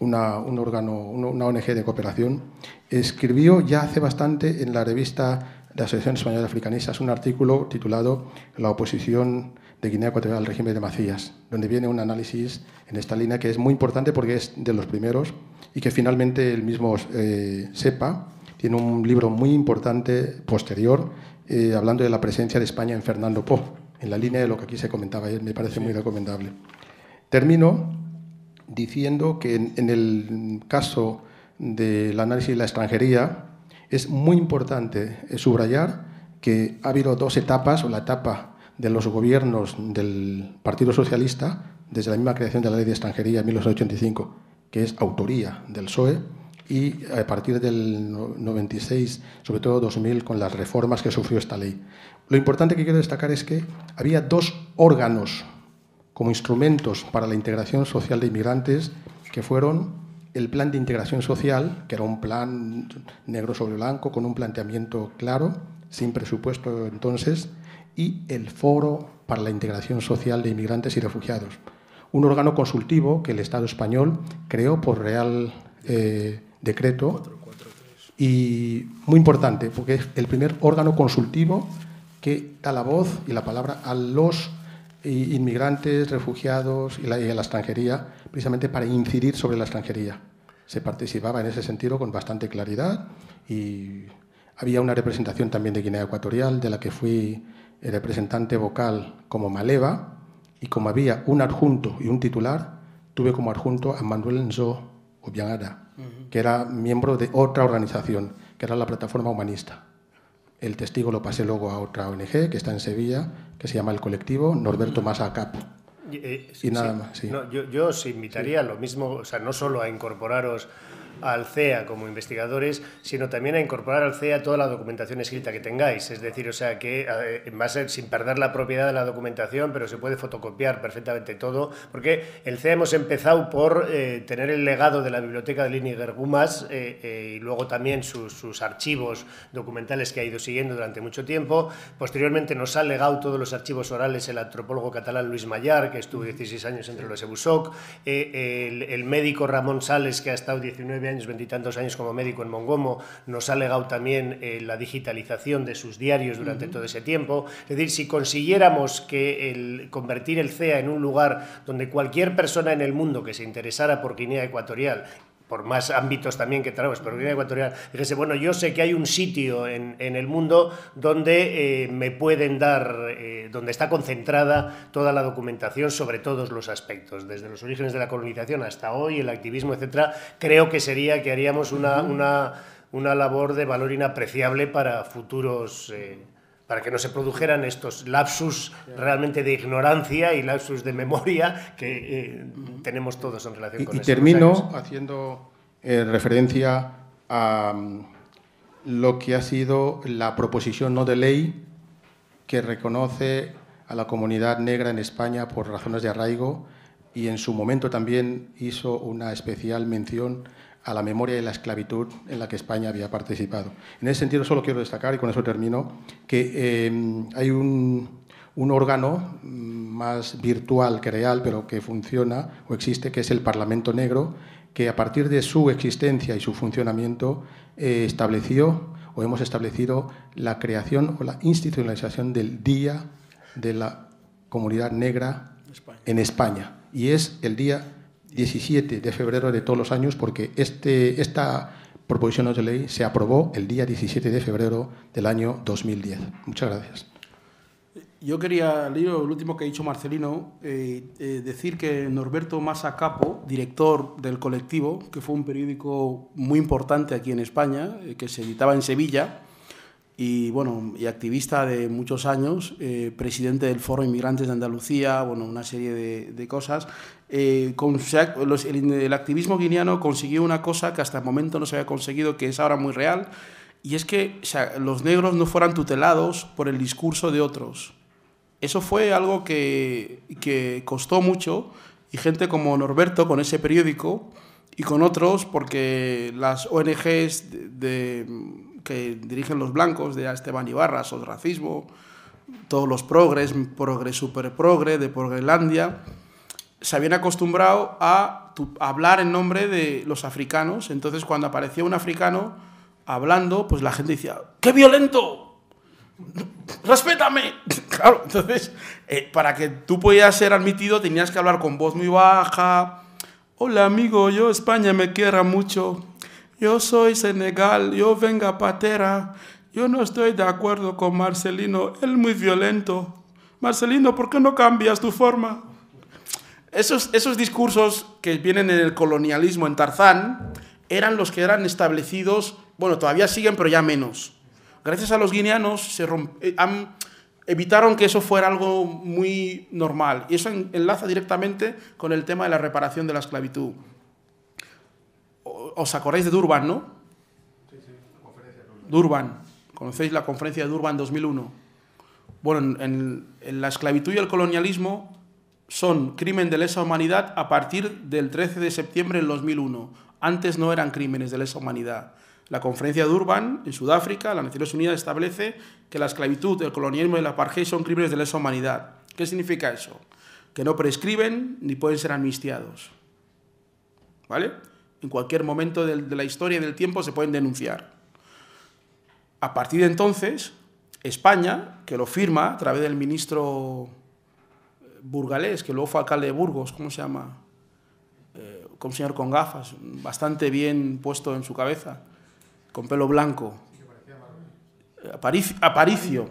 Speaker 3: una, un órgano, una ONG de cooperación, escribió ya hace bastante en la revista la Asociación Española de Africanistas un artículo titulado La oposición de Guinea Ecuatorial al régimen de Macías, donde viene un análisis en esta línea que es muy importante porque es de los primeros y que finalmente el mismo eh, sepa. Tiene un libro muy importante posterior eh, hablando de la presencia de España en Fernando Po, en la línea de lo que aquí se comentaba, eh, me parece muy recomendable. Termino diciendo que en, el caso del análisis de la extranjería es muy importante eh, subrayar que ha habido dos etapas, la etapa de los gobiernos del Partido Socialista, desde la misma creación de la ley de extranjería en 1985, que es autoría del PSOE, y a partir del 96, sobre todo 2000, con las reformas que sufrió esta ley. Lo importante que quiero destacar es que había dos órganos como instrumentos para la integración social de inmigrantes que fueron el plan de integración social, que era un plan negro sobre blanco con un planteamiento claro, sin presupuesto entonces, y el foro para la integración social de inmigrantes y refugiados, un órgano consultivo que el Estado español creó por real eh, decreto y muy importante, porque es el primer órgano consultivo que da la voz y la palabra a los inmigrantes, refugiados y, la, a la extranjería, precisamente para incidir sobre la extranjería. Se participaba en ese sentido con bastante claridad y había una representación también de Guinea Ecuatorial, de la que fui representante vocal como Maleva, y como había un adjunto y un titular, tuve como adjunto a Manuel Nzo Obiangara, que era miembro de otra organización, que era la Plataforma Humanista. El testigo lo pasé luego a otra ONG que está en Sevilla, que se llama El Colectivo Norberto mm. Massa Cap.
Speaker 1: Eh, y nada más. yo, os invitaría a lo mismo, o sea, no solo a incorporaros al CEA como investigadores, sino también a incorporar al CEA toda la documentación escrita que tengáis. Es decir, o sea, que va a ser sin perder la propiedad de la documentación, pero se puede fotocopiar perfectamente todo, porque el CEA hemos empezado por eh, tener el legado de la biblioteca de Línea Gumas eh, eh, y luego también sus, sus, archivos documentales que ha ido siguiendo durante mucho tiempo. Posteriormente nos ha legado todos los archivos orales el antropólogo catalán Luis Mayar, que estuvo 16 años entre los EBUSOC, eh, el, el médico Ramón Sales, que ha estado 19 años, veintitantos años como médico en Mongomo, nos ha legado también eh, la digitalización de sus diarios durante todo ese tiempo. Es decir, si consiguiéramos que convertir el CEA en un lugar donde cualquier persona en el mundo que se interesara por Guinea Ecuatorial por más ámbitos también que traemos, pero Guinea Ecuatorial, dijese, bueno, yo sé que hay un sitio en, el mundo donde eh, me pueden dar, eh, donde está concentrada toda la documentación sobre todos los aspectos, desde los orígenes de la colonización hasta hoy, el activismo, etcétera, creo que sería que haríamos una, una, labor de valor inapreciable para futuros... Eh, para que no se produjeran estos lapsus realmente de ignorancia y lapsus de memoria que eh, tenemos todos en relación con esto. Y termino haciendo
Speaker 3: eh, referencia a mm, lo que ha sido la proposición no de ley que reconoce a la comunidad negra en España por razones de arraigo y en su momento también hizo una especial mención a la memoria de la esclavitud en la que España había participado. En ese sentido, solo quiero destacar, y con eso termino, que eh, hay un, órgano mm, más virtual que real, pero que funciona o existe, que es el Parlamento Negro, que a partir de su existencia y su funcionamiento eh, estableció o hemos establecido la creación o la institucionalización del Día de la Comunidad Negra en España. Y es el día 17 de febrero de todos los años, porque este, esta proposición de ley se aprobó el día 17 de febrero del año 2010. Muchas gracias.
Speaker 2: Yo quería, leer lo último que ha dicho Marcelino, eh, eh, decir que Norberto Massa Capo, director del colectivo, que fue un periódico muy importante aquí en España, eh, que se editaba en Sevilla, y, bueno, y activista de muchos años, eh, presidente del Foro Inmigrantes de Andalucía, bueno, una serie de, cosas. Eh, con, el, activismo guineano consiguió una cosa que hasta el momento no se había conseguido, que es ahora muy real, y es que los negros no fueran tutelados por el discurso de otros. Eso fue algo que, que costó mucho, y gente como Norberto con ese periódico y con otros, porque las ONGs de que dirigen los blancos, de Esteban Ibarra, Sos Racismo, todos los progres, progres, super progre, de Progrelandia, se habían acostumbrado a, hablar en nombre de los africanos. Entonces, cuando aparecía un africano hablando, pues la gente decía, ¡qué violento! ¡Respétame! Claro, entonces, eh, para que tú pudieras ser admitido, tenías que hablar con voz muy baja. Hola amigo, yo España me quiera mucho. Yo soy Senegal, yo vengo a patera. Yo no estoy de acuerdo con Marcelino, él muy violento. Marcelino, ¿por qué no cambias tu forma? Esos, discursos que vienen en el colonialismo en Tarzán eran los que eran establecidos, bueno, todavía siguen, pero ya menos. Gracias a los guineanos se eh, evitaron que eso fuera algo muy normal. Y eso enlaza directamente con el tema de la reparación de la esclavitud os acordáis de Durban, ¿no? Sí, sí, la conferencia de Durban. Durban. ¿Conocéis la conferencia de Durban 2001? Bueno, en, la esclavitud y el colonialismo son crimen de lesa humanidad a partir del 13 de septiembre del 2001. Antes no eran crímenes de lesa humanidad. La conferencia de Durban, en Sudáfrica, las Naciones Unidas establece que la esclavitud, el colonialismo y la apartheid son crímenes de lesa humanidad. ¿Qué significa eso? Que no prescriben ni pueden ser amnistiados. ¿Vale? en cualquier momento de, la historia y del tiempo se pueden denunciar. A partir de entonces, España, que lo firma a través del ministro eh, burgalés, que luego fue alcalde de Burgos, ¿cómo se llama? Eh, con un señor con gafas, bastante bien puesto en su cabeza, con pelo blanco. Aparicio,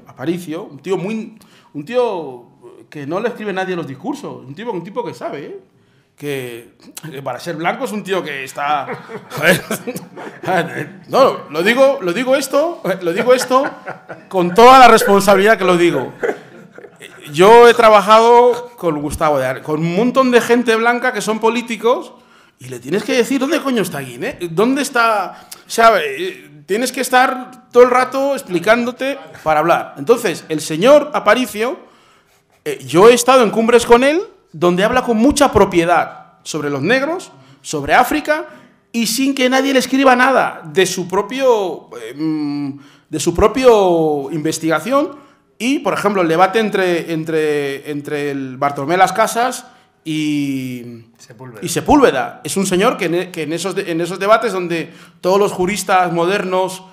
Speaker 2: Aparicio, un tío muy, un tío que no le escribe nadie los discursos, un tipo, un tipo que sabe, ¿eh? que eh, para ser blanco es un tío que está no lo digo lo digo esto lo digo esto con toda la responsabilidad que lo digo yo he trabajado con Gustavo con un montón de gente blanca que son políticos y le tienes que decir dónde coño está Guiné dónde está o eh, tienes que estar todo el rato explicándote para hablar entonces el señor Aparicio eh, yo he estado en cumbres con él donde habla con mucha propiedad sobre los negros, sobre África, y sin que nadie le escriba nada de su propio, eh, mm, de su propio investigación. Y, por ejemplo, el debate entre, entre, entre el Bartolomé Las Casas y Sepúlveda. Es un señor que, en, e, esos, en esos debates donde todos los juristas modernos...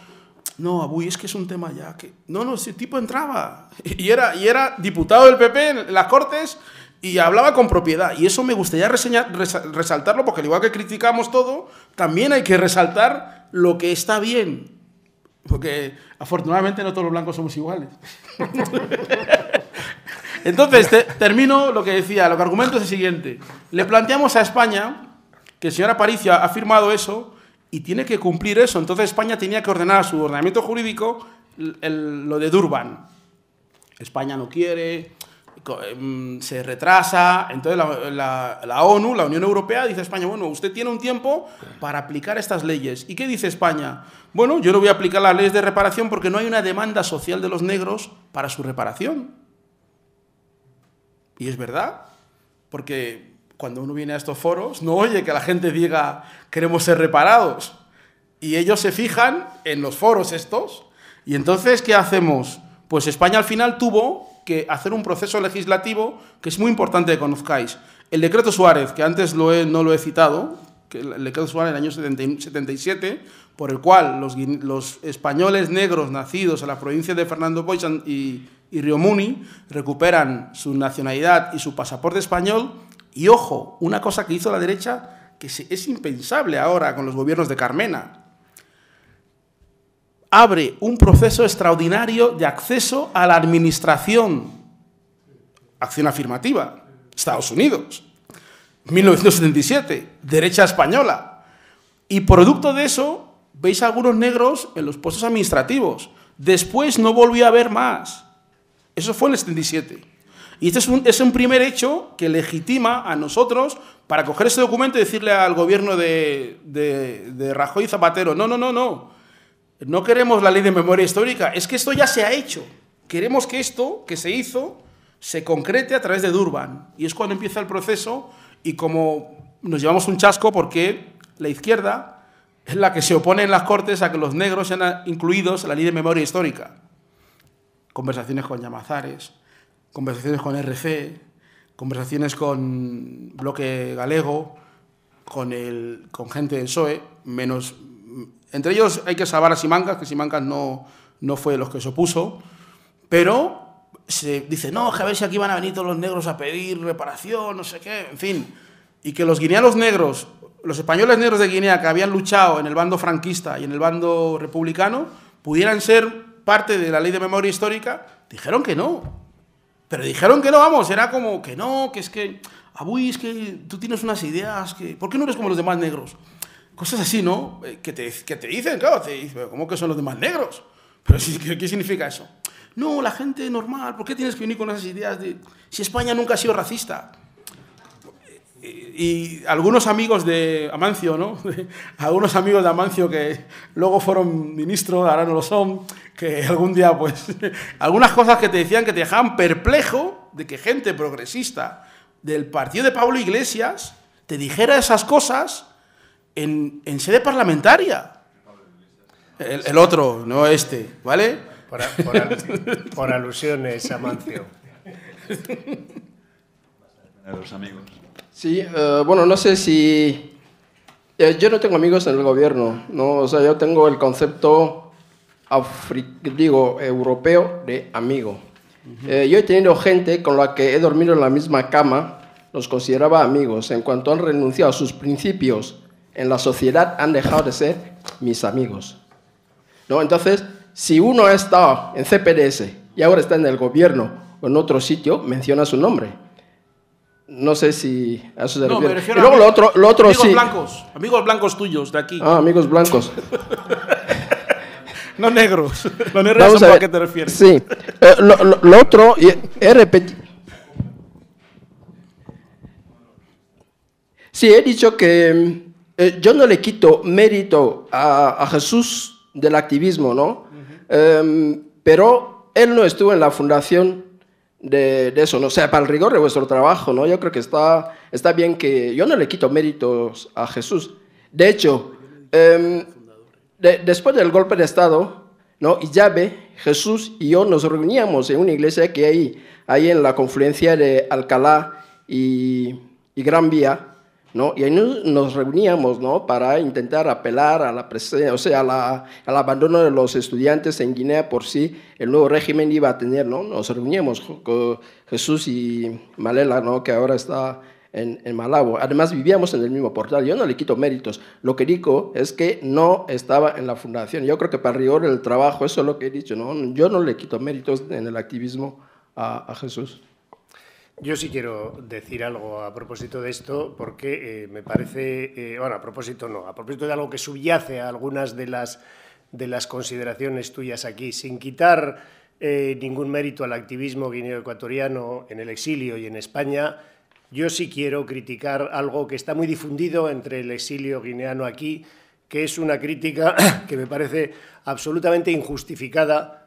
Speaker 2: No, Abuy, es que es un tema ya que... No, no, ese tipo entraba. Y era, y era diputado del PP en las Cortes y hablaba con propiedad. Y eso me gustaría resaltarlo, porque al igual que criticamos todo, también hay que resaltar lo que está bien. Porque afortunadamente no todos los blancos somos iguales. Entonces, termino lo que decía, lo que argumento es el siguiente. Le planteamos a España que el señor Aparicio ha firmado eso y tiene que cumplir eso. Entonces España tenía que ordenar a su ordenamiento jurídico lo de Durban. España no quiere, Em, se retrasa. Entonces la, ONU, la Unión Europea, dice a España, bueno, usted tiene un tiempo para aplicar estas leyes. ¿Y qué dice España? Bueno, yo no voy a aplicar las leyes de reparación porque no hay una demanda social de los negros para su reparación. Y es verdad, porque cuando uno viene a estos foros no oye que la gente diga queremos ser reparados. Y ellos se fijan en los foros estos. Y entonces, ¿qué hacemos? Pues España al final tuvo que hacer un proceso legislativo que es muy importante que conozcáis. El decreto Suárez, que antes no lo he citado, que el decreto Suárez del año 77, por el cual los, españoles negros nacidos en la provincia de Fernando Po y, y Río Muni recuperan su nacionalidad y su pasaporte español. Y ojo, una cosa que hizo la derecha que es impensable ahora con los gobiernos de Carmena abre un proceso extraordinario de acceso a la administración. Acción afirmativa. Estados Unidos. 1977. Derecha española. Y producto de eso, veis algunos negros en los puestos administrativos. Después no volvió a ver más. Eso fue en el 77. Y este es un, primer hecho que legitima a nosotros para coger ese documento y decirle al gobierno de, de Rajoy Zapatero, no, no, no, no, no queremos la ley de memoria histórica, es que esto ya se ha hecho. Queremos que esto que se hizo se concrete a través de Durban. Y es cuando empieza el proceso y como nos llevamos un chasco porque la izquierda es la que se opone en las Cortes a que los negros sean incluidos en la ley de memoria histórica. Conversaciones con Llamazares, conversaciones con RC, conversaciones con Bloque Galego, con, el, con gente del PSOE, menos entre ellos hay que salvar a Simancas, que Simancas no, no fue de los que se opuso, pero se dice, no, a ver si aquí van a venir todos los negros a pedir reparación, no sé qué, en fin. Y que los guineanos negros, los españoles negros de Guinea que habían luchado en el bando franquista y en el bando republicano, pudieran ser parte de la ley de memoria histórica, dijeron que no. Pero dijeron que no, vamos, era como que no, que es que, Abuy, es que tú tienes unas ideas, que, ¿por qué no eres como los demás negros? Cosas así, ¿no? Eh, que te, dicen, claro, te dicen, ¿cómo que son los demás negros? Pero ¿qué, significa eso? No, la gente normal, ¿por qué tienes que unir con esas ideas de si España nunca ha sido racista? Y, y algunos amigos de Amancio, ¿no? algunos amigos de Amancio que luego fueron ministros, ahora no lo son, que algún día, pues, algunas cosas que te decían que te dejaban perplejo de que gente progresista del partido de Pablo Iglesias te dijera esas cosas en, sede parlamentaria. El, otro, no este, ¿vale? Por, alusiones, Amancio.
Speaker 1: A los amigos.
Speaker 4: Sí, eh, bueno, no sé si... Eh, yo no tengo amigos en el gobierno, ¿no? O sea, yo tengo el concepto, digo, europeo de amigo. Eh, yo he tenido gente con la que he dormido en la misma cama, los consideraba amigos. En cuanto han renunciado a sus principios en la sociedad han dejado de ser mis amigos. ¿No? Entonces, si uno ha estado en CPDS y ahora está en el gobierno o en otro sitio, menciona su nombre. No sé si no, Me refiero a lo otro, lo otro amigos
Speaker 2: blancos, amigos blancos tuyos de aquí. Ah, amigos blancos.
Speaker 4: no
Speaker 2: negros. no negros Vamos a, a qué te refieres. Sí.
Speaker 4: Eh, lo, otro, he repetido. Sí, he dicho que mm, eh, yo no le quito mérito a, Jesús del activismo, ¿no? Em, pero él no estuvo en la fundación de, eso, ¿no? O sea, para el rigor de vuestro trabajo, ¿no? Yo creo que está, está bien que yo no le quito méritos a Jesús. De hecho, em, después del golpe de Estado, ¿no? Y ya ve, Jesús y yo nos reuníamos en una iglesia que hay ahí en la confluencia de Alcalá y, y Gran Vía. ¿no? Y ahí nos reuníamos, Para intentar apelar a la o sea, al abandono de los estudiantes en Guinea por sí el nuevo régimen iba a tener, Nos reuníamos con Jesús y Malela, ¿no? Que ahora está en, en Malabo. Además, vivíamos en el mismo portal. Yo no le quito méritos. Lo que digo es que no estaba en la fundación. Yo creo que para rigor el trabajo, eso es lo que he dicho, ¿no? Yo no le quito méritos en el activismo a Jesús.
Speaker 1: Yo sí quiero decir algo a propósito de esto, porque eh, me parece, eh, bueno, a propósito no, a propósito de algo que subyace a algunas de las, de las consideraciones tuyas aquí, sin quitar eh, ningún mérito al activismo guineo-ecuatoriano en el exilio y en España, yo sí quiero criticar algo que está muy difundido entre el exilio guineano aquí, que es una crítica que me parece absolutamente injustificada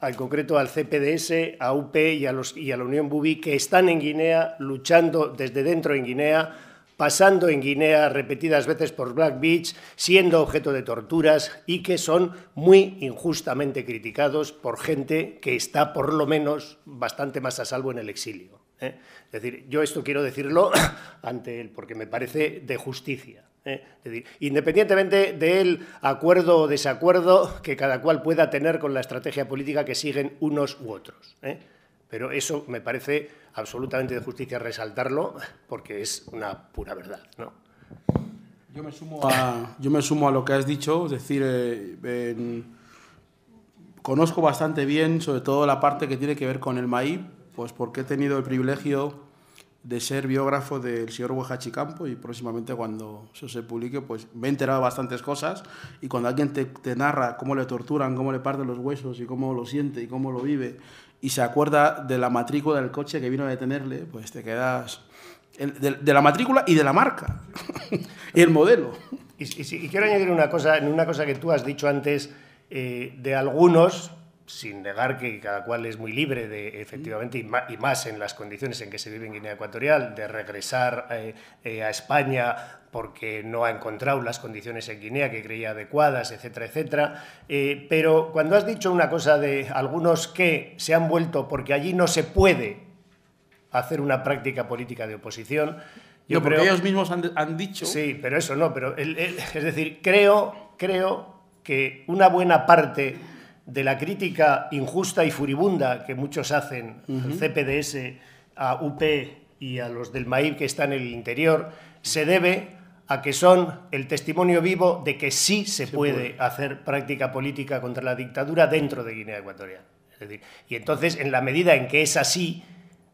Speaker 1: al concreto al CPDS, a UP y a, la Unión Bubi, que están en Guinea luchando desde dentro en Guinea, pasando en Guinea repetidas veces por Black Beach, siendo objeto de torturas y que son muy injustamente criticados por gente que está por lo menos bastante más a salvo en el exilio. ¿eh? Es decir, yo esto quiero decirlo ante él porque me parece de justicia independientemente del acuerdo o desacuerdo que cada cual pueda tener con la estrategia política que siguen unos u otros. ¿eh? Pero eso me parece absolutamente de justicia resaltarlo porque es una pura verdad.
Speaker 2: Yo, me sumo a, lo que has dicho, es decir, eh, conozco bastante bien sobre todo la parte que tiene que ver con el maíz, pues porque he tenido el privilegio de ser biógrafo del señor Campo y próximamente cuando eso se publique, pues me he enterado bastantes cosas y cuando alguien te, narra cómo le torturan, cómo le parten los huesos y cómo lo siente y cómo lo vive y se acuerda de la matrícula
Speaker 1: del coche que vino a detenerle, pues te quedas de, la matrícula y de la marca y el modelo. Y, quiero añadir una cosa, una cosa que tú has dicho antes eh, de algunos sin negar que cada cual es muy libre de, efectivamente, y, más en las condiciones en que se vive en Guinea Ecuatorial, de regresar eh, eh, a España porque no ha encontrado las condiciones en Guinea que creía adecuadas, etcétera, etcétera. Eh, pero cuando has dicho una cosa de algunos que se han vuelto porque allí no se puede hacer una práctica política de oposición, yo no, porque ellos mismos han, dicho. Sí, pero eso no, pero es decir, creo, creo que una buena parte de la crítica injusta y furibunda que muchos hacen al CPDS, a UP y a los del MAIR que están en el interior, se debe a que son el testimonio vivo de que sí se, puede, hacer práctica política contra la dictadura dentro de Guinea Ecuatorial. y entonces, en la medida en que es así,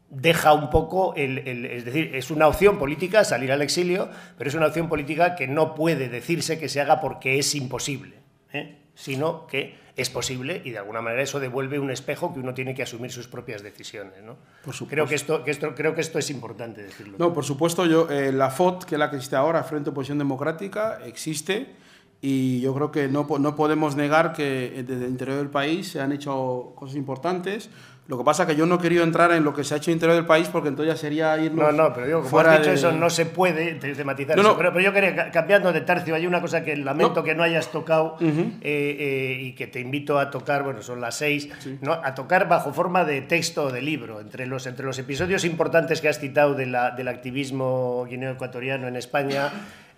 Speaker 1: deja un poco, el, es decir, es una opción política salir al exilio, pero es una opción política que no puede decirse que se haga porque es imposible, ¿eh? sino que es posible y de alguna manera eso devuelve un espejo que uno tiene que asumir sus propias decisiones. ¿no? creo, que esto, creo que esto es importante decirlo. No, por
Speaker 2: supuesto, yo, eh, la FOT, que es la que existe ahora, Frente a Oposición Democrática, existe y yo creo que no, no podemos negar que eh, desde el interior del país se han hecho cosas importantes. Lo que pasa es que yo no he querido entrar en lo que se ha hecho interior del país porque entonces ya sería irnos. No, no, pero yo, como has dicho eso, no
Speaker 1: se puede tematizar no, Pero, yo quería, cambiando de tercio, hay una cosa que lamento que no hayas tocado eh, eh, y que te invito a tocar, bueno, son las seis, ¿no? a tocar bajo forma de texto o de libro. Entre los, entre los episodios importantes que has citado del activismo guineo-ecuatoriano en España.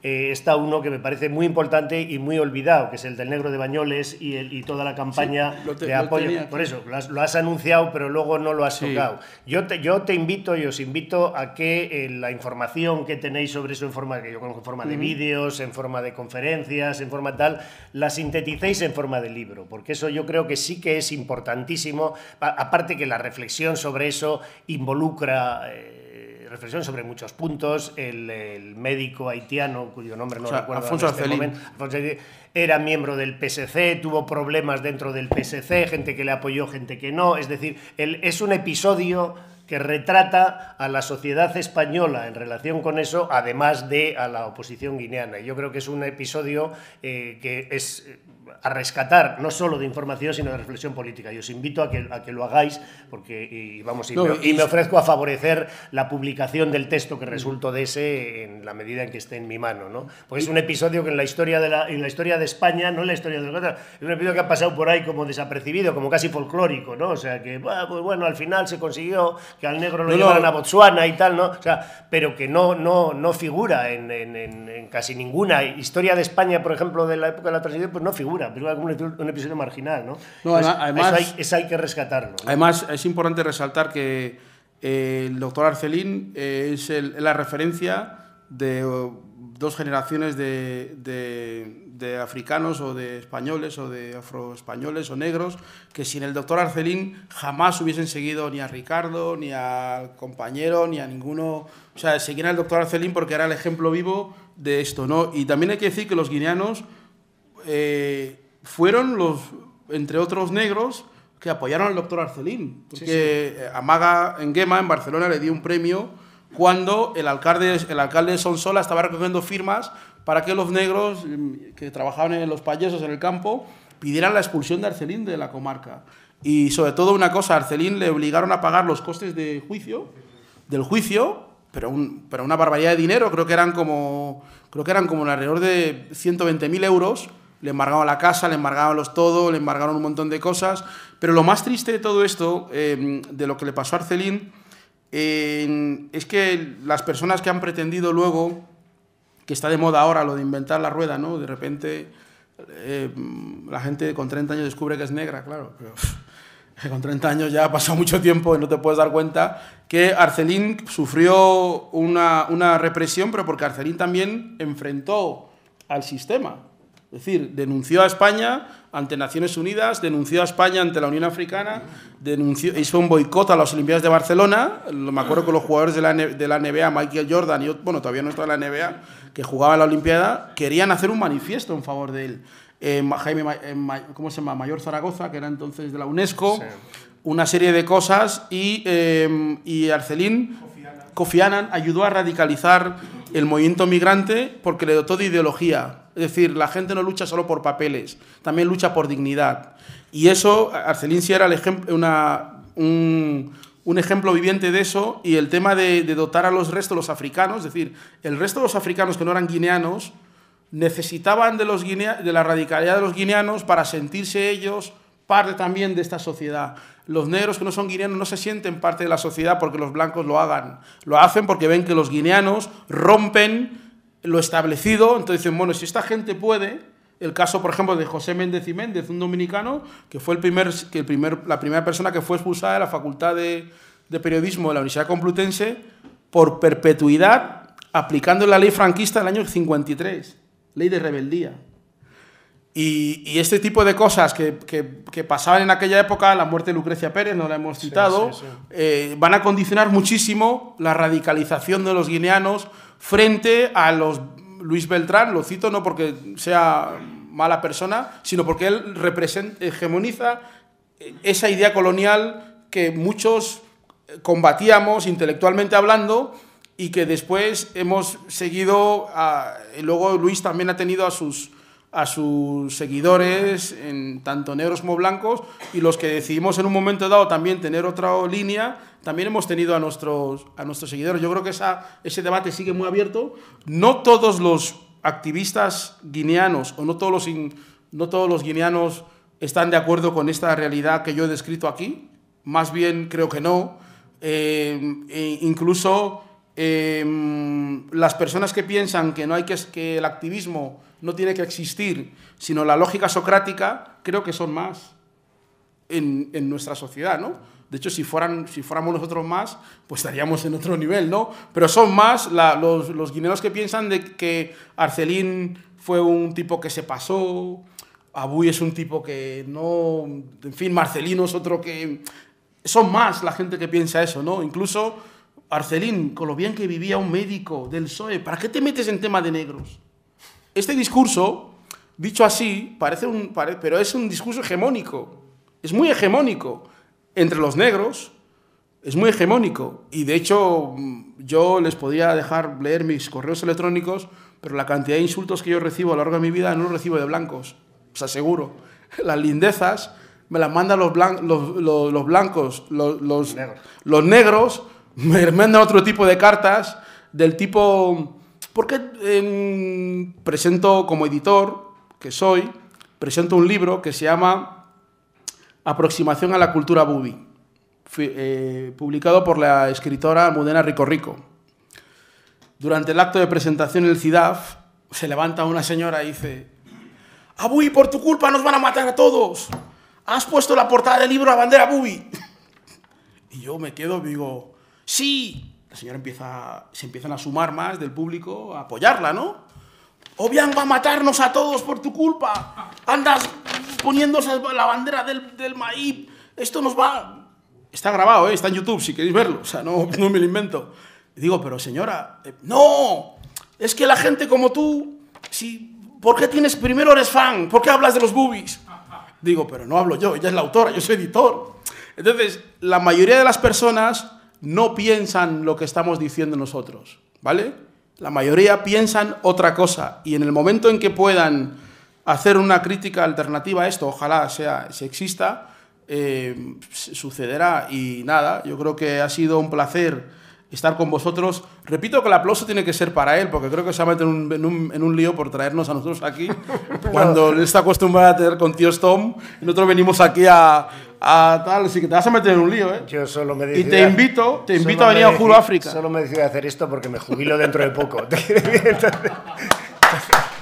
Speaker 1: Eh, está uno que me parece muy importante y muy olvidado, que es el del negro de Bañoles y, toda la campaña de apoyo. Por eso, lo has, anunciado, pero luego no lo has tocado. Yo te, yo te invito y os invito a que eh, la información que tenéis sobre eso en forma, que yo conozco en forma de vídeos, en forma de conferencias, en forma tal, la sinteticéis en forma de libro, porque eso yo creo que sí que es importantísimo, aparte que la reflexión sobre eso involucra... Eh, reflexión sobre muchos puntos. El, médico haitiano, cuyo nombre no recuerdo este era miembro del PSC, tuvo problemas dentro del PSC, gente que le apoyó, gente que no. Es decir, es un episodio que retrata a la sociedad española en relación con eso, además de a la oposición guineana. Yo creo que es un episodio eh, que es eh, a rescatar, no solo de información, sino de reflexión política. Y os invito a que, a que lo hagáis, porque y vamos, y, me, ofrezco a favorecer la publicación del texto que resultó de ese en la medida en que esté en mi mano. ¿no? Porque es un episodio que en la historia de, la, en la historia de España, no en la historia de otros, es un episodio que ha pasado por ahí como desapercibido, como casi folclórico, ¿no? O sea que, pues bueno, al final se consiguió que al negro lo no, a Botsuana y tal, ¿no? O sea, pero que no, no, no figura en, casi ninguna historia de España, por ejemplo, de la época de la transición, pues no figura, pero como un, episodio marginal, ¿no? además, eso hay, que rescatarlo.
Speaker 2: Además, es importante resaltar que eh, el doctor Arcelín eh, es la referencia de dos generaciones de, africanos o de españoles o de afroespañoles o negros que sin el doctor Arcelín jamás hubiesen seguido ni a Ricardo, ni al compañero, ni a ninguno. O sea, seguir al doctor Arcelín porque era el ejemplo vivo de esto, ¿no? Y también hay que decir que los guineanos eh, fueron los, entre otros negros, que apoyaron al doctor Arcelín. Porque Amaga Enguema en Barcelona le dio un premio cuando el alcalde, el alcalde de Sonsola estaba recogiendo firmas para que los negros mm, que trabajaban en los payesos, en el campo, pidieran la expulsión de Arcelín de la comarca. Y sobre todo una cosa, Arcelín le obligaron a pagar los costes de juicio, del juicio, pero, un, pero una barbaridad de dinero, creo que eran como, creo que eran como alrededor de 120.000 euros. Le embargaron la casa, le embargaban los todo, le embargaron un montón de cosas. Pero lo más triste de todo esto, eh, de lo que le pasó a Arcelín, es que las personas que han pretendido luego, que está de moda ahora lo de inventar la rueda, ¿no? De repente eh, la gente con 30 años descubre que es negra, claro, pero con 30 años ya ha pasado mucho tiempo y no te puedes dar cuenta que Arcelín sufrió una, una, represión, pero porque Arcelín también enfrentó al sistema. Es decir, denunció a España ante Naciones Unidas, denunció a España ante la Unión Africana, denunció, hizo un boicot a las Olimpiadas de Barcelona. Me acuerdo que los jugadores de la, de NBA, Michael Jordan, y, bueno, todavía no estaba en la NBA, que jugaba en la Olimpiada, querían hacer un manifiesto en favor de él. Eh, Jaime, eh, ¿cómo se llama? Mayor Zaragoza, que era entonces de la UNESCO, una serie de cosas, y, em, y Arcelín Kofi Annan ayudó a radicalizar el movimiento migrante porque le dotó de ideología es decir, la gente no lucha solo por papeles, también lucha por dignidad. Y eso, Arcelín sí era un, ejemplo viviente de eso y el tema de, dotar a los restos, los africanos, es decir, el resto de los africanos que no eran guineanos, necesitaban de, los de la radicalidad de los guineanos para sentirse ellos parte también de esta sociedad. Los negros que no son guineanos no se sienten parte de la sociedad porque los blancos lo hagan. Lo hacen porque ven que los guineanos rompen lo establecido, entonces dicen, bueno, si esta gente puede, el caso, por ejemplo, de José Méndez y Méndez, un dominicano, que fue el primer, el primer, la primera persona que fue expulsada de la Facultad de, de Periodismo de la Universidad Complutense por perpetuidad aplicando la ley franquista del año 53, ley de rebeldía. Y, este tipo de cosas que, que, pasaban en aquella época, la muerte de Lucrecia Pérez, no la hemos citado, eh, van a condicionar muchísimo la radicalización de los guineanos frente a los Luis Beltrán, lo cito no porque sea mala persona, sino porque él hegemoniza esa idea colonial que muchos combatíamos intelectualmente hablando y que después hemos seguido, y luego Luis también ha tenido a sus a sus seguidores, tanto negros como blancos, y los que decidimos en un momento dado también tener otra línea, también hemos tenido a nuestros, a nuestros seguidores. Yo creo que ese debate sigue muy abierto. No todos los activistas guineanos o no todos los, no todos los guineanos están de acuerdo con esta realidad que yo he descrito aquí. Más bien creo que no. Eh, e incluso eh, las personas que piensan que no hay que, que el activismo no tiene que existir, sino la lógica socrática, creo que son más en, nuestra sociedad, ¿no? De hecho, si, fueran, si fuéramos nosotros más, pues estaríamos en otro nivel, ¿no? Pero son más los, los, que piensan de que Arcelín fue un tipo que se pasó, Abuy es un tipo que no... En fin, Marcelino es otro que... Son más la gente que piensa eso, ¿no? Incluso Arcelín, con lo bien que vivía un médico del PSOE, ¿para qué te metes en tema de negros? Este discurso, dicho así, parece un, pero es un discurso hegemónico. Es muy hegemónico entre los negros, es muy hegemónico. Y de hecho, mm, yo les podía dejar leer mis correos electrónicos, pero la cantidad de insultos que yo recibo a lo largo de mi vida no los recibo de blancos, os aseguro. Las lindezas me las mandan los, blancos, los negros me mandan otro tipo de cartas del tipo porque em, presento como editor, que soy, presento un libro que se llama Aproximación a la cultura bubi, eh, publicado por la escritora Mudena Rico Rico. Durante el acto de presentación en el CIDAF, se levanta una señora y dice, Abuy, por tu culpa nos van a matar a todos. Has puesto la portada del libro a bandera Bubi. Y yo me quedo y digo, sí, señora empieza, se empiezan a sumar más del público a apoyarla, ¿no? bien va a matarnos a todos por tu culpa. Andas poniéndose la bandera del, del maíz. Esto nos va... Está grabado, ¿eh? está en YouTube, si queréis verlo. O sea, no, no me lo invento. digo, pero señora, eh, no. Es que la gente como tú, sí. ¿por qué tienes primero eres fan? ¿Por qué hablas de los boobies? Digo, pero no hablo yo, ella es la autora, yo soy editor. Entonces, la mayoría de las personas no piensan lo que estamos diciendo nosotros, ¿vale? La mayoría piensan otra cosa y en el momento en que puedan hacer una crítica alternativa a esto, ojalá sea sexista, eh, sucederá y nada, yo creo que ha sido un placer estar con vosotros. Repito que el aplauso tiene que ser para él, porque creo que se ha metido en un, en un, lío por traernos a nosotros aquí, cuando él está acostumbrado a tener con tío Tom, nosotros venimos aquí a, a tal, así que te vas a meter en un lío, ¿eh? Yo solo me decido, Y te invito,
Speaker 1: te invito a venir a juro África. Solo me decido hacer esto porque me jubilo dentro de poco.